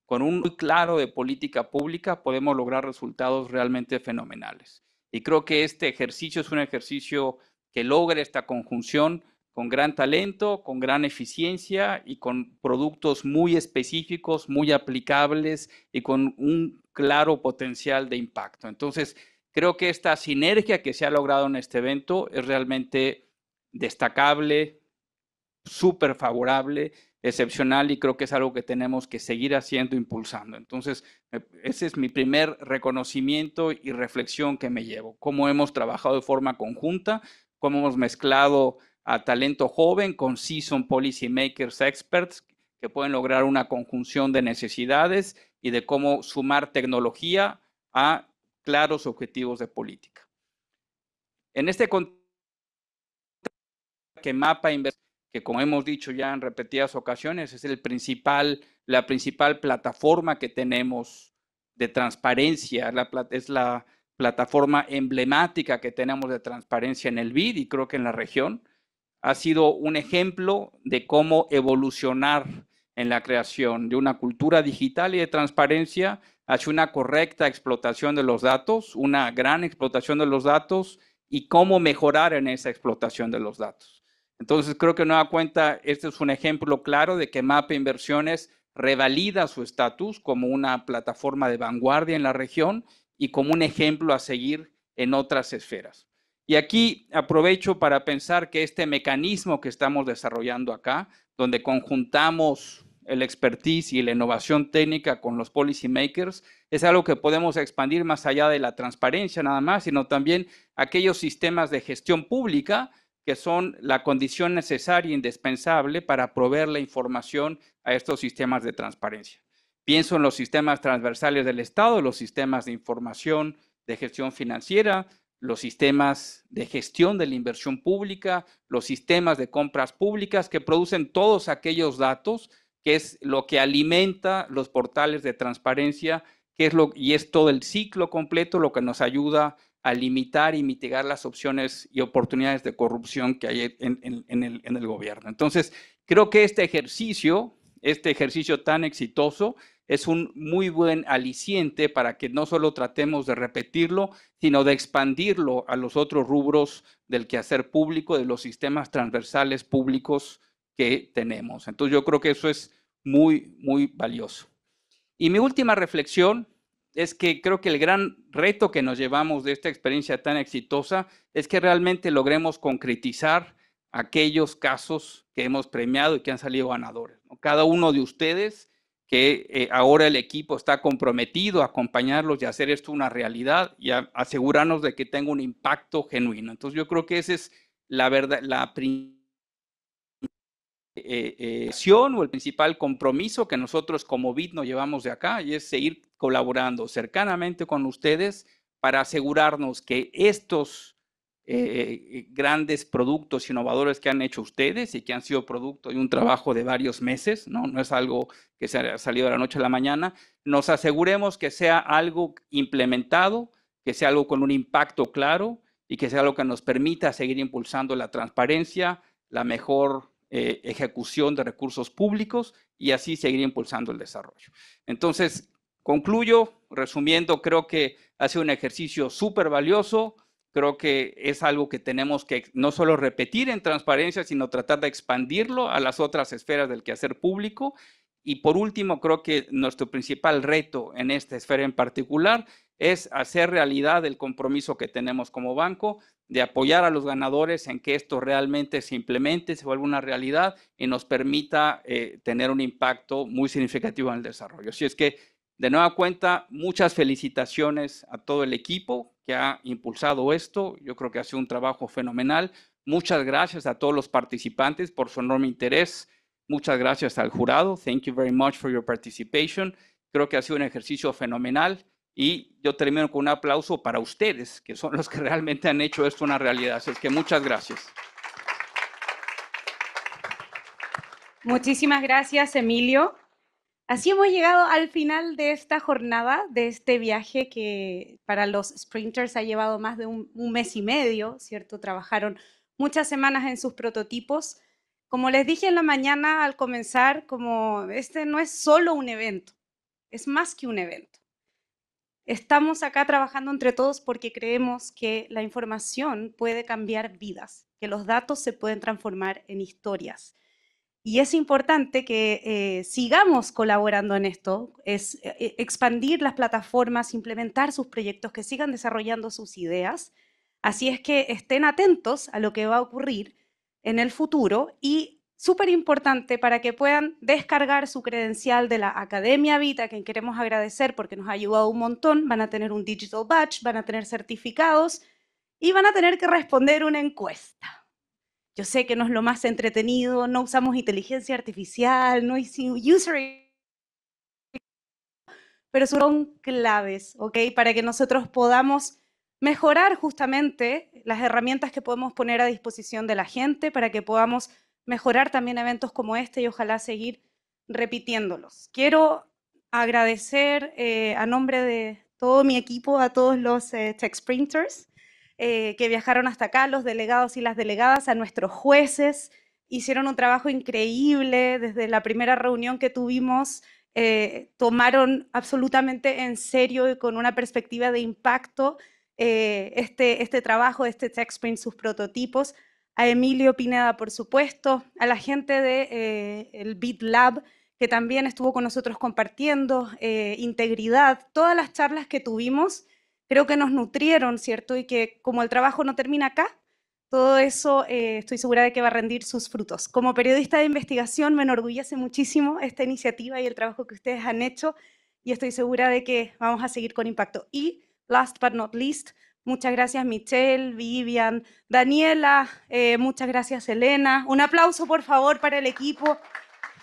con un claro de política pública, podemos lograr resultados realmente fenomenales. Y creo que este ejercicio es un ejercicio que logra esta conjunción con gran talento, con gran eficiencia y con productos muy específicos, muy aplicables y con un claro potencial de impacto. Entonces, creo que esta sinergia que se ha logrado en este evento es realmente destacable, súper favorable, excepcional y creo que es algo que tenemos que seguir haciendo, impulsando. Entonces, ese es mi primer reconocimiento y reflexión que me llevo, cómo hemos trabajado de forma conjunta, cómo hemos mezclado a talento joven con season policy makers experts que pueden lograr una conjunción de necesidades y de cómo sumar tecnología a claros objetivos de política. En este contexto que Mapa que como hemos dicho ya en repetidas ocasiones, es el principal, la principal plataforma que tenemos de transparencia, la, es la plataforma emblemática que tenemos de transparencia en el BID y creo que en la región ha sido un ejemplo de cómo evolucionar en la creación de una cultura digital y de transparencia hacia una correcta explotación de los datos, una gran explotación de los datos y cómo mejorar en esa explotación de los datos. Entonces, creo que da cuenta, este es un ejemplo claro de que MAPE Inversiones revalida su estatus como una plataforma de vanguardia en la región y como un ejemplo a seguir en otras esferas. Y aquí aprovecho para pensar que este mecanismo que estamos desarrollando acá, donde conjuntamos el expertise y la innovación técnica con los policy makers, es algo que podemos expandir más allá de la transparencia nada más, sino también aquellos sistemas de gestión pública que son la condición necesaria e indispensable para proveer la información a estos sistemas de transparencia. Pienso en los sistemas transversales del Estado, los sistemas de información de gestión financiera, los sistemas de gestión de la inversión pública, los sistemas de compras públicas que producen todos aquellos datos, que es lo que alimenta los portales de transparencia, que es lo, y es todo el ciclo completo lo que nos ayuda a limitar y mitigar las opciones y oportunidades de corrupción que hay en, en el gobierno. Entonces, creo que este ejercicio este ejercicio tan exitoso es un muy buen aliciente para que no solo tratemos de repetirlo, sino de expandirlo a los otros rubros del quehacer público, de los sistemas transversales públicos que tenemos. Entonces yo creo que eso es muy, muy valioso. Y mi última reflexión es que creo que el gran reto que nos llevamos de esta experiencia tan exitosa es que realmente logremos concretizar aquellos casos que hemos premiado y que han salido ganadores. Cada uno de ustedes, que eh, ahora el equipo está comprometido a acompañarlos y hacer esto una realidad y asegurarnos de que tenga un impacto genuino. Entonces yo creo que esa es la verdad, la eh, eh, o el principal compromiso que nosotros como BID nos llevamos de acá y es seguir colaborando cercanamente con ustedes para asegurarnos que estos eh, eh, grandes productos innovadores que han hecho ustedes y que han sido producto de un trabajo de varios meses, ¿no? No es algo que se ha salido de la noche a la mañana. Nos aseguremos que sea algo implementado, que sea algo con un impacto claro y que sea algo que nos permita seguir impulsando la transparencia, la mejor eh, ejecución de recursos públicos y así seguir impulsando el desarrollo. Entonces, concluyo resumiendo, creo que ha sido un ejercicio súper valioso creo que es algo que tenemos que no solo repetir en transparencia, sino tratar de expandirlo a las otras esferas del quehacer público. Y por último, creo que nuestro principal reto en esta esfera en particular es hacer realidad el compromiso que tenemos como banco de apoyar a los ganadores en que esto realmente se implemente, se vuelva una realidad y nos permita eh, tener un impacto muy significativo en el desarrollo. Así es que, de nueva cuenta, muchas felicitaciones a todo el equipo que ha impulsado esto. Yo creo que ha sido un trabajo fenomenal. Muchas gracias a todos los participantes por su enorme interés. Muchas gracias al jurado. Thank you very much for your participation. Creo que ha sido un ejercicio fenomenal y yo termino con un aplauso para ustedes, que son los que realmente han hecho esto una realidad. Así es que muchas gracias. Muchísimas gracias, Emilio. Así hemos llegado al final de esta jornada, de este viaje que para los sprinters ha llevado más de un, mes y medio, ¿cierto? Trabajaron muchas semanas en sus prototipos. Como les dije en la mañana al comenzar, como este no es solo un evento, es más que un evento. Estamos acá trabajando entre todos porque creemos que la información puede cambiar vidas, que los datos se pueden transformar en historias y es importante que eh, sigamos colaborando en esto, es eh, eh, expandir las plataformas, implementar sus proyectos, que sigan desarrollando sus ideas. Así es que estén atentos a lo que va a ocurrir en el futuro y súper importante para que puedan descargar su credencial de la Academia Vita, que queremos agradecer porque nos ha ayudado un montón. Van a tener un digital badge, van a tener certificados y van a tener que responder una encuesta. Yo sé que no es lo más entretenido, no usamos inteligencia artificial, no hicimos user pero son claves, ¿ok? Para que nosotros podamos mejorar justamente las herramientas que podemos poner a disposición de la gente, para que podamos mejorar también eventos como este y ojalá seguir repitiéndolos. Quiero agradecer eh, a nombre de todo mi equipo, a todos los eh, Tech Sprinters, eh, que viajaron hasta acá, los delegados y las delegadas, a nuestros jueces. Hicieron un trabajo increíble desde la primera reunión que tuvimos. Eh, tomaron absolutamente en serio y con una perspectiva de impacto eh, este, este trabajo, este print, sus prototipos. A Emilio Pineda, por supuesto, a la gente del de, el que también estuvo con nosotros compartiendo, integridad, todas las charlas que tuvimos creo que nos nutrieron, ¿cierto? Y que como el trabajo no termina acá, todo eso eh, estoy segura de que va a rendir sus frutos. Como periodista de investigación me enorgullece muchísimo esta iniciativa y el trabajo que ustedes han hecho y estoy segura de que vamos a seguir con impacto. Y, last but not least, muchas gracias Michelle, Vivian, Daniela, eh, muchas gracias Elena. Un aplauso por favor para el equipo.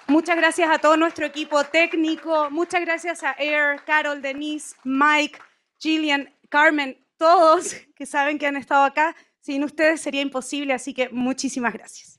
Muchas gracias a todo nuestro equipo técnico. Muchas gracias a Air, Carol, Denise, Mike, Gillian, Carmen, todos [LAUGHS] que saben que han estado acá, sin ustedes sería imposible, así que muchísimas gracias.